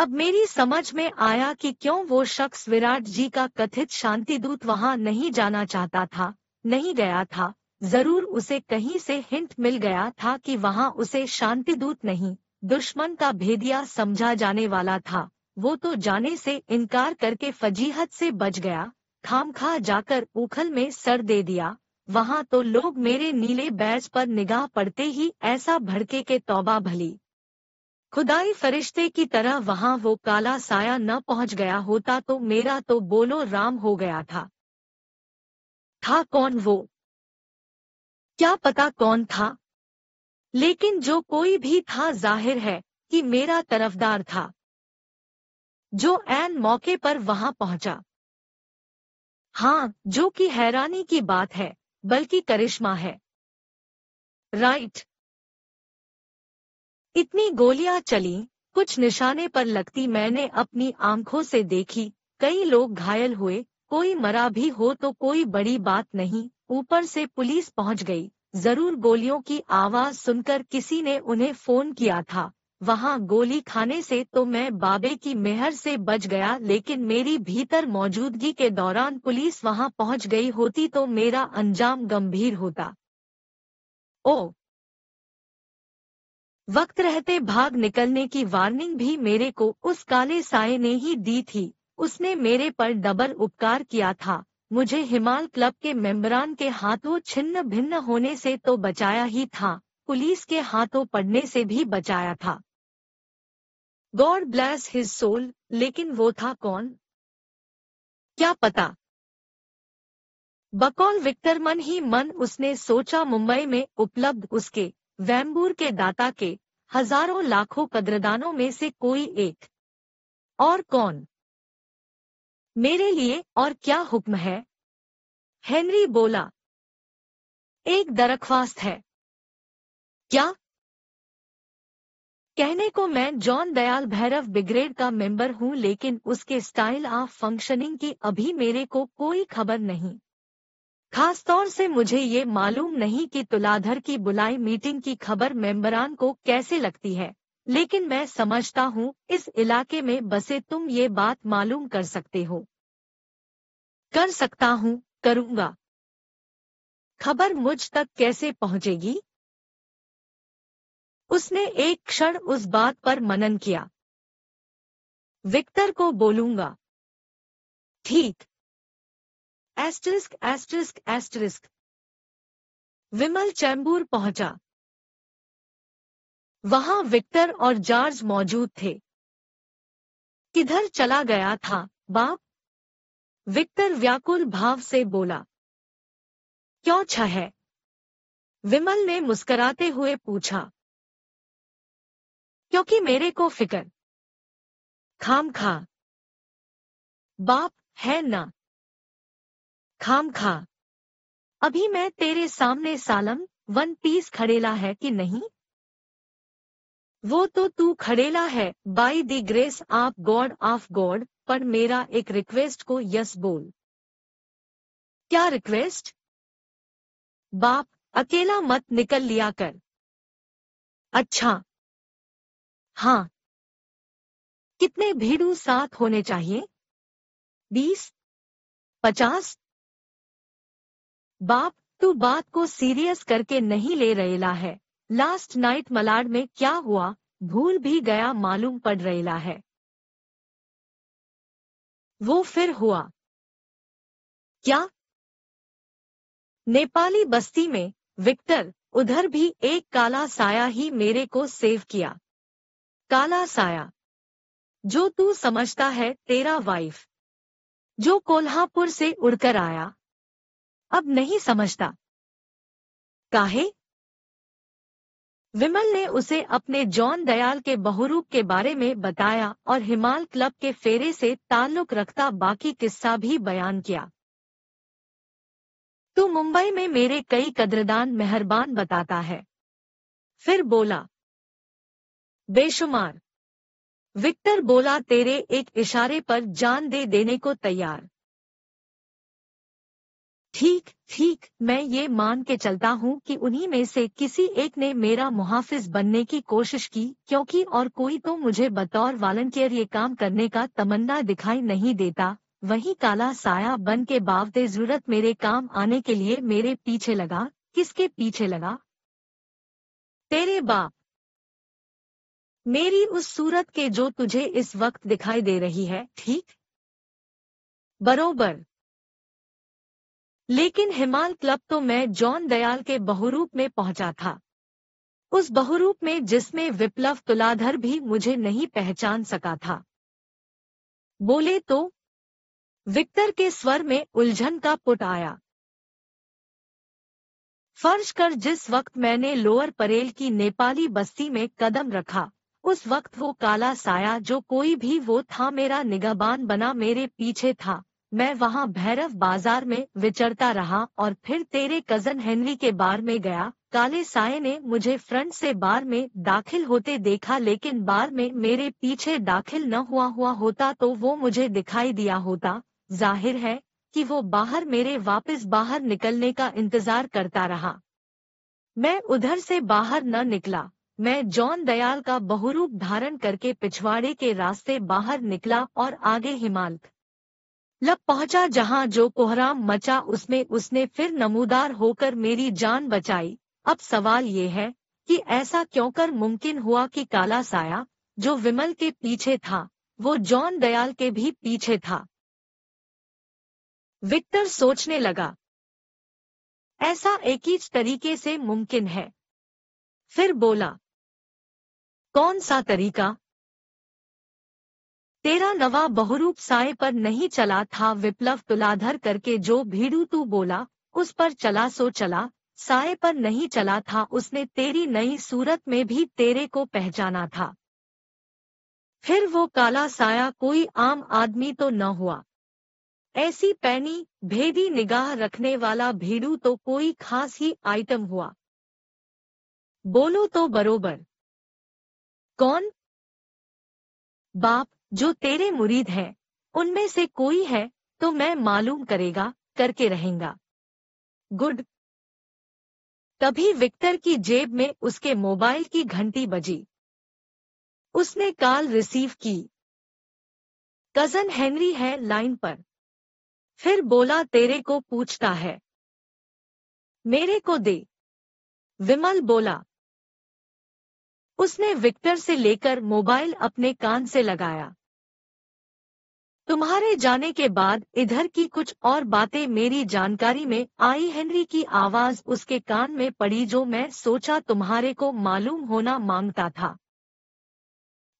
अब मेरी समझ में आया कि क्यों वो शख्स विराट जी का कथित शांति दूत वहाँ नहीं जाना चाहता था नहीं गया था जरूर उसे कहीं से हिंट मिल गया था कि वहाँ उसे शांति दूत नहीं दुश्मन का भेदिया समझा जाने वाला था वो तो जाने से इनकार करके फजीहत से बच गया खामखा जाकर उखल में सर दे दिया वहाँ तो लोग मेरे नीले बैज पर निगाह पड़ते ही ऐसा भड़के के तौबा भली खुदाई फरिश्ते की तरह वहां वो काला साया न पहुंच गया होता तो मेरा तो बोलो राम हो गया था था कौन वो क्या पता कौन था लेकिन जो कोई भी था जाहिर है कि मेरा तरफदार था जो एन मौके पर वहां पहुंचा हाँ जो कि हैरानी की बात है बल्कि करिश्मा है राइट इतनी गोलियां चली कुछ निशाने पर लगती मैंने अपनी आंखों से देखी कई लोग घायल हुए कोई मरा भी हो तो कोई बड़ी बात नहीं ऊपर से पुलिस पहुंच गई जरूर गोलियों की आवाज सुनकर किसी ने उन्हें फोन किया था वहां गोली खाने से तो मैं बाबे की मेहर से बच गया लेकिन मेरी भीतर मौजूदगी के दौरान पुलिस वहां पहुंच गई होती तो मेरा अंजाम गंभीर होता ओ वक्त रहते भाग निकलने की वार्निंग भी मेरे को उस काले साय ने ही दी थी उसने मेरे पर डबल उपकार किया था मुझे हिमाल क्लब के मेंबरान के हाथों छिन्न भिन्न होने से तो बचाया ही था पुलिस के हाथों पड़ने से भी बचाया था गॉड ब्लेस हिज सोल लेकिन वो था कौन क्या पता बकौल विक्टर मन ही मन उसने सोचा मुंबई में उपलब्ध उसके वैम्बूर के दाता के हजारों लाखों कद्रदानों में से कोई एक और कौन मेरे लिए और क्या हुक्म है हेनरी बोला एक दरख्वास्त है क्या कहने को मैं जॉन दयाल भैरव बिग्रेड का मेंबर हूं लेकिन उसके स्टाइल ऑफ फंक्शनिंग की अभी मेरे को कोई खबर नहीं खास तौर से मुझे ये मालूम नहीं कि तुलाधर की बुलाई मीटिंग की खबर मेंबरान को कैसे लगती है लेकिन मैं समझता हूँ इस इलाके में बसे तुम ये बात मालूम कर सकते हो कर सकता हूँ करूँगा खबर मुझ तक कैसे पहुँचेगी उसने एक क्षण उस बात पर मनन किया विक्टर को बोलूंगा ठीक asterisk asterisk asterisk Vimal Chembur पहुंचा वहां विक्टर और जॉर्ज मौजूद थे किधर चला गया था बाप विक्टर व्याकुल भाव से बोला क्यों छ है विमल ने मुस्कराते हुए पूछा क्योंकि मेरे को फिकर खाम खा बाप है ना खाम खा अभी मैं तेरे सामने सालम वन पीस खड़ेला है कि नहीं वो तो तू खड़ेला है by the grace of God of God पर मेरा एक रिक्वेस्ट को यस बोल क्या रिक्वेस्ट बाप अकेला मत निकल लिया कर अच्छा हाँ कितने भीड़ू साथ होने चाहिए बीस पचास बाप तू बात को सीरियस करके नहीं ले रहेला है लास्ट नाइट मलाड में क्या हुआ भूल भी गया मालूम पड़ रहेला है वो फिर हुआ क्या नेपाली बस्ती में विक्टर उधर भी एक काला साया ही मेरे को सेव किया काला साया जो तू समझता है तेरा वाइफ जो कोल्हापुर से उड़कर आया अब नहीं समझता काहे विमल ने उसे अपने जॉन दयाल के बहुरूप के बारे में बताया और हिमाल क्लब के फेरे से ताल्लुक रखता बाकी किस्सा भी बयान किया तू मुंबई में मेरे कई कदरदान मेहरबान बताता है फिर बोला बेशुमार विक्टर बोला तेरे एक इशारे पर जान दे देने को तैयार ठीक ठीक मैं ये मान के चलता हूँ कि उन्हीं में से किसी एक ने मेरा मुहाफिज बनने की कोशिश की क्योंकि और कोई तो मुझे बतौर वॉल्टियर ये काम करने का तमन्ना दिखाई नहीं देता वही काला साया बन के बावते जरूरत मेरे काम आने के लिए मेरे पीछे लगा किसके पीछे लगा तेरे बाप मेरी उस सूरत के जो तुझे इस वक्त दिखाई दे रही है ठीक बरोबर लेकिन हिमाल क्लब तो मैं जॉन दयाल के बहुरूप में पहुंचा था उस बहुरूप में जिसमें विप्लव तुलाधर भी मुझे नहीं पहचान सका था बोले तो विक्टर के स्वर में उलझन का पुट आया फर्श कर जिस वक्त मैंने लोअर परेल की नेपाली बस्ती में कदम रखा उस वक्त वो काला साया जो कोई भी वो था मेरा निगाबान बना मेरे पीछे था मैं वहाँ भैरव बाजार में विचरता रहा और फिर तेरे कजन हेनरी के बार में गया काले साय ने मुझे फ्रंट से बार में दाखिल होते देखा लेकिन बार में मेरे पीछे दाखिल न हुआ हुआ होता तो वो मुझे दिखाई दिया होता जाहिर है कि वो बाहर मेरे वापस बाहर निकलने का इंतजार करता रहा मैं उधर से बाहर न निकला मैं जॉन दयाल का बहुरूप धारण करके पिछवाड़े के रास्ते बाहर निकला और आगे हिमालय लब पहुंचा जहां जो कोहराम मचा उसमें उसने फिर नमूदार होकर मेरी जान बचाई अब सवाल ये है कि ऐसा क्यों कर मुमकिन हुआ कि काला साया जो विमल के पीछे था वो जॉन दयाल के भी पीछे था विक्टर सोचने लगा ऐसा एक ही तरीके से मुमकिन है फिर बोला कौन सा तरीका तेरा नवा बहुरूप साय पर नहीं चला था विप्लव तुलाधर करके जो भीड़ू तू बोला उस पर चला सो चला साय पर नहीं चला था उसने तेरी नई सूरत में भी तेरे को पहचाना था फिर वो काला साया कोई आम आदमी तो न हुआ ऐसी पैनी भेदी निगाह रखने वाला भीड़ू तो कोई खास ही आइटम हुआ बोलो तो बरोबर कौन बाप जो तेरे मुरीद हैं उनमें से कोई है तो मैं मालूम करेगा करके रहेगा गुड तभी विक्टर की जेब में उसके मोबाइल की घंटी बजी उसने कॉल रिसीव की कजन हेनरी है लाइन पर फिर बोला तेरे को पूछता है मेरे को दे विमल बोला उसने विक्टर से लेकर मोबाइल अपने कान से लगाया तुम्हारे जाने के बाद इधर की कुछ और बातें मेरी जानकारी में आई हेनरी की आवाज उसके कान में पड़ी जो मैं सोचा तुम्हारे को मालूम होना मांगता था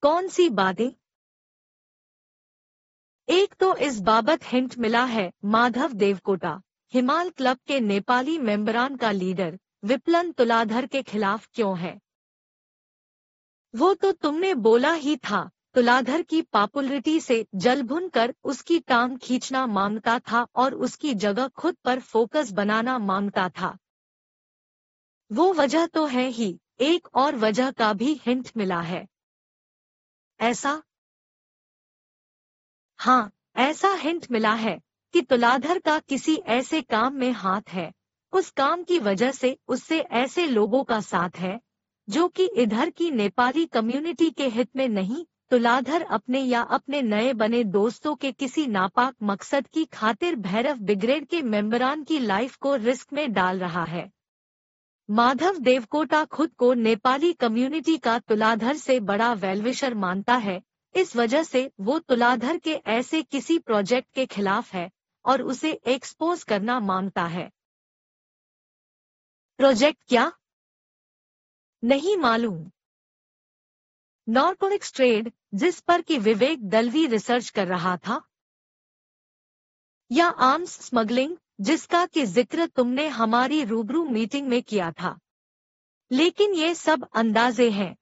कौन सी बातें एक तो इस बाबत हिंट मिला है माधव देवकोटा हिमाल क्लब के नेपाली मेंबरान का लीडर विपलन तुलाधर के खिलाफ क्यों है वो तो तुमने बोला ही था तुलाधर की पॉपुलरिटी से जल भुन कर उसकी टांग खींचना मांगता था और उसकी जगह खुद पर फोकस बनाना मांगता था वो वजह तो है ही एक और वजह का भी हिंट मिला है ऐसा हाँ ऐसा हिंट मिला है कि तुलाधर का किसी ऐसे काम में हाथ है उस काम की वजह से उससे ऐसे लोगों का साथ है जो कि इधर की नेपाली कम्युनिटी के हित में नहीं तुलाधर तो अपने या अपने नए बने दोस्तों के किसी नापाक मकसद की खातिर भैरव ब्रिगेड के मेंबरान की लाइफ को रिस्क में डाल रहा है माधव देवकोटा खुद को नेपाली कम्युनिटी का तुलाधर से बड़ा वेलविशर मानता है इस वजह से वो तुलाधर के ऐसे किसी प्रोजेक्ट के खिलाफ है और उसे एक्सपोज करना मांगता है प्रोजेक्ट क्या नहीं मालूम नॉर्कोनिक्स ट्रेड जिस पर कि विवेक दलवी रिसर्च कर रहा था या आर्म्स स्मगलिंग जिसका कि जिक्र तुमने हमारी रूबरू मीटिंग में किया था लेकिन ये सब अंदाजे हैं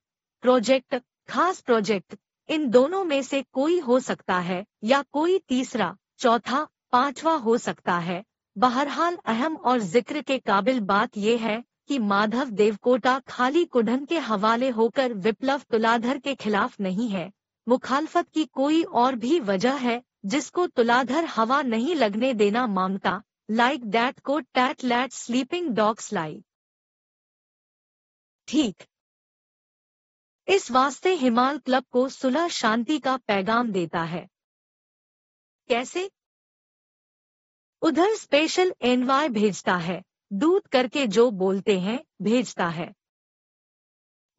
प्रोजेक्ट खास प्रोजेक्ट इन दोनों में से कोई हो सकता है या कोई तीसरा चौथा पांचवा हो सकता है बहरहाल अहम और जिक्र के काबिल बात यह है कि माधव देवकोटा खाली कुढ़न के हवाले होकर विप्लव तुलाधर के खिलाफ नहीं है मुखालफत की कोई और भी वजह है जिसको तुलाधर हवा नहीं लगने देना मांगता लाइक दैट को टैट लैट स्लीपिंग डॉग्स लाई ठीक इस वास्ते हिमाल क्लब को सुलह शांति का पैगाम देता है कैसे उधर स्पेशल एनवाय भेजता है दूत करके जो बोलते हैं भेजता है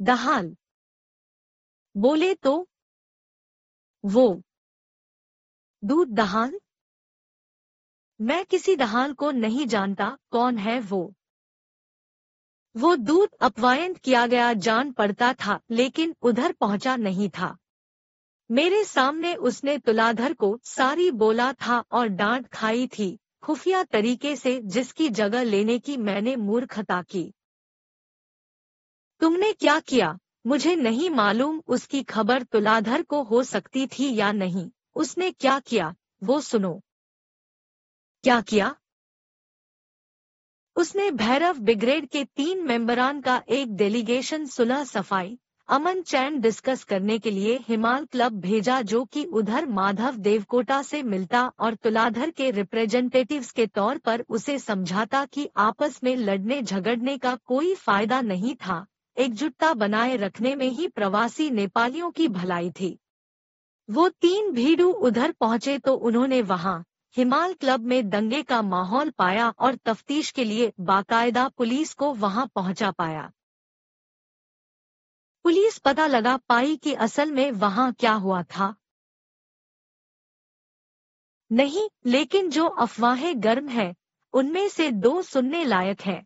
दहाल बोले तो वो दूत दहाल मैं किसी दहाल को नहीं जानता कौन है वो वो दूत अपवायंत किया गया जान पड़ता था लेकिन उधर पहुंचा नहीं था मेरे सामने उसने तुलाधर को सारी बोला था और डांट खाई थी खुफिया तरीके से जिसकी जगह लेने की मैंने मूर्खता की तुमने क्या किया मुझे नहीं मालूम उसकी खबर तुलाधर को हो सकती थी या नहीं उसने क्या किया वो सुनो क्या किया उसने भैरव ब्रिगेड के तीन मेंबरान का एक डेलीगेशन सुलह सफाई अमन चैन डिस्कस करने के लिए हिमाल क्लब भेजा जो कि उधर माधव देवकोटा से मिलता और तुलाधर के रिप्रेजेंटेटिव्स के तौर पर उसे समझाता कि आपस में लड़ने झगड़ने का कोई फायदा नहीं था एकजुटता बनाए रखने में ही प्रवासी नेपालियों की भलाई थी वो तीन भीड़ू उधर पहुंचे तो उन्होंने वहां हिमाल क्लब में दंगे का माहौल पाया और तफ्तीश के लिए बाकायदा पुलिस को वहां पहुंचा पाया पुलिस पता लगा पाई कि असल में वहां क्या हुआ था नहीं लेकिन जो अफवाहें गर्म है उनमें से दो सुनने लायक है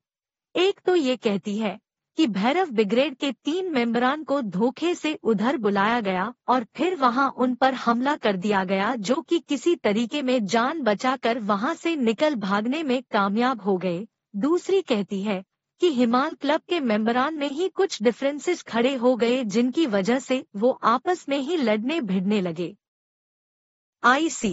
एक तो ये कहती है कि भैरव ब्रिगेड के तीन मेंबरान को धोखे से उधर बुलाया गया और फिर वहां उन पर हमला कर दिया गया जो कि किसी तरीके में जान बचाकर वहां से निकल भागने में कामयाब हो गए दूसरी कहती है कि हिमाल क्लब के मेंबरान में ही कुछ डिफरेंसेस खड़े हो गए जिनकी वजह से वो आपस में ही लड़ने भिड़ने लगे आईसी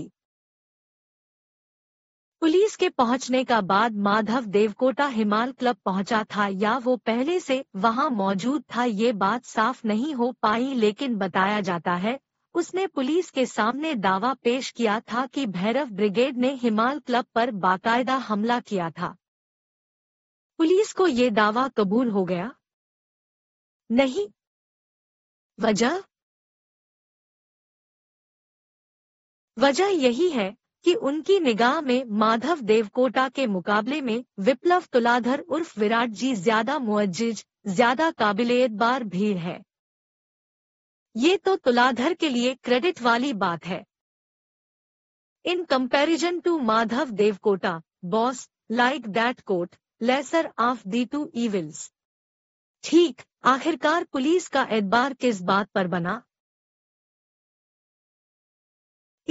पुलिस के पहुंचने का बाद माधव देवकोटा हिमाल क्लब पहुंचा था या वो पहले से वहां मौजूद था ये बात साफ नहीं हो पाई लेकिन बताया जाता है उसने पुलिस के सामने दावा पेश किया था कि भैरव ब्रिगेड ने हिमाल क्लब पर बाकायदा हमला किया था पुलिस को ये दावा कबूल हो गया नहीं वजह वजह यही है कि उनकी निगाह में माधव देवकोटा के मुकाबले में विप्लव तुलाधर उर्फ विराट जी ज्यादा मुआजिज ज्यादा काबिलियतबार भीड़ है ये तो तुलाधर के लिए क्रेडिट वाली बात है in comparison to Madhav Devkota boss like that quote lesser of the two evils ठीक आखिरकार पुलिस का एतबार किस बात पर बना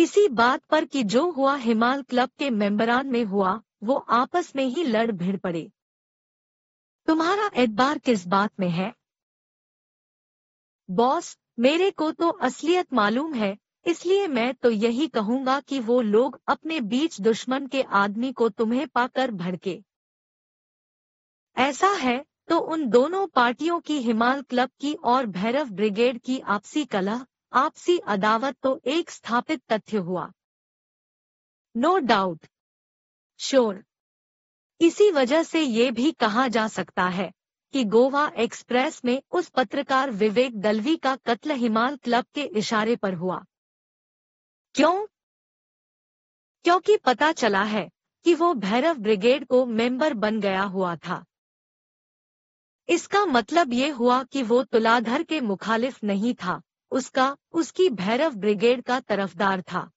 इसी बात पर कि जो हुआ हिमाल क्लब के मेंबरान में हुआ वो आपस में ही लड़ भिड़ पड़े तुम्हारा एतबार किस बात में है बॉस मेरे को तो असलियत मालूम है इसलिए मैं तो यही कहूंगा कि वो लोग अपने बीच दुश्मन के आदमी को तुम्हें पाकर भड़के ऐसा है तो उन दोनों पार्टियों की हिमाल क्लब की और भैरव ब्रिगेड की आपसी कलह आपसी अदावत तो एक स्थापित तथ्य हुआ नो डाउट श्योर इसी वजह से ये भी कहा जा सकता है कि गोवा एक्सप्रेस में उस पत्रकार विवेक दलवी का कत्ल हिमाल क्लब के इशारे पर हुआ क्यों क्योंकि पता चला है कि वो भैरव ब्रिगेड को मेंबर बन गया हुआ था इसका मतलब ये हुआ कि वो तुलाधर के मुखालिफ नहीं था उसका उसकी भैरव ब्रिगेड का तरफदार था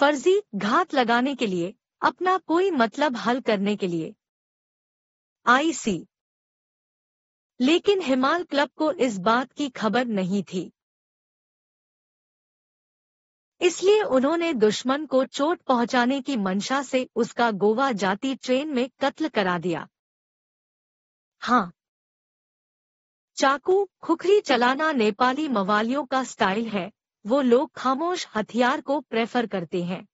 फर्जी घात लगाने के लिए अपना कोई मतलब हल करने के लिए आईसी लेकिन हिमाल क्लब को इस बात की खबर नहीं थी इसलिए उन्होंने दुश्मन को चोट पहुंचाने की मंशा से उसका गोवा जाती ट्रेन में कत्ल करा दिया हाँ चाकू खुखरी चलाना नेपाली मवालियों का स्टाइल है वो लोग खामोश हथियार को प्रेफर करते हैं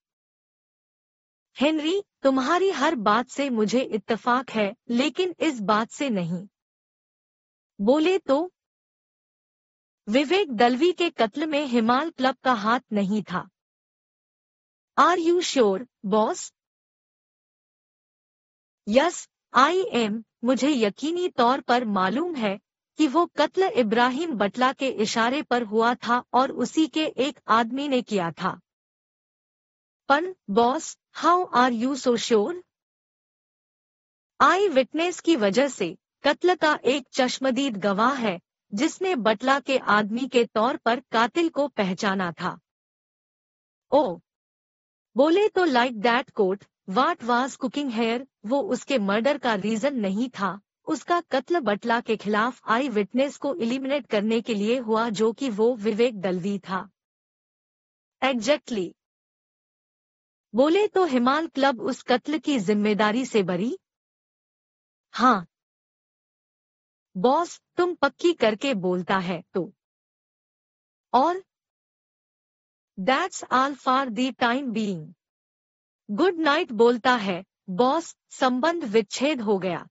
हेनरी तुम्हारी हर बात से मुझे इत्तफाक है लेकिन इस बात से नहीं बोले तो विवेक दलवी के कत्ल में हिमाल क्लब का हाथ नहीं था are you sure boss yes I am मुझे यकीनी तौर पर मालूम है कि वो कत्ल इब्राहिम बटला के इशारे पर हुआ था और उसी के एक आदमी ने किया था पन boss how are you so sure eyewitness की वजह से कत्ल का एक चश्मदीद गवाह है जिसने बटला के आदमी के तौर पर कातिल को पहचाना था ओ बोले तो like that quote what was cooking here वो उसके मर्डर का रीजन नहीं था उसका कत्ल बटला के खिलाफ आई विटनेस को इलिमिनेट करने के लिए हुआ जो कि वो विवेक दलवी था एग्जैक्टली exactly. बोले तो हिमाल क्लब उस कत्ल की जिम्मेदारी से बरी हाँ बॉस तुम पक्की करके बोलता है तो और that's all for the time being good night बोलता है बॉस संबंध विच्छेद हो गया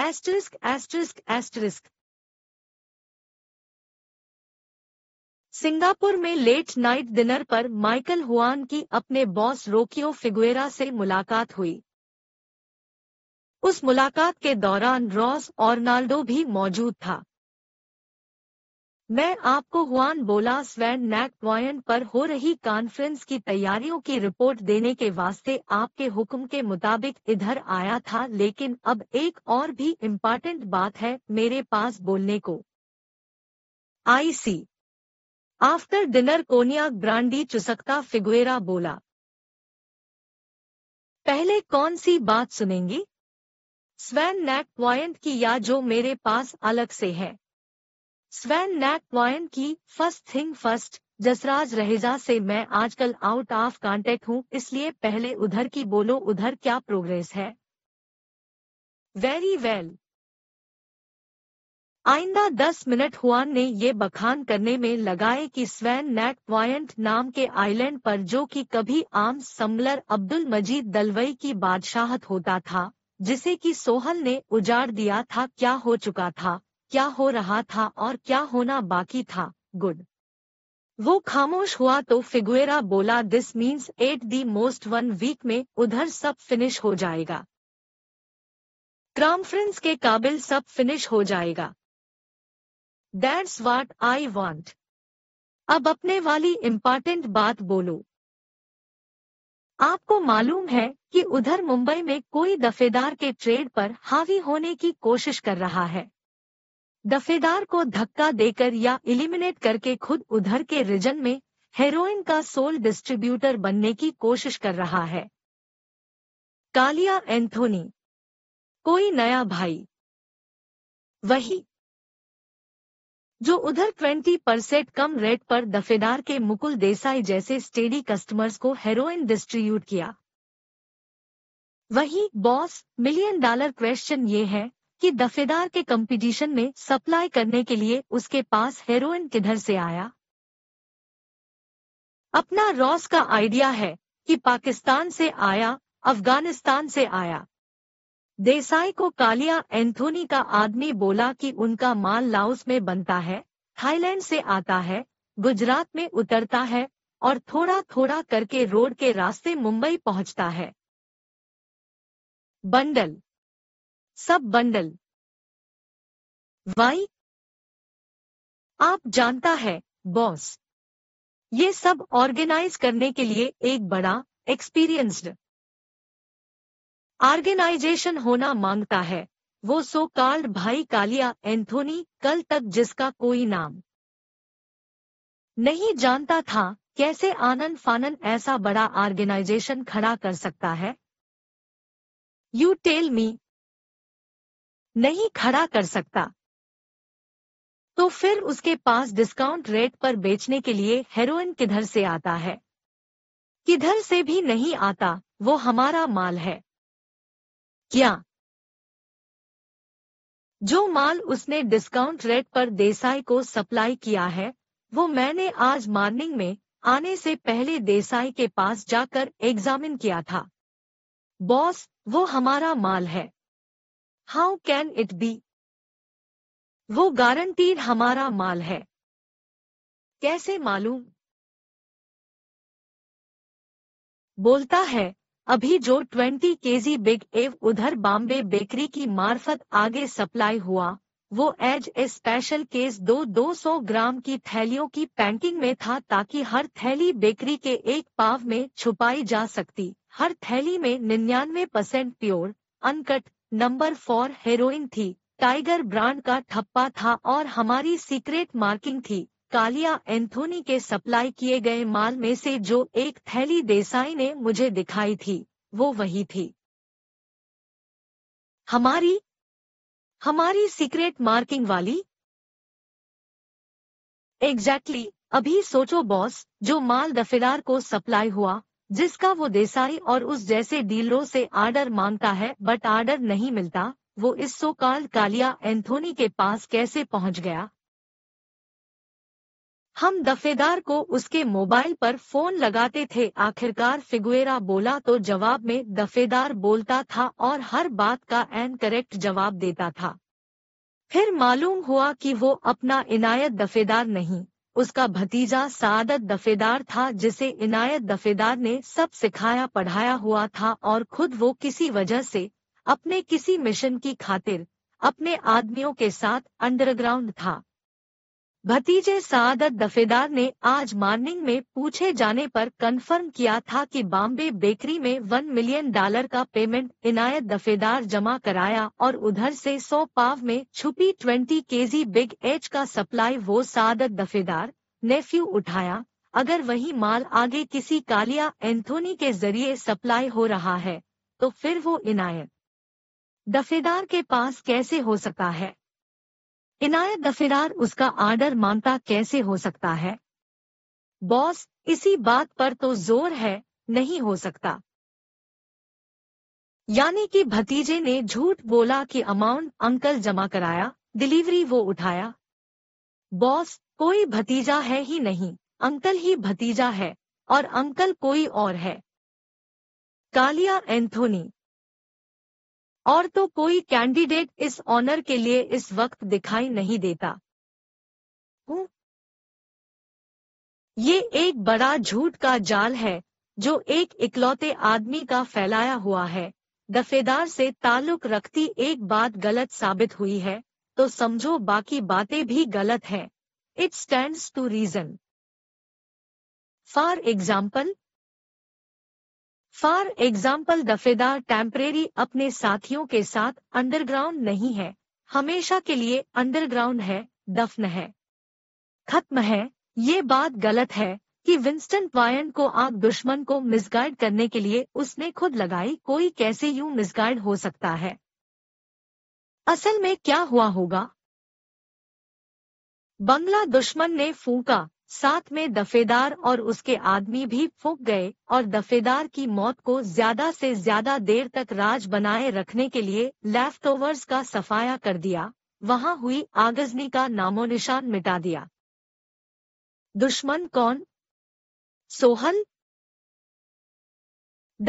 एस्ट्रिस्क एस्ट्रिस्क एस्ट्रिस्क सिंगापुर में लेट नाइट डिनर पर माइकल हुआन की अपने बॉस रोकियो फिगुएरा से मुलाकात हुई उस मुलाकात के दौरान रॉस ऑर्नाल्डो भी मौजूद था मैं आपको हुआन बोला स्वैन नैक प्वाइंट पर हो रही कॉन्फ्रेंस की तैयारियों की रिपोर्ट देने के वास्ते आपके हुक्म के मुताबिक इधर आया था लेकिन अब एक और भी इम्पॉर्टेंट बात है मेरे पास बोलने को I see after dinner cognac brandy चुसकता फिगुएरा बोला पहले कौन सी बात सुनेंगी स्वैन नैक प्वाइंट की या जो मेरे पास अलग से है स्वैन नैक वायन की first thing first Jasraj Raheja से मैं आजकल आउट ऑफ कांटेक्ट हूँ इसलिए पहले उधर की बोलो उधर क्या प्रोग्रेस है वेरी वेल आइंदा दस मिनट हुआन ने ये बखान करने में लगाए कि स्वैन नैट वायंट नाम के आइलैंड पर जो कि कभी आम समलर अब्दुल मजीद दलवई की बादशाहत होता था जिसे कि सोहल ने उजाड़ दिया था क्या हो चुका था क्या हो रहा था और क्या होना बाकी था गुड वो खामोश हुआ तो फिगुएरा बोला this means at the most one week में उधर सब फिनिश हो जाएगा कॉन्फ्रेंस के काबिल सब फिनिश हो जाएगा दैट्स वाट आई वॉन्ट अब अपने वाली इम्पॉर्टेंट बात बोलो आपको मालूम है कि उधर मुंबई में कोई दफेदार के ट्रेड पर हावी होने की कोशिश कर रहा है दफेदार को धक्का देकर या इलिमिनेट करके खुद उधर के रिजन में हेरोइन का सोल डिस्ट्रीब्यूटर बनने की कोशिश कर रहा है कालिया एंथोनी कोई नया भाई वही जो उधर 20 परसेंट कम रेट पर दफेदार के मुकुल देसाई जैसे स्टेडी कस्टमर्स को हेरोइन डिस्ट्रीब्यूट किया वही बॉस मिलियन डॉलर क्वेश्चन ये है कि दफेदार के कंपटीशन में सप्लाई करने के लिए उसके पास हेरोइन किधर से आया अपना रॉस का आइडिया है कि पाकिस्तान से आया अफगानिस्तान से आया देसाई को कालिया एंथोनी का आदमी बोला कि उनका माल लाओस में बनता है थाईलैंड से आता है गुजरात में उतरता है और थोड़ा थोड़ा करके रोड के रास्ते मुंबई पहुंचता है बंडल सब बंडल वाई आप जानता है बॉस ये सब ऑर्गेनाइज करने के लिए एक बड़ा एक्सपीरियंस्ड ऑर्गेनाइजेशन होना मांगता है वो सो कॉल्ड भाई कालिया एंथोनी कल तक जिसका कोई नाम नहीं जानता था कैसे आनंद फानन ऐसा बड़ा ऑर्गेनाइजेशन खड़ा कर सकता है यू टेल मी नहीं खड़ा कर सकता तो फिर उसके पास डिस्काउंट रेट पर बेचने के लिए हेरोइन किधर से आता है किधर से भी नहीं आता वो हमारा माल है क्या जो माल उसने डिस्काउंट रेट पर देसाई को सप्लाई किया है वो मैंने आज मॉर्निंग में आने से पहले देसाई के पास जाकर एग्जामिन किया था बॉस वो हमारा माल है हाउ कैन इट बी वो गारंटीड हमारा माल है कैसे मालूम बोलता है अभी जो 20 केजी बिग एव उधर बॉम्बे बेकरी की मार्फत आगे सप्लाई हुआ वो एज ए स्पेशल केस दो 200 ग्राम की थैलियों की पैकिंग में था ताकि हर थैली बेकरी के एक पाव में छुपाई जा सकती हर थैली में निन्यानवे percent pure uncut number four heroin थी टाइगर ब्रांड का ठप्पा था और हमारी सीक्रेट मार्किंग थी कालिया एंथोनी के सप्लाई किए गए माल में से जो एक थैली देसाई ने मुझे दिखाई थी वो वही थी हमारी हमारी सीक्रेट मार्किंग वाली एग्जैक्टली exactly, अभी सोचो बॉस जो माल दफेदार को सप्लाई हुआ जिसका वो देसाई और उस जैसे डीलरों से आर्डर मांगता है बट आर्डर नहीं मिलता वो इस सो काल कालिया एंथोनी के पास कैसे पहुंच गया हम दफेदार को उसके मोबाइल पर फोन लगाते थे आखिरकार फिगुएरा बोला तो जवाब में दफेदार बोलता था और हर बात का एन करेक्ट जवाब देता था फिर मालूम हुआ कि वो अपना इनायत दफेदार नहीं उसका भतीजा सादत दफेदार था जिसे इनायत दफेदार ने सब सिखाया पढ़ाया हुआ था और खुद वो किसी वजह से अपने किसी मिशन की खातिर अपने आदमियों के साथ अंडरग्राउंड था भतीजे सादत दफेदार ने आज मॉर्निंग में पूछे जाने पर कंफर्म किया था कि बॉम्बे बेकरी में वन मिलियन डॉलर का पेमेंट इनायत दफेदार जमा कराया और उधर से सौ पाव में छुपी ट्वेंटी केजी बिग एच का सप्लाई वो सादत दफेदार नेफ्यू उठाया अगर वही माल आगे किसी कालिया एंथोनी के जरिए सप्लाई हो रहा है तो फिर वो इनायत दफेदार के पास कैसे हो सकता है इनायत दफिरार उसका आर्डर मानता कैसे हो सकता है बॉस इसी बात पर तो जोर है नहीं हो सकता यानी कि भतीजे ने झूठ बोला कि अमाउंट अंकल जमा कराया डिलीवरी वो उठाया बॉस कोई भतीजा है ही नहीं अंकल ही भतीजा है और अंकल कोई और है कालिया एंथोनी और तो कोई कैंडिडेट इस ऑनर के लिए इस वक्त दिखाई नहीं देता ये एक बड़ा झूठ का जाल है जो एक इकलौते आदमी का फैलाया हुआ है दफेदार से ताल्लुक रखती एक बात गलत साबित हुई है तो समझो बाकी बातें भी गलत हैं। It stand to reason for example for example Dafedar temporary अपने साथियों के साथ अंडरग्राउंड नहीं है हमेशा के लिए अंडरग्राउंड है दफन है खत्म है ये बात गलत है कि विंस्टन वायन को आप दुश्मन को मिसगाइड करने के लिए उसने खुद लगाई कोई कैसे यूं मिसगाइड हो सकता है असल में क्या हुआ होगा बंगला दुश्मन ने फूका साथ में दफेदार और उसके आदमी भी फूक गए और दफेदार की मौत को ज्यादा से ज्यादा देर तक राज बनाए रखने के लिए लेफ्ट का सफाया कर दिया वहां हुई आगजनी का नामोनिशान मिटा दिया दुश्मन कौन सोहल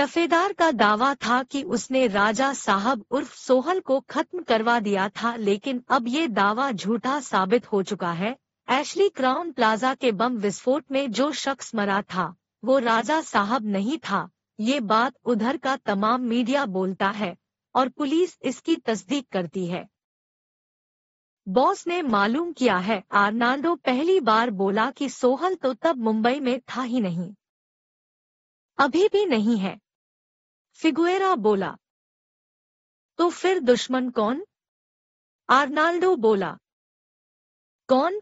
दफेदार का दावा था कि उसने राजा साहब उर्फ सोहल को खत्म करवा दिया था लेकिन अब ये दावा झूठा साबित हो चुका है एशली क्राउन प्लाजा के बम विस्फोट में जो शख्स मरा था वो राजा साहब नहीं था ये बात उधर का तमाम मीडिया बोलता है और पुलिस इसकी तस्दीक करती है बॉस ने मालूम किया है आर्नाल्डो पहली बार बोला कि सोहल तो तब मुंबई में था ही नहीं अभी भी नहीं है फिगुएरा बोला तो फिर दुश्मन कौन आर्नाल्डो बोला कौन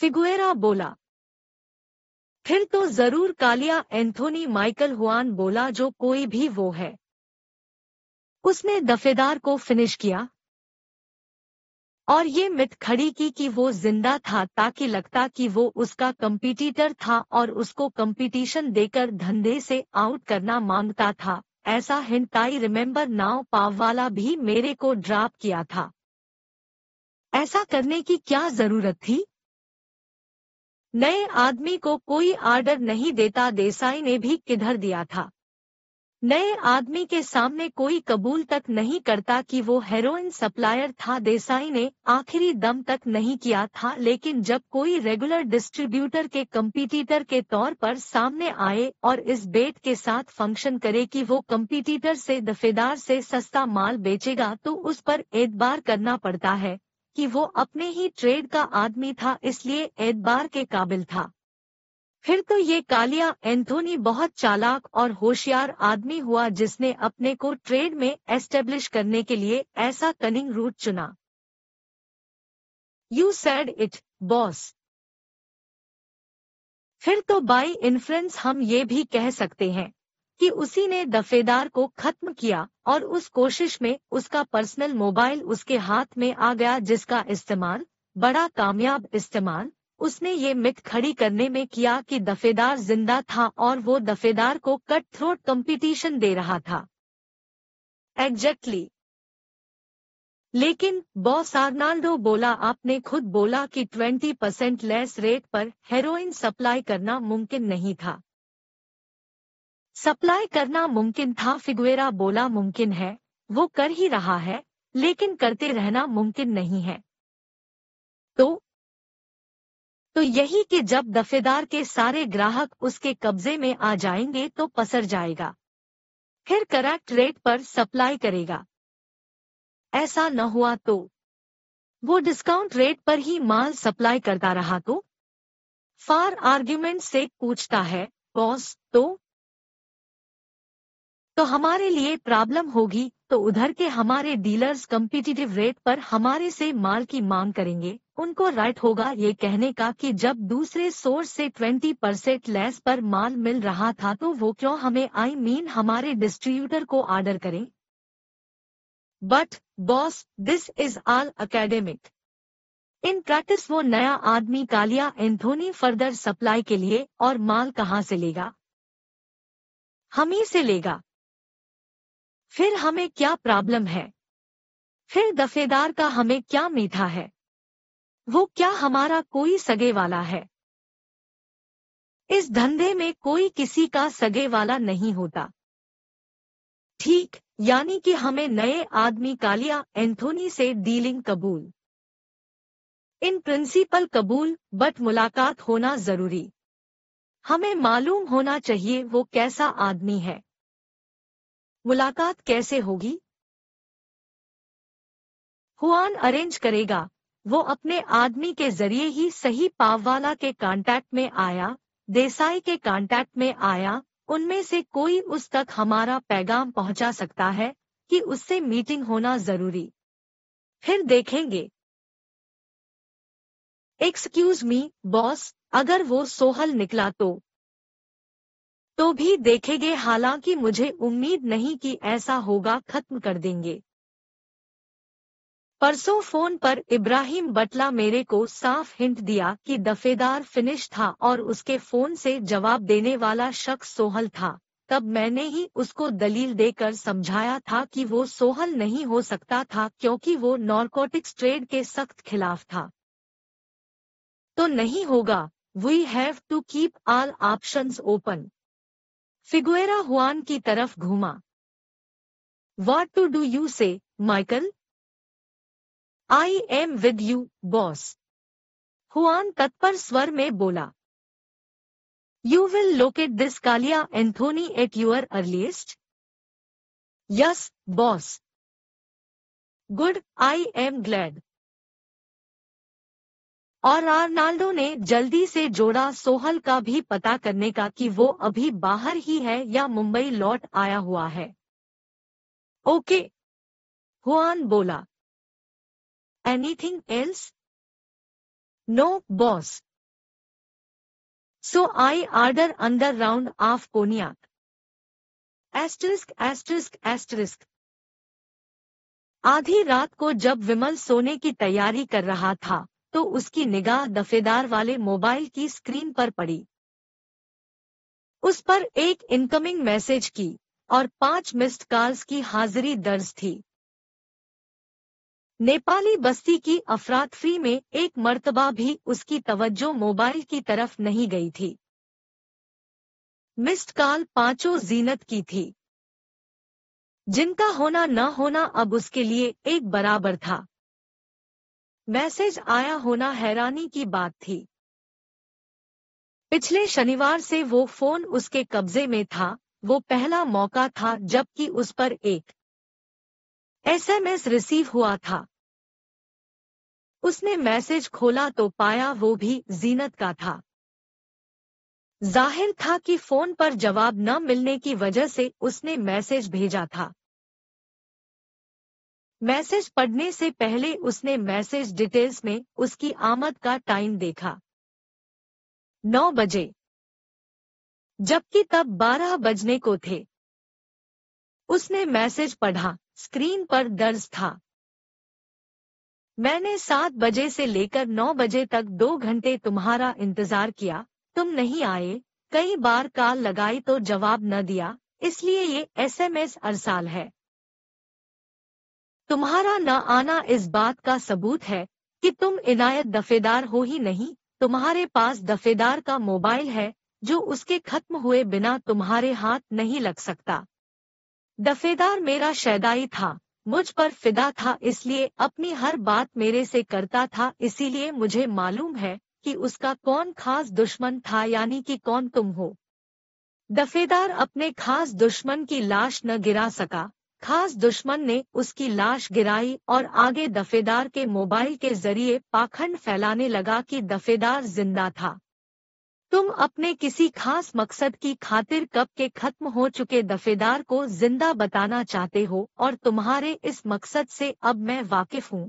फिगुएरा बोला फिर तो जरूर कालिया एंथोनी माइकल हुआन बोला जो कोई भी वो है उसने दफेदार को फिनिश किया और ये मिथ खड़ी की कि वो जिंदा था ताकि लगता कि वो उसका कंपटीटर था और उसको कंपटीशन देकर धंधे से आउट करना मांगता था ऐसा हिंटाई रिमेम्बर नाव पाववाला भी मेरे को ड्राप किया था ऐसा करने की क्या जरूरत थी नए आदमी को कोई आर्डर नहीं देता देसाई ने भी किधर दिया था नए आदमी के सामने कोई कबूल तक नहीं करता कि वो हेरोइन सप्लायर था देसाई ने आखिरी दम तक नहीं किया था लेकिन जब कोई रेगुलर डिस्ट्रीब्यूटर के कम्पिटिटर के तौर पर सामने आए और इस बेट के साथ फंक्शन करे कि वो कम्पिटिटर से दफेदार से सस्ता माल बेचेगा तो उस पर एतबार करना पड़ता है कि वो अपने ही ट्रेड का आदमी था इसलिए एतबार के काबिल था फिर तो ये कालिया एंथोनी बहुत चालाक और होशियार आदमी हुआ जिसने अपने को ट्रेड में एस्टेब्लिश करने के लिए ऐसा कनिंग रूट चुना यू सैड इट बॉस फिर तो बाई इन्फ्लुएंस हम ये भी कह सकते हैं कि उसी ने दफेदार को खत्म किया और उस कोशिश में उसका पर्सनल मोबाइल उसके हाथ में आ गया जिसका इस्तेमाल बड़ा कामयाब इस्तेमाल उसने ये मिथ खड़ी करने में किया कि दफेदार जिंदा था और वो दफेदार को कट थ्रोट कम्पिटिशन दे रहा था एग्जैक्टली exactly. लेकिन बॉस आर्नाल्डो बोला आपने खुद बोला कि 20 परसेंट लेस रेट पर हेरोइन सप्लाई करना मुमकिन नहीं था सप्लाई करना मुमकिन था फिगुएरा बोला मुमकिन है वो कर ही रहा है लेकिन करते रहना मुमकिन नहीं है तो तो यही कि जब दफेदार के सारे ग्राहक उसके कब्जे में आ जाएंगे तो पसर जाएगा फिर करेक्ट रेट पर सप्लाई करेगा ऐसा न हुआ तो वो डिस्काउंट रेट पर ही माल सप्लाई करता रहा तो फार आर्ग्यूमेंट से पूछता है बॉस तो तो हमारे लिए प्रॉब्लम होगी तो उधर के हमारे डीलर्स कम्पिटिटिव रेट पर हमारे से माल की मांग करेंगे उनको राइट होगा ये कहने का कि जब दूसरे सोर्स से 20 परसेंट लेस पर माल मिल रहा था तो वो क्यों हमें आई I मीन mean हमारे डिस्ट्रीब्यूटर को ऑर्डर करें but boss this is all academic in practice वो नया आदमी कालिया एंथोनी फर्दर सप्लाई के लिए और माल कहाँ से लेगा हम ही से लेगा फिर हमें क्या प्रॉब्लम है फिर दफेदार का हमें क्या मीठा है वो क्या हमारा कोई सगे वाला है इस धंधे में कोई किसी का सगे वाला नहीं होता ठीक यानी कि हमें नए आदमी कालिया एंथोनी से डीलिंग कबूल इन प्रिंसिपल कबूल बट मुलाकात होना जरूरी हमें मालूम होना चाहिए वो कैसा आदमी है मुलाकात कैसे होगी हुआन अरेंज करेगा वो अपने आदमी के जरिए ही सही पाववाला के कांटेक्ट में आया देसाई के कांटेक्ट में आया उनमें से कोई उस तक हमारा पैगाम पहुंचा सकता है कि उससे मीटिंग होना जरूरी फिर देखेंगे एक्सक्यूज मी बॉस अगर वो सोहल निकला तो तो भी देखेंगे हालांकि मुझे उम्मीद नहीं कि ऐसा होगा खत्म कर देंगे परसों फोन पर इब्राहिम बटला मेरे को साफ हिंट दिया कि दफेदार फिनिश था और उसके फोन से जवाब देने वाला शख्स सोहल था तब मैंने ही उसको दलील देकर समझाया था कि वो सोहल नहीं हो सकता था क्योंकि वो नॉर्कोटिक्स ट्रेड के सख्त खिलाफ था तो नहीं होगा we have to keep all options open Figueroa Juan की तरफ घूमा what to do you say Michael I am with you boss Juan तत्पर स्वर में बोला you will locate this Kalia Anthony at your earliest yes boss good I am glad और आर्नाल्डो ने जल्दी से जोड़ा सोहल का भी पता करने का कि वो अभी बाहर ही है या मुंबई लौट आया हुआ है ओके हुआन बोला anything else no boss so I order another round of cognac asterisk asterisk asterisk आधी रात को जब विमल सोने की तैयारी कर रहा था तो उसकी निगाह दफेदार वाले मोबाइल की स्क्रीन पर पड़ी उस पर एक इनकमिंग मैसेज की और पांच मिस्ड कॉल्स की हाजिरी दर्ज थी नेपाली बस्ती की अफरातफरी में एक मर्तबा भी उसकी तवज्जो मोबाइल की तरफ नहीं गई थी मिस्ड कॉल पांचों जीनत की थी जिनका होना न होना अब उसके लिए एक बराबर था मैसेज आया होना हैरानी की बात थी पिछले शनिवार से वो फोन उसके कब्जे में था वो पहला मौका था जबकि उस पर एक एसएमएस रिसीव हुआ था उसने मैसेज खोला तो पाया वो भी जीनत का था जाहिर था कि फोन पर जवाब न मिलने की वजह से उसने मैसेज भेजा था मैसेज पढ़ने से पहले उसने मैसेज डिटेल्स में उसकी आमद का टाइम देखा नौ बजे जबकि तब बारह बजने को थे उसने मैसेज पढ़ा स्क्रीन पर दर्ज था मैंने सात बजे से लेकर नौ बजे तक दो घंटे तुम्हारा इंतजार किया तुम नहीं आए कई बार कॉल लगाई तो जवाब न दिया इसलिए ये एसएमएस अरसाल है तुम्हारा न आना इस बात का सबूत है कि तुम इनायत दफेदार हो ही नहीं तुम्हारे पास दफेदार का मोबाइल है जो उसके खत्म हुए बिना तुम्हारे हाथ नहीं लग सकता दफेदार मेरा शैदाई था मुझ पर फिदा था इसलिए अपनी हर बात मेरे से करता था इसीलिए मुझे मालूम है कि उसका कौन खास दुश्मन था यानी कि कौन तुम हो दफेदार अपने खास दुश्मन की लाश न गिरा सका खास दुश्मन ने उसकी लाश गिराई और आगे दफेदार के मोबाइल के जरिए पाखंड फैलाने लगा कि दफेदार जिंदा था तुम अपने किसी खास मकसद की खातिर कब के खत्म हो चुके दफेदार को जिंदा बताना चाहते हो और तुम्हारे इस मकसद से अब मैं वाकिफ हूँ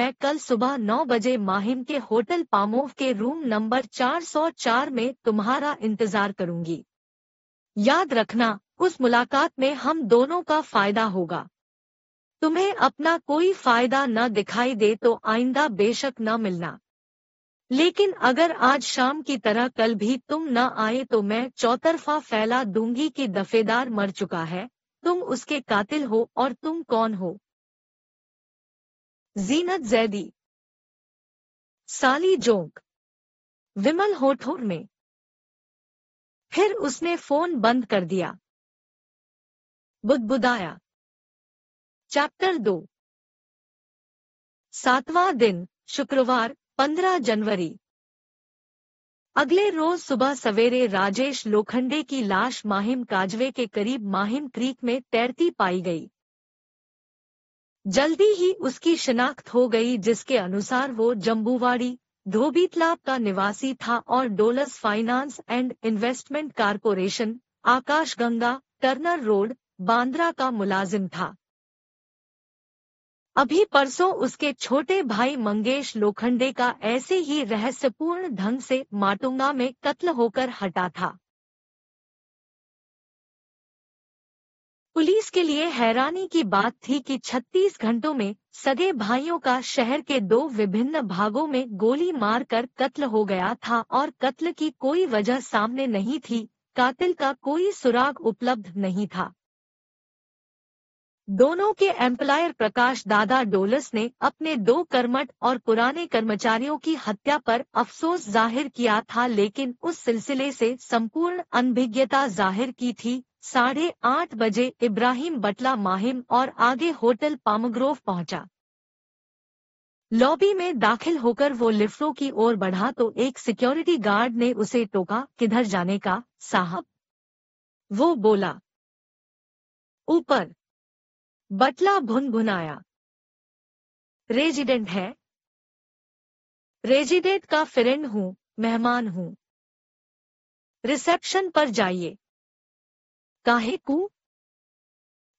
मैं कल सुबह 9 बजे माहिम के होटल पामोव के रूम नंबर 404 में तुम्हारा इंतजार करूंगी याद रखना उस मुलाकात में हम दोनों का फायदा होगा तुम्हें अपना कोई फायदा न दिखाई दे तो आइंदा बेशक न मिलना लेकिन अगर आज शाम की तरह कल भी तुम न आए तो मैं चौतरफा फैला दूंगी कि दफेदार मर चुका है तुम उसके कातिल हो और तुम कौन हो जीनत जैदी साली जोंक विमल होठोर में फिर उसने फोन बंद कर दिया बुदबुदाया चैप्टर दो सातवां दिन शुक्रवार 15 जनवरी अगले रोज सुबह सवेरे राजेश लोखंडे की लाश माहिम काजवे के करीब माहिम क्रीक में तैरती पाई गई जल्दी ही उसकी शिनाख्त हो गई जिसके अनुसार वो जम्बूवाड़ी धोबीतलाब का निवासी था और डोलस finance and investment corporation Akashganga Turner road Bandra का मुलाजिम था अभी परसों उसके छोटे भाई मंगेश लोखंडे का ऐसे ही रहस्यपूर्ण ढंग से माटुंगा में कत्ल होकर हटा था पुलिस के लिए हैरानी की बात थी कि 36 घंटों में सगे भाइयों का शहर के दो विभिन्न भागों में गोली मारकर कत्ल हो गया था और कत्ल की कोई वजह सामने नहीं थी कातिल का कोई सुराग उपलब्ध नहीं था दोनों के एम्प्लायर प्रकाश दादा डोलस ने अपने दो कर्मठ और पुराने कर्मचारियों की हत्या पर अफसोस जाहिर किया था लेकिन उस सिलसिले से संपूर्ण अनभिज्ञता जाहिर की थी साढ़े आठ बजे इब्राहिम बटला माहिम और आगे होटल पामग्रोव पहुंचा लॉबी में दाखिल होकर वो लिफ्टों की ओर बढ़ा तो एक सिक्योरिटी गार्ड ने उसे टोका किधर जाने का साहब वो बोला ऊपर बटला भुनभुनाया रेजिडेंट है रेजिडेंट का फ्रेंड हूं मेहमान हूं रिसेप्शन पर जाइए काहे को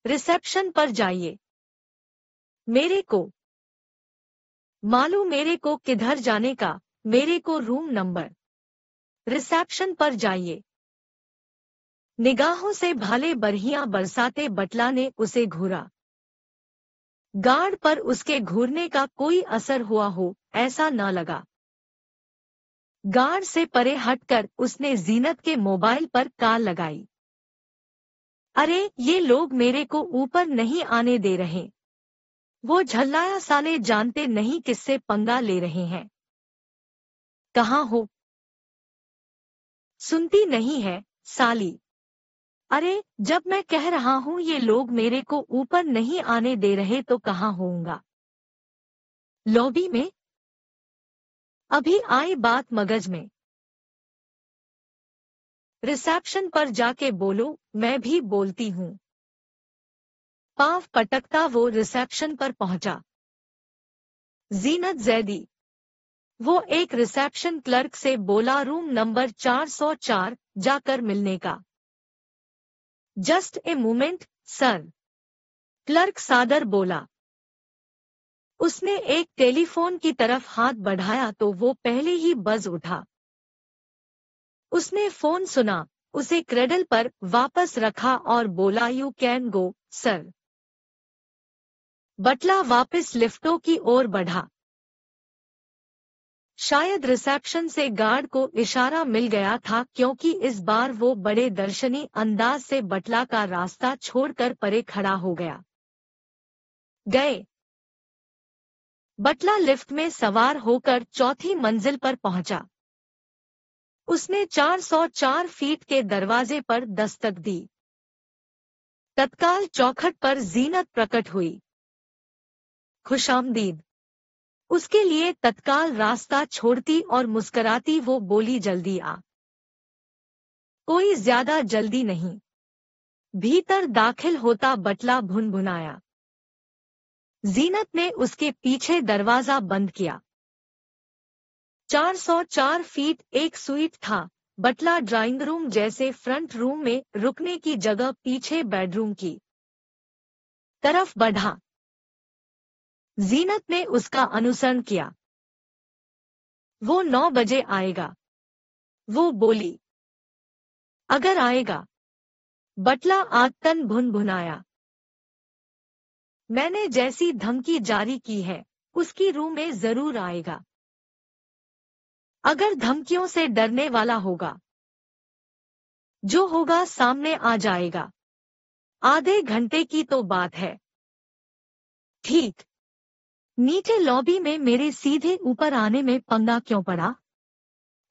रिसेप्शन पर जाइए मेरे को मालू मेरे को किधर जाने का मेरे को रूम नंबर रिसेप्शन पर जाइए निगाहों से भाले बरहियां बरसाते बटला ने उसे घूरा गार्ड पर उसके घूरने का कोई असर हुआ हो ऐसा न लगा गार्ड से परे हटकर उसने जीनत के मोबाइल पर कॉल लगाई अरे ये लोग मेरे को ऊपर नहीं आने दे रहे वो झल्लाया साले जानते नहीं किससे पंगा ले रहे हैं कहाँ हो सुनती नहीं है साली अरे जब मैं कह रहा हूँ ये लोग मेरे को ऊपर नहीं आने दे रहे तो कहाँ होऊंगा लॉबी में अभी आई बात मगज में रिसेप्शन पर जाके बोलो मैं भी बोलती हूँ पाव पटकता वो रिसेप्शन पर पहुंचा जीनत जैदी वो एक रिसेप्शन क्लर्क से बोला रूम नंबर 404 जाकर मिलने का just a moment sir clerk सादर बोला उसने एक टेलीफोन की तरफ हाथ बढ़ाया तो वो पहले ही बज उठा उसने फोन सुना उसे क्रेडल पर वापस रखा और बोला you can go sir Batla वापस लिफ्टों की ओर बढ़ा शायद रिसेप्शन से गार्ड को इशारा मिल गया था क्योंकि इस बार वो बड़े दर्शनी अंदाज से बटला का रास्ता छोड़कर परे खड़ा हो गया गए बटला लिफ्ट में सवार होकर चौथी मंजिल पर पहुंचा उसने 404 फीट के दरवाजे पर दस्तक दी तत्काल चौखट पर जीनत प्रकट हुई खुशामदीद उसके लिए तत्काल रास्ता छोड़ती और मुस्कराती वो बोली जल्दी आ कोई ज्यादा जल्दी नहीं भीतर दाखिल होता बटला भुन भुनाया जीनत ने उसके पीछे दरवाजा बंद किया 404 फीट एक सुइट था बटला ड्राइंग रूम जैसे फ्रंट रूम में रुकने की जगह पीछे बेडरूम की तरफ बढ़ा जीनत ने उसका अनुसरण किया वो नौ बजे आएगा वो बोली अगर आएगा बटला आतन भुन भुनाया मैंने जैसी धमकी जारी की है उसकी रूह में जरूर आएगा अगर धमकियों से डरने वाला होगा जो होगा सामने आ जाएगा आधे घंटे की तो बात है ठीक नीचे लॉबी में मेरे सीधे ऊपर आने में पंगा क्यों पड़ा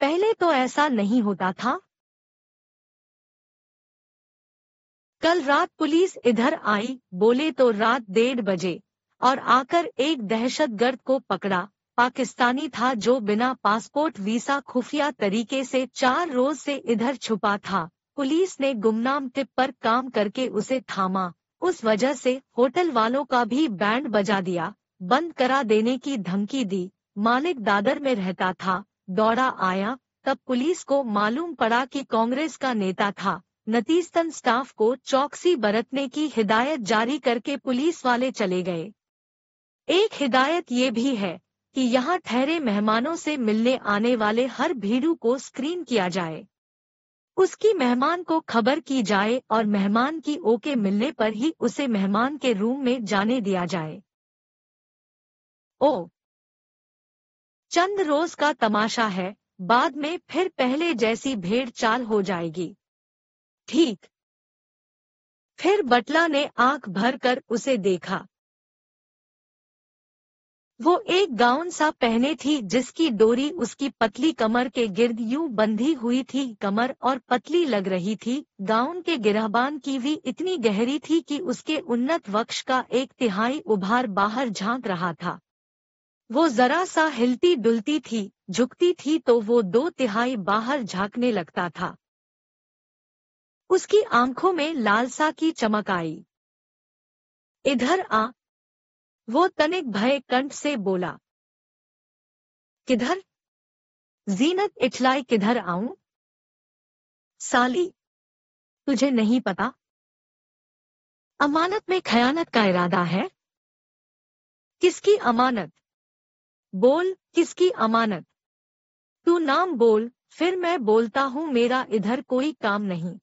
पहले तो ऐसा नहीं होता था कल रात पुलिस इधर आई बोले तो रात डेढ़ बजे और आकर एक दहशतगर्द को पकड़ा पाकिस्तानी था जो बिना पासपोर्ट वीसा खुफिया तरीके से चार रोज से इधर छुपा था पुलिस ने गुमनाम टिप पर काम करके उसे थामा उस वजह से होटल वालों का भी बैंड बजा दिया बंद करा देने की धमकी दी मालिक दादर में रहता था दौड़ा आया तब पुलिस को मालूम पड़ा कि कांग्रेस का नेता था नतीजतन स्टाफ को चौकसी बरतने की हिदायत जारी करके पुलिस वाले चले गए एक हिदायत ये भी है कि यहाँ ठहरे मेहमानों से मिलने आने वाले हर भीड़ू को स्क्रीन किया जाए उसकी मेहमान को खबर की जाए और मेहमान की ओके मिलने पर ही उसे मेहमान के रूम में जाने दिया जाए ओ चंद रोज का तमाशा है बाद में फिर पहले जैसी भेड़ चाल हो जाएगी ठीक फिर बटला ने आंख भर कर उसे देखा वो एक गाउन सा पहने थी जिसकी डोरी उसकी पतली कमर के गिर्द यूं बंधी हुई थी कमर और पतली लग रही थी गाउन के गिरहबान की भी इतनी गहरी थी कि उसके उन्नत वक्ष का एक तिहाई उभार बाहर झांक रहा था वो जरा सा हिलती डुलती थी झुकती थी तो वो दो तिहाई बाहर झांकने लगता था उसकी आंखों में लालसा की चमक आई इधर आ वो तनिक भय कंठ से बोला किधर जीनत इठलाई किधर आऊं साली तुझे नहीं पता अमानत में खयानत का इरादा है किसकी अमानत बोल किसकी अमानत तू नाम बोल फिर मैं बोलता हूँ मेरा इधर कोई काम नहीं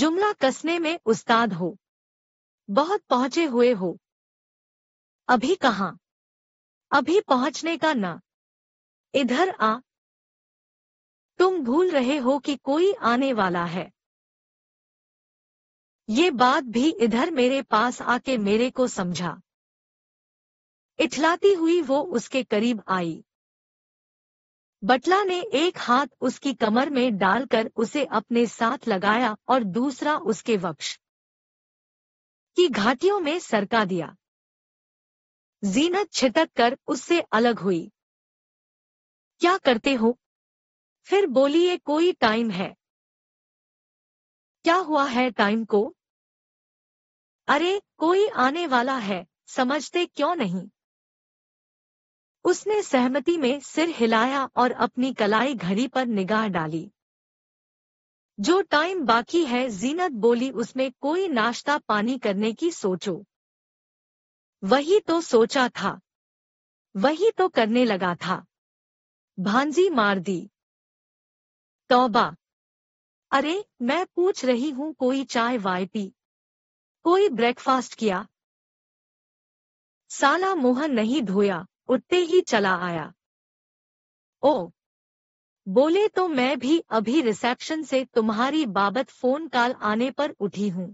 जुमला कसने में उस्ताद हो बहुत पहुंचे हुए हो अभी कहा अभी पहुंचने का ना इधर आ तुम भूल रहे हो कि कोई आने वाला है ये बात भी इधर मेरे पास आके मेरे को समझा इथलाती हुई वो उसके करीब आई बटला ने एक हाथ उसकी कमर में डालकर उसे अपने साथ लगाया और दूसरा उसके वक्ष की घाटियों में सरका दिया जीनत छिटक कर उससे अलग हुई क्या करते हो फिर बोली ये कोई टाइम है क्या हुआ है टाइम को अरे कोई आने वाला है समझते क्यों नहीं उसने सहमति में सिर हिलाया और अपनी कलाई घड़ी पर निगाह डाली जो टाइम बाकी है जीनत बोली उसमें कोई नाश्ता पानी करने की सोचो वही तो सोचा था वही तो करने लगा था भांजी मार दी तौबा अरे मैं पूछ रही हूं कोई चाय वाय पी कोई ब्रेकफास्ट किया साला मोहन नहीं धोया उतते ही चला आया ओ बोले तो मैं भी अभी रिसेप्शन से तुम्हारी बाबत फोन कॉल आने पर उठी हूं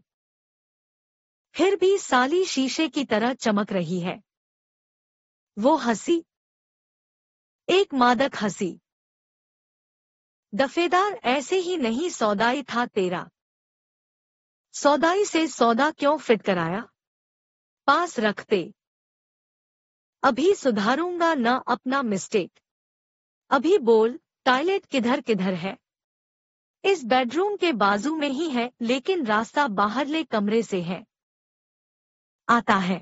फिर भी साली शीशे की तरह चमक रही है वो हंसी एक मादक हंसी दफेदार ऐसे ही नहीं सौदाई था तेरा सौदाई से सौदा क्यों फिट कराया पास रखते अभी सुधारूंगा ना अपना मिस्टेक अभी बोल टॉयलेट किधर किधर है इस बेडरूम के बाजू में ही है लेकिन रास्ता बाहरले कमरे से है आता है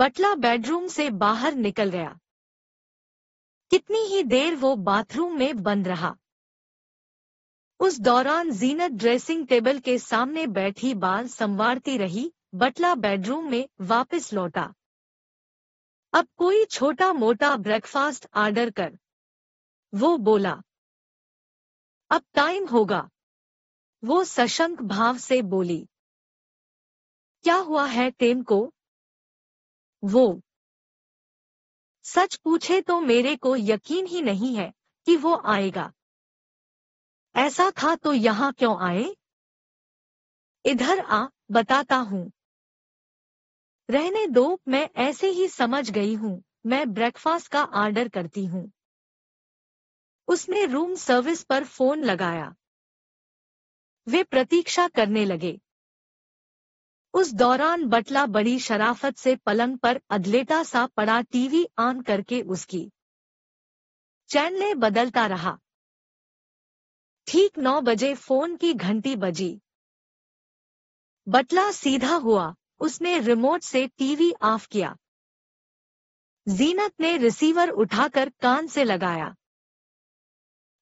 बटला बेडरूम से बाहर निकल गया कितनी ही देर वो बाथरूम में बंद रहा उस दौरान जीनत ड्रेसिंग टेबल के सामने बैठी बाल संवारती रही बटला बेडरूम में वापस लौटा अब कोई छोटा मोटा ब्रेकफास्ट आर्डर कर वो बोला अब टाइम होगा वो सशंक भाव से बोली क्या हुआ है टेम को वो सच पूछे तो मेरे को यकीन ही नहीं है कि वो आएगा ऐसा था तो यहाँ क्यों आए इधर आ बताता हूं रहने दो मैं ऐसे ही समझ गई हूँ मैं ब्रेकफास्ट का आर्डर करती हूँ उसने रूम सर्विस पर फोन लगाया वे प्रतीक्षा करने लगे उस दौरान बटला बड़ी शराफत से पलंग पर अदलेटा सा पड़ा टीवी ऑन करके उसकी चैनल बदलता रहा ठीक नौ बजे फोन की घंटी बजी बटला सीधा हुआ उसने रिमोट से टीवी ऑफ किया जीनत ने रिसीवर उठाकर कान से लगाया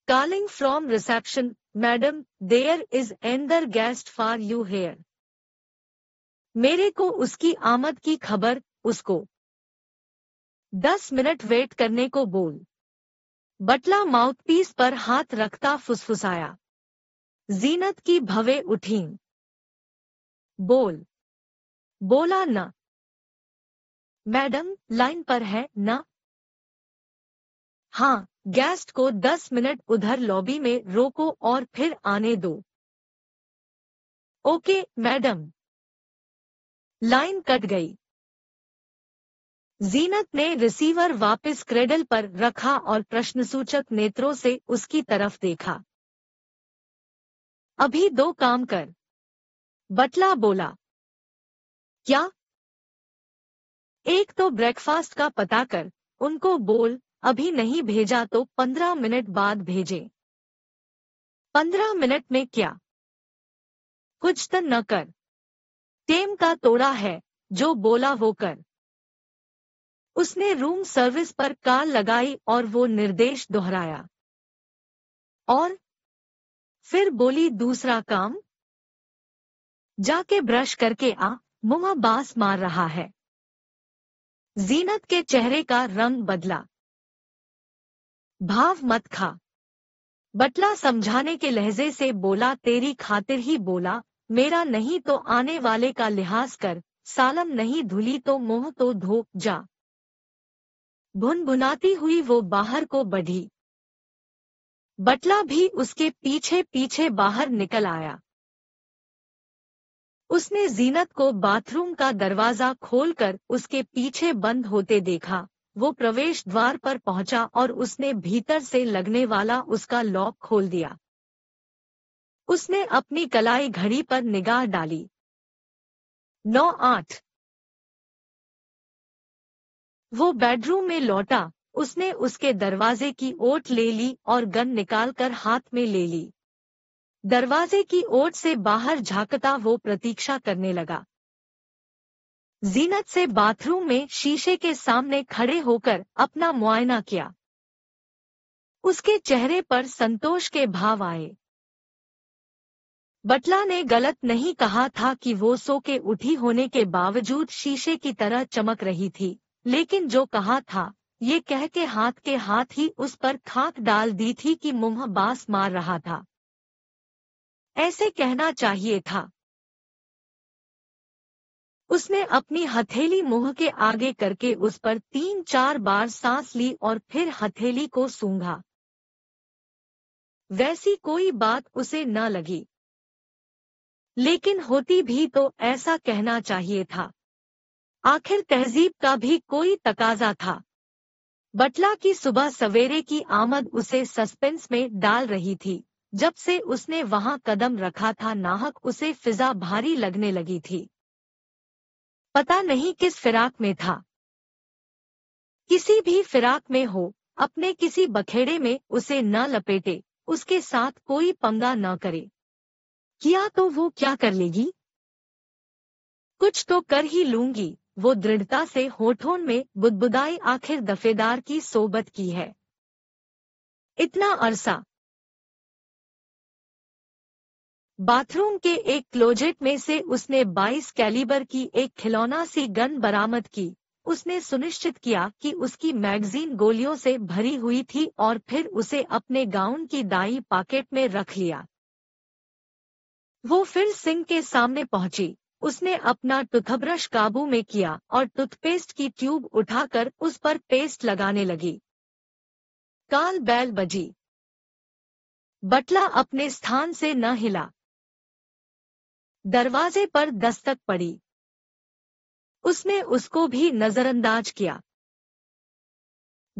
calling from reception madam there is another guest for you here मेरे को उसकी आमद की खबर उसको दस मिनट वेट करने को बोल बटला माउथपीस पर हाथ रखता फुसफुसाया जीनत की भवे उठी बोल बोला ना मैडम लाइन पर है ना हाँ गेस्ट को दस मिनट उधर लॉबी में रोको और फिर आने दो ओके मैडम लाइन कट गई जीनत ने रिसीवर वापस क्रेडल पर रखा और प्रश्नसूचक नेत्रों से उसकी तरफ देखा अभी दो काम कर बटला बोला क्या एक तो ब्रेकफास्ट का पता कर उनको बोल अभी नहीं भेजा तो पंद्रह मिनट बाद भेजे पंद्रह मिनट में क्या कुछ तो न कर टेम का तोड़ा है जो बोला वो कर उसने रूम सर्विस पर कार लगाई और वो निर्देश दोहराया और फिर बोली दूसरा काम जाके ब्रश करके आ मुआ बास मार रहा है जीनत के चेहरे का रंग बदला भाव मत खा बटला समझाने के लहजे से बोला तेरी खातिर ही बोला मेरा नहीं तो आने वाले का लिहाज कर सालम नहीं धुली तो मुंह तो धो जा भुन भुनाती हुई वो बाहर को बढ़ी बटला भी उसके पीछे पीछे बाहर निकल आया उसने जीनत को बाथरूम का दरवाजा खोलकर उसके पीछे बंद होते देखा वो प्रवेश द्वार पर पहुंचा और उसने भीतर से लगने वाला उसका लॉक खोल दिया उसने अपनी कलाई घड़ी पर निगाह डाली नौ आठ वो बेडरूम में लौटा उसने उसके दरवाजे की ओट ले ली और गन निकालकर हाथ में ले ली दरवाजे की ओर से बाहर झांकता वो प्रतीक्षा करने लगा जीनत से बाथरूम में शीशे के सामने खड़े होकर अपना मुआयना किया उसके चेहरे पर संतोष के भाव आए बटला ने गलत नहीं कहा था कि वो सो के उठी होने के बावजूद शीशे की तरह चमक रही थी लेकिन जो कहा था ये कह के हाथ के हाथ ही उस पर खाक डाल दी थी कि मुंह बास मार रहा था ऐसे कहना चाहिए था उसने अपनी हथेली मुंह के आगे करके उस पर तीन चार बार सांस ली और फिर हथेली को सूंघा वैसी कोई बात उसे न लगी लेकिन होती भी तो ऐसा कहना चाहिए था आखिर तहजीब का भी कोई तकाजा था बटला की सुबह सवेरे की आमद उसे सस्पेंस में डाल रही थी जब से उसने वहां कदम रखा था नाहक उसे फिजा भारी लगने लगी थी पता नहीं किस फिराक में था किसी भी फिराक में हो अपने किसी बखेड़े में उसे न लपेटे उसके साथ कोई पंगा न करे किया तो वो क्या कर लेगी कुछ तो कर ही लूंगी वो दृढ़ता से होठों में बुदबुदाई आखिर दफेदार की सोबत की है इतना अरसा बाथरूम के एक क्लोजेट में से उसने 22 कैलिबर की एक खिलौना सी गन बरामद की उसने सुनिश्चित किया कि उसकी मैगजीन गोलियों से भरी हुई थी और फिर उसे अपने गाउन की दाई पॉकेट में रख लिया वो फिर सिंह के सामने पहुंची उसने अपना टूथब्रश काबू में किया और टूथपेस्ट की ट्यूब उठाकर उस पर पेस्ट लगाने लगी काल बैल बजी बटला अपने स्थान से न हिला दरवाजे पर दस्तक पड़ी उसने उसको भी नजरअंदाज किया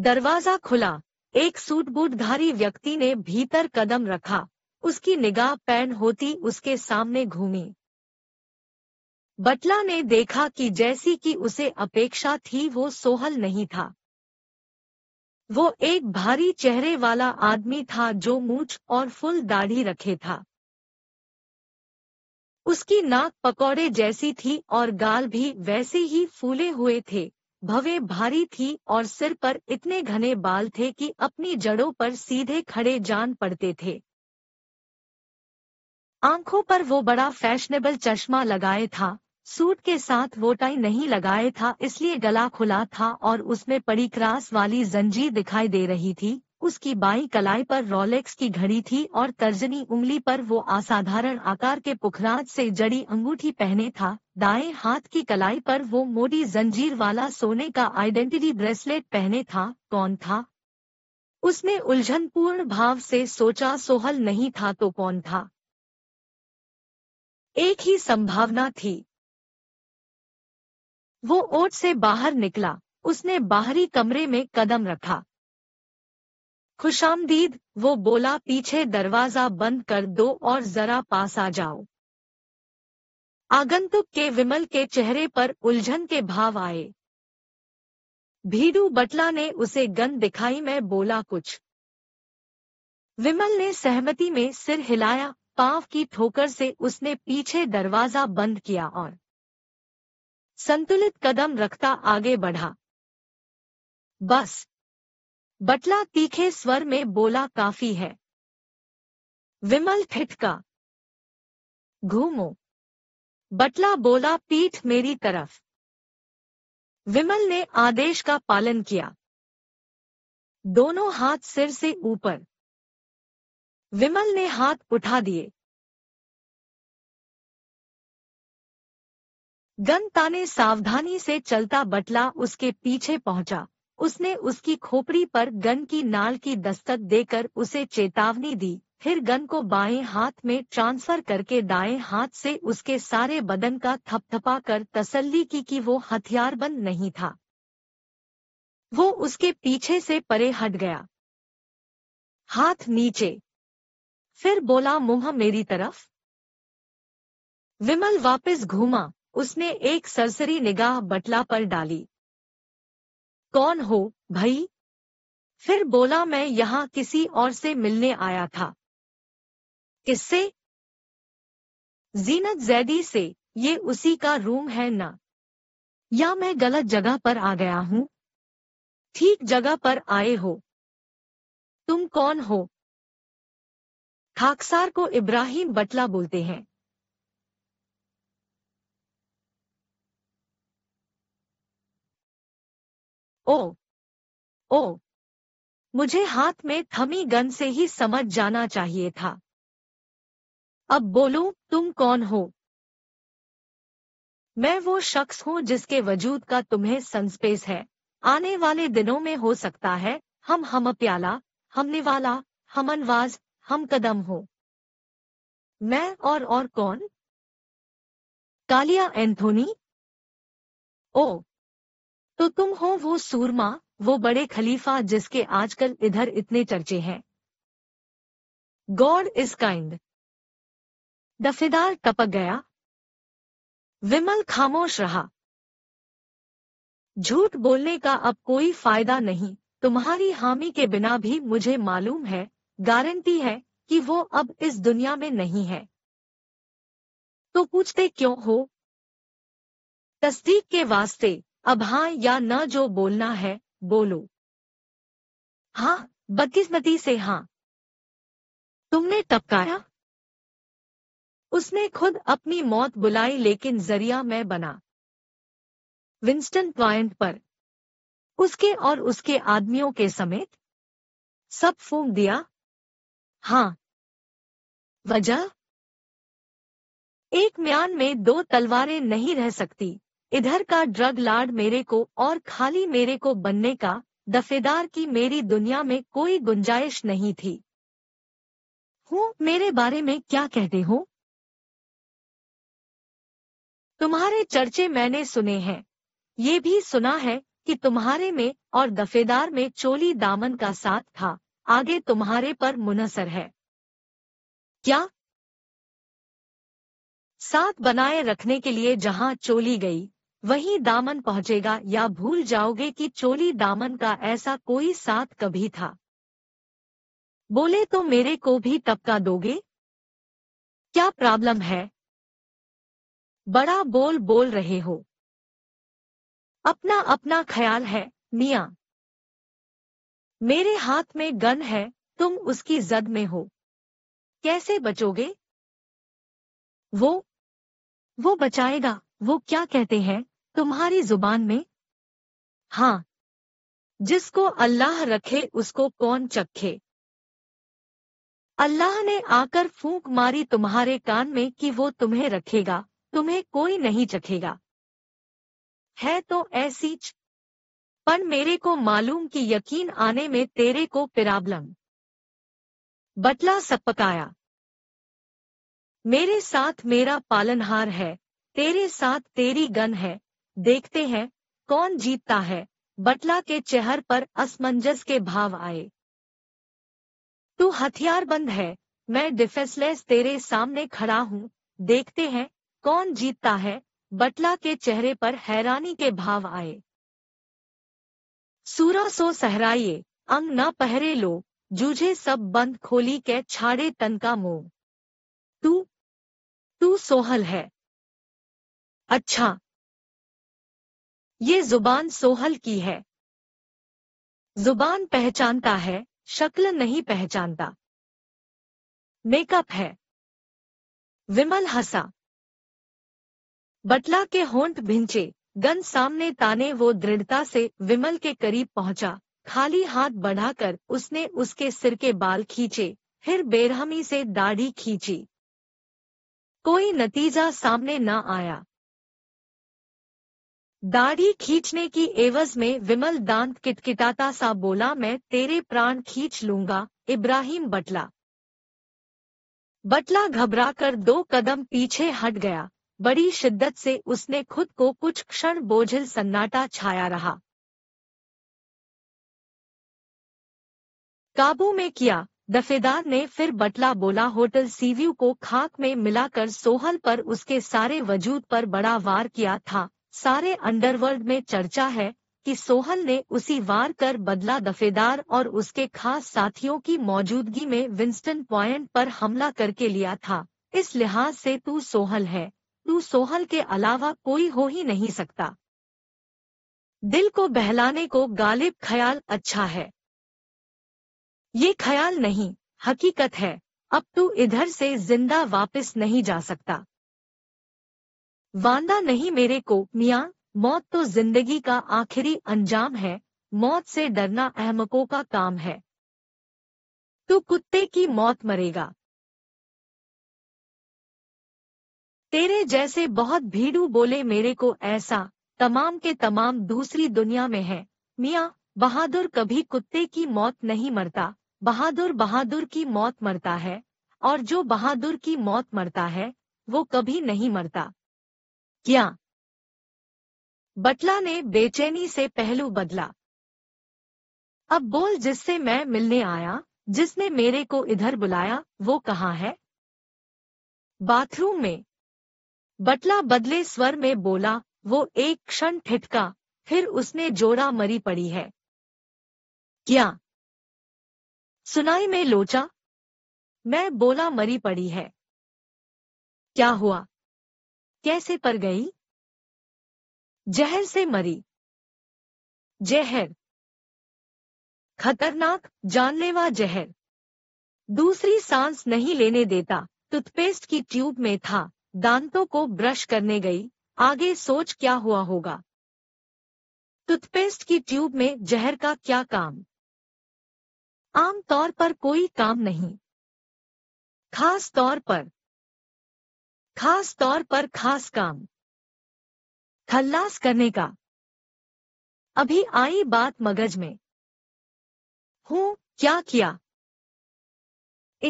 दरवाजा खुला एक सूट बूटधारी व्यक्ति ने भीतर कदम रखा उसकी निगाह पैन होती उसके सामने घूमी बटला ने देखा कि जैसी कि उसे अपेक्षा थी वो सोहल नहीं था वो एक भारी चेहरे वाला आदमी था जो मूछ और फुल दाढ़ी रखे था उसकी नाक पकौड़े जैसी थी और गाल भी वैसे ही फूले हुए थे भवे भारी थी और सिर पर इतने घने बाल थे कि अपनी जड़ों पर सीधे खड़े जान पड़ते थे आंखों पर वो बड़ा फैशनेबल चश्मा लगाए था सूट के साथ वो टाई नहीं लगाए था इसलिए गला खुला था और उसमें पड़ी क्रास वाली जंजीर दिखाई दे रही थी उसकी बाई कलाई पर रोलेक्स की घड़ी थी और तर्जनी उंगली पर वो असाधारण आकार के पुखराज से जड़ी अंगूठी पहने था दाएं हाथ की कलाई पर वो मोटी जंजीर वाला सोने का आइडेंटिटी ब्रेसलेट पहने था कौन था उसने उलझनपूर्ण भाव से सोचा सोहल नहीं था तो कौन था एक ही संभावना थी वो ओट से बाहर निकला उसने बाहरी कमरे में कदम रखा खुशामदीद वो बोला पीछे दरवाजा बंद कर दो और जरा पास आ जाओ आगंतुक के विमल के चेहरे पर उलझन के भाव आए भीडू बटला ने उसे गन दिखाई मैं बोला कुछ विमल ने सहमति में सिर हिलाया पांव की ठोकर से उसने पीछे दरवाजा बंद किया और संतुलित कदम रखता आगे बढ़ा बस बटला तीखे स्वर में बोला काफी है विमल ठिठका घूमो बटला बोला पीठ मेरी तरफ विमल ने आदेश का पालन किया दोनों हाथ सिर से ऊपर विमल ने हाथ उठा दिए गन ताने सावधानी से चलता बटला उसके पीछे पहुंचा उसने उसकी खोपड़ी पर गन की नाल की दस्तक देकर उसे चेतावनी दी फिर गन को बाएं हाथ में ट्रांसफर करके दाएं हाथ से उसके सारे बदन का थपथपा कर तसल्ली की कि वो हथियारबंद नहीं था वो उसके पीछे से परे हट गया हाथ नीचे फिर बोला मुंह मेरी तरफ विमल वापस घूमा उसने एक सरसरी निगाह बटला पर डाली कौन हो भाई फिर बोला मैं यहां किसी और से मिलने आया था किससे जीनत जैदी से ये उसी का रूम है ना या मैं गलत जगह पर आ गया हूं ठीक जगह पर आए हो तुम कौन हो खाकसार को इब्राहिम बटला बोलते हैं ओ ओ मुझे हाथ में थमी गन से ही समझ जाना चाहिए था अब बोलो तुम कौन हो मैं वो शख्स हूँ जिसके वजूद का तुम्हें संस्पेस है आने वाले दिनों में हो सकता है हम हम प्याला हमने वाला हम अनवाज हम कदम हो मैं और और कौन कालिया एंथोनी ओ तो तुम हो वो सूरमा वो बड़े खलीफा जिसके आजकल इधर इतने चर्चे हैं गॉड इज काइंड दफेदार टपक गया विमल खामोश रहा झूठ बोलने का अब कोई फायदा नहीं तुम्हारी हामी के बिना भी मुझे मालूम है गारंटी है कि वो अब इस दुनिया में नहीं है तो पूछते क्यों हो तस्दीक के वास्ते अब हाँ या न जो बोलना है बोलो हाँ बदकिस्मती से हाँ तुमने टपकाया उसने खुद अपनी मौत बुलाई लेकिन जरिया मैं बना विंस्टन प्वाइंट पर उसके और उसके आदमियों के समेत सब फूंक दिया हाँ वजह एक म्यान में दो तलवारें नहीं रह सकती इधर का ड्रग लाड मेरे को और खाली मेरे को बनने का दफेदार की मेरी दुनिया में कोई गुंजाइश नहीं थी हूँ मेरे बारे में क्या कहते हो तुम्हारे चर्चे मैंने सुने हैं ये भी सुना है कि तुम्हारे में और दफेदार में चोली दामन का साथ था आगे तुम्हारे पर मुनसर है क्या साथ बनाए रखने के लिए जहां चोली गई वही दामन पहुंचेगा या भूल जाओगे कि चोली दामन का ऐसा कोई साथ कभी था बोले तो मेरे को भी तबका दोगे क्या प्रॉब्लम है बड़ा बोल बोल रहे हो अपना अपना ख्याल है मिया मेरे हाथ में गन है तुम उसकी जद में हो कैसे बचोगे वो वो बचाएगा वो क्या कहते हैं तुम्हारी जुबान में हाँ जिसको अल्लाह रखे उसको कौन चखे अल्लाह ने आकर फूंक मारी तुम्हारे कान में कि वो तुम्हें रखेगा तुम्हें कोई नहीं चखेगा है तो ऐसी पर मेरे को मालूम कि यकीन आने में तेरे को पिराबलम बटला सपकाया मेरे साथ मेरा पालनहार है तेरे साथ तेरी गन है देखते हैं कौन जीतता है बटला के चेहर पर असमंजस के भाव आए तू हथियारबंद है मैं डिफेंसलेस तेरे सामने खड़ा हूँ देखते हैं कौन जीतता है बटला के चेहरे पर हैरानी के भाव आए सूरा सो सहराइये अंग न पहरे लो जूझे सब बंद खोली के छाड़े तन का मोह तू तू सोहल है अच्छा ये जुबान सोहल की है जुबान पहचानता है शक्ल नहीं पहचानता मेकअप है विमल हंसा बटला के होंठ भिंचे गन सामने ताने वो दृढ़ता से विमल के करीब पहुंचा खाली हाथ बढ़ाकर उसने उसके सिर के बाल खींचे फिर बेरहमी से दाढ़ी खींची कोई नतीजा सामने न आया दाढ़ी खींचने की एवज में विमल दांत किटकिटाता सा बोला मैं तेरे प्राण खींच लूंगा इब्राहिम बटला बटला घबराकर दो कदम पीछे हट गया बड़ी शिद्दत से उसने खुद को कुछ क्षण बोझिल सन्नाटा छाया रहा काबू में किया दफेदार ने फिर बटला बोला होटल सीव्यू को खाक में मिलाकर सोहल पर उसके सारे वजूद पर बड़ा वार किया था सारे अंडरवर्ल्ड में चर्चा है कि सोहल ने उसी वार कर बदला दफेदार और उसके खास साथियों की मौजूदगी में विंस्टन पॉइंट पर हमला करके लिया था इस लिहाज से तू सोहल है तू सोहल के अलावा कोई हो ही नहीं सकता दिल को बहलाने को गालिब ख्याल अच्छा है ये ख्याल नहीं हकीकत है अब तू इधर से जिंदा वापस नहीं जा सकता वादा नहीं मेरे को मियाँ मौत तो जिंदगी का आखिरी अंजाम है मौत से डरना अहमकों का काम है तू कुत्ते की मौत मरेगा तेरे जैसे बहुत भीड़ू बोले मेरे को ऐसा तमाम के तमाम दूसरी दुनिया में है मियाँ बहादुर कभी कुत्ते की मौत नहीं मरता बहादुर बहादुर की मौत मरता है और जो बहादुर की मौत मरता है वो कभी नहीं मरता क्या बटला ने बेचैनी से पहलू बदला अब बोल जिससे मैं मिलने आया जिसने मेरे को इधर बुलाया वो कहाँ है बाथरूम में बटला बदले स्वर में बोला वो एक क्षण ठिठका फिर उसने जोड़ा मरी पड़ी है क्या सुनाई में लोचा मैं बोला मरी पड़ी है क्या हुआ कैसे पर गई जहर से मरी जहर खतरनाक जानलेवा जहर दूसरी सांस नहीं लेने देता टूथपेस्ट की ट्यूब में था दांतों को ब्रश करने गई आगे सोच क्या हुआ होगा टूथपेस्ट की ट्यूब में जहर का क्या काम आम तौर पर कोई काम नहीं खास तौर पर खास तौर पर खास काम खल्लास करने का अभी आई बात मगज में हूं क्या किया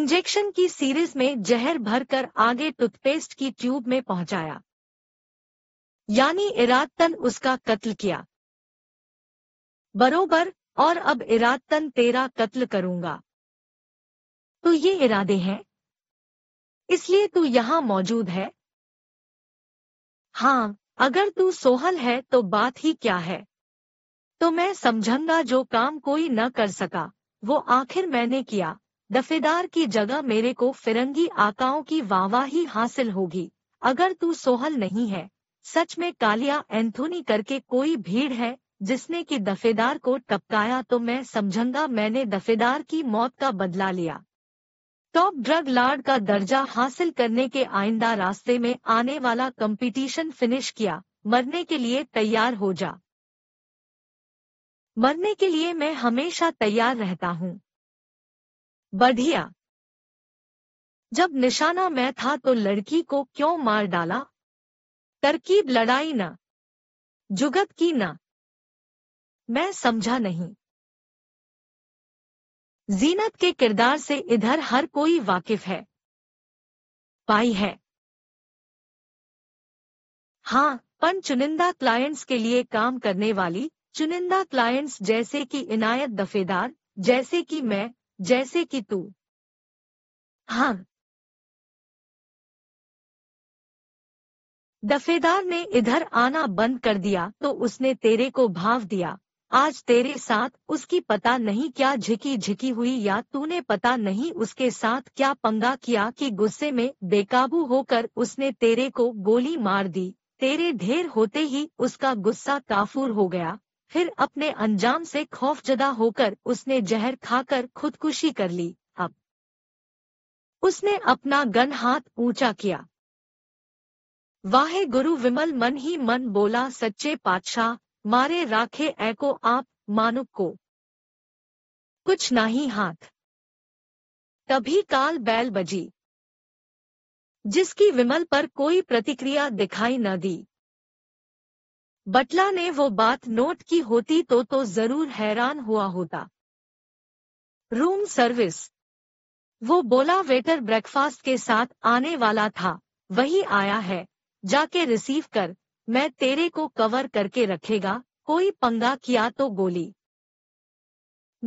इंजेक्शन की सीरीज में जहर भरकर आगे टूथपेस्ट की ट्यूब में पहुंचाया यानी इरादतन उसका कत्ल किया बरोबर और अब इरादतन तेरा कत्ल करूंगा तो ये इरादे हैं इसलिए तू यहाँ मौजूद है हाँ अगर तू सोहल है तो बात ही क्या है तो मैं समझाऊंगा जो काम कोई न कर सका वो आखिर मैंने किया दफेदार की जगह मेरे को फिरंगी आकाओं की वाहवाही हासिल होगी अगर तू सोहल नहीं है सच में कालिया एंथोनी करके कोई भीड़ है जिसने की दफेदार को टपकाया तो मैं समझाऊंगा मैंने दफेदार की मौत का बदला लिया टॉप ड्रग लार्ड का दर्जा हासिल करने के आइंदा रास्ते में आने वाला कंपटीशन फिनिश किया मरने के लिए तैयार हो जा मरने के लिए मैं हमेशा तैयार रहता हूँ बढ़िया जब निशाना मैं था तो लड़की को क्यों मार डाला तरकीब लड़ाई ना जुगत की ना मैं समझा नहीं जीनत के किरदार से इधर हर कोई वाकिफ है पाई है हाँ पन चुनिंदा क्लाइंट्स के लिए काम करने वाली चुनिंदा क्लाइंट्स जैसे कि इनायत दफेदार जैसे कि मैं जैसे कि तू हाँ दफेदार ने इधर आना बंद कर दिया तो उसने तेरे को भाव दिया आज तेरे साथ उसकी पता नहीं क्या झिकी झिकी हुई या तूने पता नहीं उसके साथ क्या पंगा किया कि गुस्से में बेकाबू होकर उसने तेरे को गोली मार दी तेरे ढेर होते ही उसका गुस्सा काफूर हो गया फिर अपने अंजाम से खौफजदा होकर उसने जहर खाकर खुदकुशी कर ली अब उसने अपना गन हाथ ऊंचा किया वाहे गुरु विमल मन ही मन बोला सच्चे पातशाह मारे राखे को आप मानुक को कुछ नाही हाथ तभी काल बैल बजी जिसकी विमल पर कोई प्रतिक्रिया दिखाई न दी बटला ने वो बात नोट की होती तो तो जरूर हैरान हुआ होता रूम सर्विस वो बोला वेटर ब्रेकफास्ट के साथ आने वाला था वही आया है जाके रिसीव कर मैं तेरे को कवर करके रखेगा कोई पंगा किया तो गोली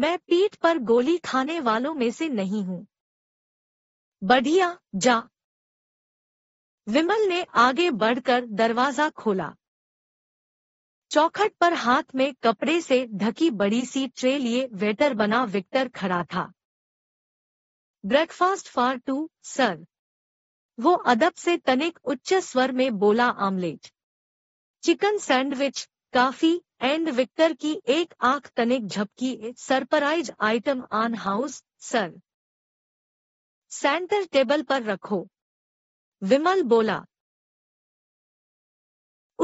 मैं पीठ पर गोली खाने वालों में से नहीं हूं बढ़िया जा विमल ने आगे बढ़कर दरवाजा खोला चौखट पर हाथ में कपड़े से ढकी बड़ी सी ट्रे लिए वेटर बना विक्टर खड़ा था ब्रेकफास्ट फॉर टू सर वो अदब से तनिक उच्च स्वर में बोला omelette chicken sandwich coffee and Victor की एक आंख तनिक झपकी surprise item on house sir centre table पर रखो विमल बोला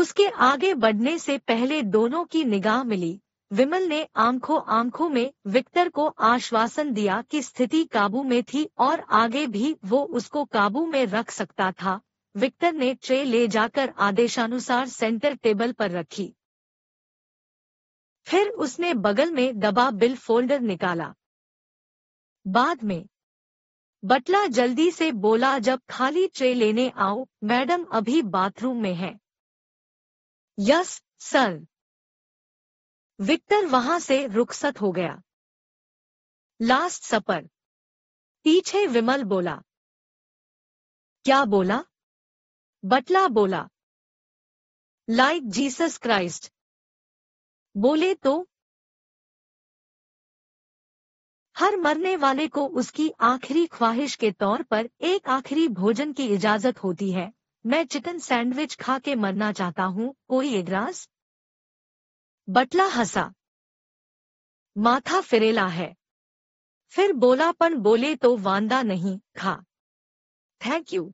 उसके आगे बढ़ने से पहले दोनों की निगाह मिली विमल ने आंखों आंखों में विक्टर को आश्वासन दिया कि स्थिति काबू में थी और आगे भी वो उसको काबू में रख सकता था विक्टर ने ट्रे ले जाकर आदेशानुसार सेंटर टेबल पर रखी फिर उसने बगल में दबा बिल फोल्डर निकाला बाद में बटला जल्दी से बोला जब खाली ट्रे लेने आओ मैडम अभी बाथरूम में है यस सर विक्टर वहां से रुखसत हो गया लास्ट सपर पीछे विमल बोला क्या बोला बटला बोला लाइक जीसस क्राइस्ट बोले तो हर मरने वाले को उसकी आखिरी ख्वाहिश के तौर पर एक आखिरी भोजन की इजाजत होती है मैं चिकन सैंडविच खा के मरना चाहता हूँ कोई एग्रास बटला हंसा माथा फिरेला है फिर बोलापन बोले तो वांदा नहीं खा thank you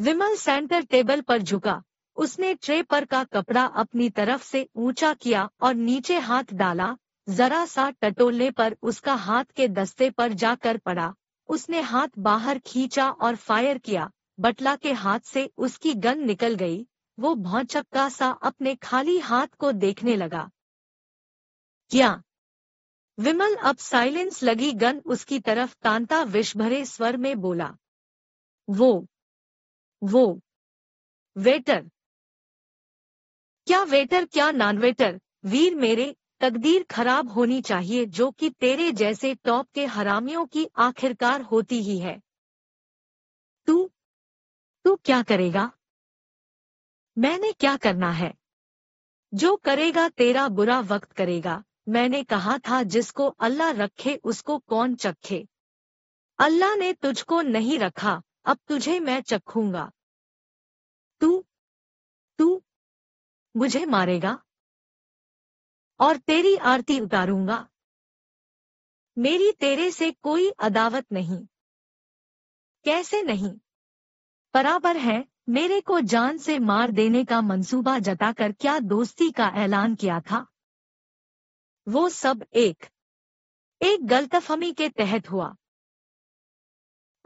Vimal centre table पर झुका उसने ट्रे पर का कपड़ा अपनी तरफ से ऊंचा किया और नीचे हाथ डाला जरा सा टटोलने पर उसका हाथ के दस्ते पर जाकर पड़ा उसने हाथ बाहर खींचा और फायर किया बटला के हाथ से उसकी गन निकल गई वो भौचक्का सा अपने खाली हाथ को देखने लगा क्या विमल अब साइलेंस लगी गन उसकी तरफ तांता विषभरे भरे स्वर में बोला वो वो वेटर क्या वेटर क्या नॉन वेटर वीर मेरे तकदीर खराब होनी चाहिए जो कि तेरे जैसे टॉप के हरामियों की आखिरकार होती ही है तू तू क्या करेगा मैंने क्या करना है जो करेगा तेरा बुरा वक्त करेगा मैंने कहा था जिसको अल्लाह रखे उसको कौन चखे अल्लाह ने तुझको नहीं रखा अब तुझे मैं चखूंगा तू तू मुझे मारेगा और तेरी आरती उतारूंगा मेरी तेरे से कोई अदावत नहीं कैसे नहीं बराबर है मेरे को जान से मार देने का मंसूबा जताकर क्या दोस्ती का ऐलान किया था वो सब एक एक गलतफहमी के तहत हुआ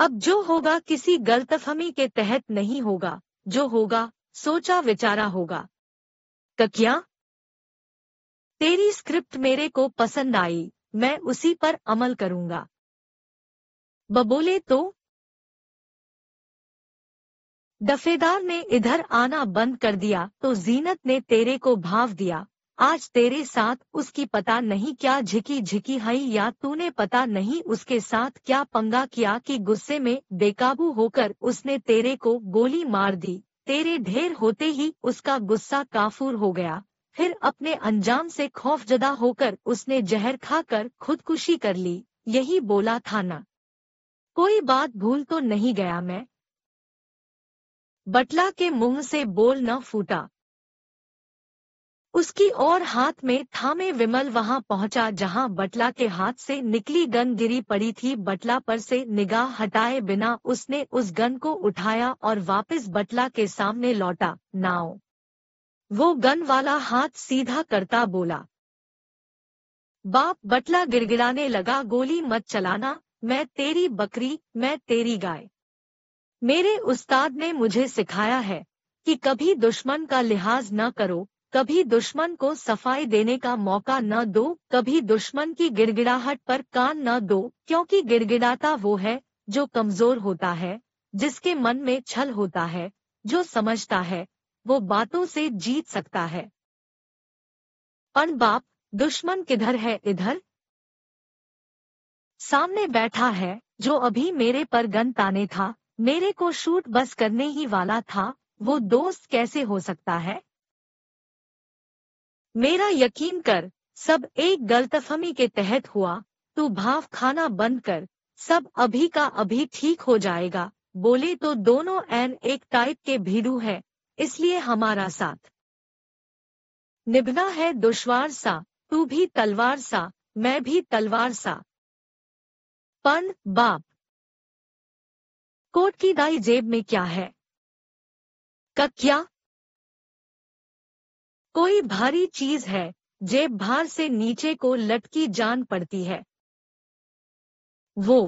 अब जो होगा किसी गलतफहमी के तहत नहीं होगा जो होगा सोचा विचारा होगा ककिया तेरी स्क्रिप्ट मेरे को पसंद आई मैं उसी पर अमल करूंगा बबोले तो दफेदार ने इधर आना बंद कर दिया तो जीनत ने तेरे को भाव दिया आज तेरे साथ उसकी पता नहीं क्या झिकी झिकी हई या तूने पता नहीं उसके साथ क्या पंगा किया कि गुस्से में बेकाबू होकर उसने तेरे को गोली मार दी तेरे ढेर होते ही उसका गुस्सा काफूर हो गया फिर अपने अंजाम से खौफजदा होकर उसने जहर खाकर खुदकुशी कर ली यही बोला था ना कोई बात भूल तो नहीं गया मैं बटला के मुंह से बोल न फूटा उसकी ओर हाथ में थामे विमल वहां पहुंचा जहां बटला के हाथ से निकली गन गिरी पड़ी थी बटला पर से निगाह हटाए बिना उसने उस गन को उठाया और वापस बटला के सामने लौटा नाव वो गन वाला हाथ सीधा करता बोला बाप बटला गिड़गिड़ाने लगा गोली मत चलाना मैं तेरी बकरी मैं तेरी गाय मेरे उस्ताद ने मुझे सिखाया है कि कभी दुश्मन का लिहाज न करो कभी दुश्मन को सफाई देने का मौका न दो कभी दुश्मन की गिड़गिड़ाहट पर कान न दो क्योंकि गिड़गिड़ाता वो है जो कमजोर होता है जिसके मन में छल होता है जो समझता है वो बातों से जीत सकता है बाप दुश्मन किधर है इधर सामने बैठा है जो अभी मेरे पर गन ताने था मेरे को शूट बस करने ही वाला था वो दोस्त कैसे हो सकता है मेरा यकीन कर सब एक गलतफहमी के तहत हुआ तू भाव खाना बंद कर सब अभी का अभी ठीक हो जाएगा बोले तो दोनों एन एक टाइप के भीड़ू है इसलिए हमारा साथ निभना है दुश्वार सा तू भी तलवार सा मैं भी तलवार सा पन बाप कोट की दाई जेब में क्या है क्या कोई भारी चीज है जेब भार से नीचे को लटकी जान पड़ती है वो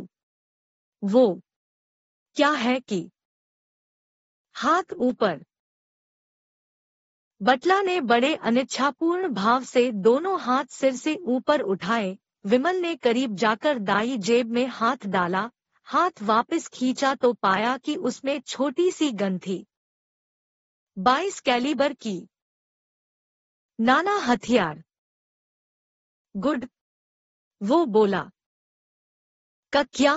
वो क्या है कि हाथ ऊपर बटला ने बड़े अनिच्छापूर्ण भाव से दोनों हाथ सिर से ऊपर उठाए विमल ने करीब जाकर दाई जेब में हाथ डाला हाथ वापस खींचा तो पाया कि उसमें छोटी सी गन थी बाईस कैलिबर की नाना हथियार गुड वो बोला कक्या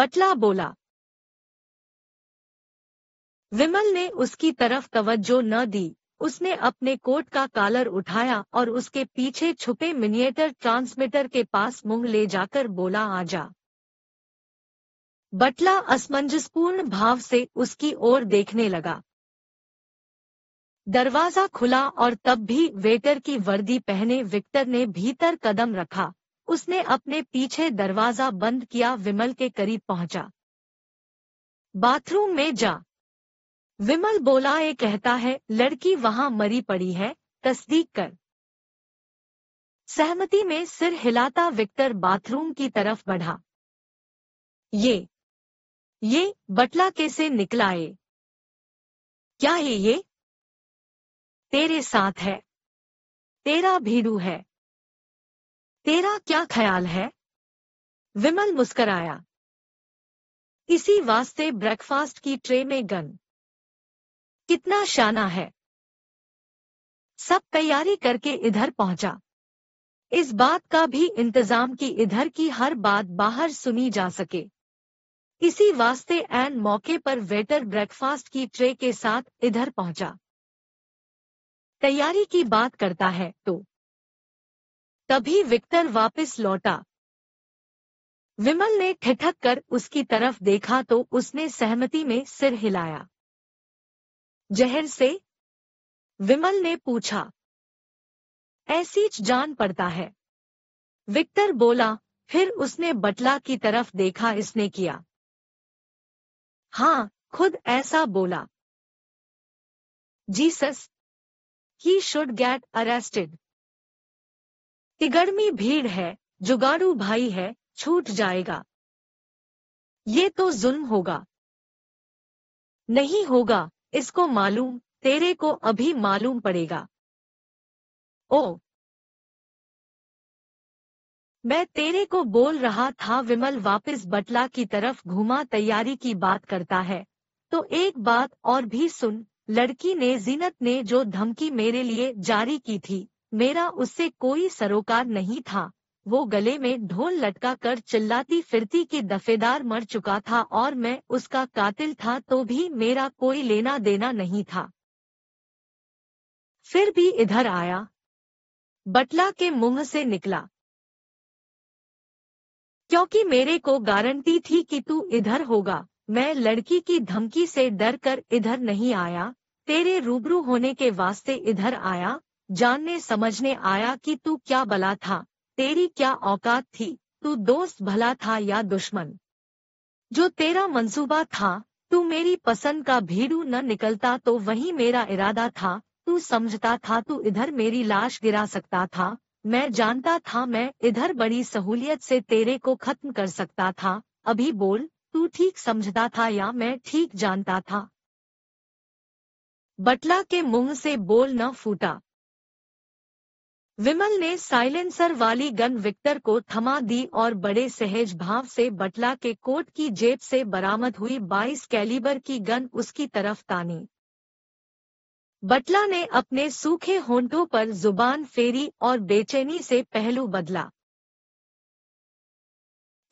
बटला बोला विमल ने उसकी तरफ तवज्जो न दी उसने अपने कोट का कालर उठाया और उसके पीछे छुपे मिनिएटर ट्रांसमीटर के पास मुंह ले जाकर बोला आजा बटला असमंजसपूर्ण भाव से उसकी ओर देखने लगा दरवाजा खुला और तब भी वेटर की वर्दी पहने विक्टर ने भीतर कदम रखा उसने अपने पीछे दरवाजा बंद किया विमल के करीब पहुंचा बाथरूम में जा विमल बोला ये कहता है लड़की वहां मरी पड़ी है तस्दीक कर सहमति में सिर हिलाता विक्टर बाथरूम की तरफ बढ़ा ये ये बटला कैसे निकला ये क्या है ये तेरे साथ है तेरा भीरू है तेरा क्या ख्याल है विमल मुस्कराया इसी वास्ते ब्रेकफास्ट की ट्रे में गन कितना शाना है सब तैयारी करके इधर पहुंचा इस बात का भी इंतजाम कि इधर की हर बात बाहर सुनी जा सके इसी वास्ते एन मौके पर वेटर ब्रेकफास्ट की ट्रे के साथ इधर पहुंचा तैयारी की बात करता है तो तभी विक्टर वापस लौटा विमल ने ठिठक कर उसकी तरफ देखा तो उसने सहमति में सिर हिलाया जहर से विमल ने पूछा ऐसी जान पड़ता है विक्टर बोला फिर उसने बटला की तरफ देखा इसने किया हां खुद ऐसा बोला Jesus he should get arrested तिगड़मी भीड़ है जुगाड़ू भाई है छूट जाएगा ये तो जुल्म होगा नहीं होगा इसको मालूम तेरे को अभी मालूम पड़ेगा ओ मैं तेरे को बोल रहा था विमल वापस बटला की तरफ घुमा तैयारी की बात करता है तो एक बात और भी सुन लड़की ने जीनत ने जो धमकी मेरे लिए जारी की थी मेरा उससे कोई सरोकार नहीं था वो गले में ढोल लटका कर चिल्लाती फिरती कि दफेदार मर चुका था और मैं उसका कातिल था तो भी मेरा कोई लेना देना नहीं था फिर भी इधर आया बटला के मुंह से निकला क्योंकि मेरे को गारंटी थी कि तू इधर होगा मैं लड़की की धमकी से डर कर इधर नहीं आया तेरे रूबरू होने के वास्ते इधर आया जानने समझने आया कि तू क्या बला था तेरी क्या औकात थी तू दोस्त भला था या दुश्मन जो तेरा मंसूबा था तू मेरी पसंद का भीड़ू न निकलता तो वही मेरा इरादा था तू समझता था तू इधर मेरी लाश गिरा सकता था मैं जानता था मैं इधर बड़ी सहूलियत से तेरे को खत्म कर सकता था अभी बोल तू ठीक समझता था या मैं ठीक जानता था बटला के मुंह से बोल न फूटा विमल ने साइलेंसर वाली गन विक्टर को थमा दी और बड़े सहज भाव से बटला के कोट की जेब से बरामद हुई 22 कैलिबर की गन उसकी तरफ तानी बटला ने अपने सूखे होंठों पर जुबान फेरी और बेचैनी से पहलू बदला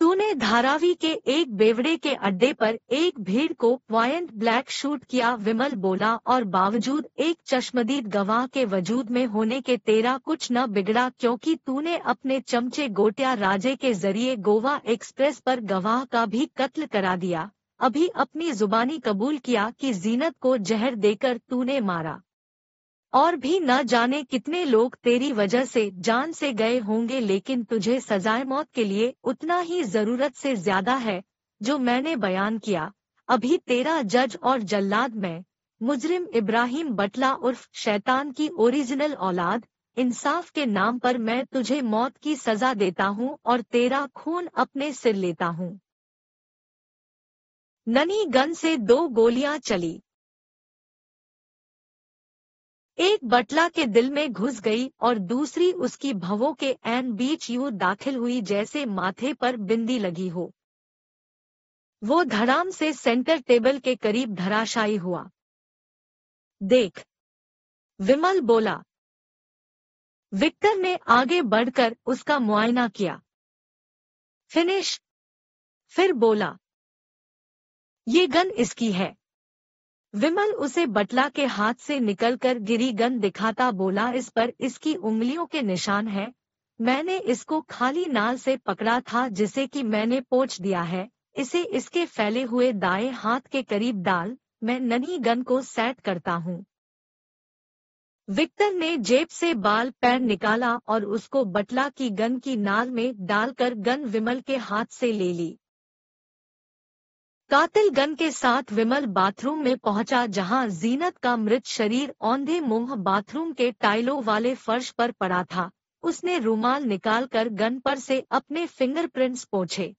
तूने धारावी के एक बेवड़े के अड्डे पर एक भीड़ को प्वाइंट ब्लैक शूट किया विमल बोला और बावजूद एक चश्मदीद गवाह के वजूद में होने के तेरा कुछ न बिगड़ा क्योंकि तूने अपने चमचे गोटिया राजे के जरिए गोवा एक्सप्रेस पर गवाह का भी कत्ल करा दिया अभी अपनी जुबानी कबूल किया कि जीनत को जहर देकर तूने मारा और भी न जाने कितने लोग तेरी वजह से जान से गए होंगे लेकिन तुझे सजाए मौत के लिए उतना ही जरूरत से ज्यादा है जो मैंने बयान किया अभी तेरा जज और जल्लाद में मुजरिम इब्राहिम बटला उर्फ शैतान की ओरिजिनल औलाद इंसाफ के नाम पर मैं तुझे मौत की सजा देता हूँ और तेरा खून अपने सिर लेता हूँ ननी गन से दो गोलियां चली एक बटला के दिल में घुस गई और दूसरी उसकी भवों के एन बीच यूं दाखिल हुई जैसे माथे पर बिंदी लगी हो वो धड़ाम से सेंटर टेबल के करीब धराशायी हुआ देख विमल बोला विक्टर ने आगे बढ़कर उसका मुआयना किया फिनिश फिर बोला ये गन इसकी है विमल उसे बटला के हाथ से निकलकर गिरी गन दिखाता बोला इस पर इसकी उंगलियों के निशान है मैंने इसको खाली नाल से पकड़ा था जिसे कि मैंने पोच दिया है इसे इसके फैले हुए दाएं हाथ के करीब डाल मैं नन्ही गन को सेट करता हूँ विक्टर ने जेब से बाल पैर निकाला और उसको बटला की गन की नाल में डालकर गन विमल के हाथ से ले ली कातिल गन के साथ विमल बाथरूम में पहुंचा जहां जीनत का मृत शरीर औंधे मुंह बाथरूम के टाइलों वाले फर्श पर पड़ा था उसने रूमाल निकालकर गन पर से अपने फिंगरप्रिंट्स पोंछे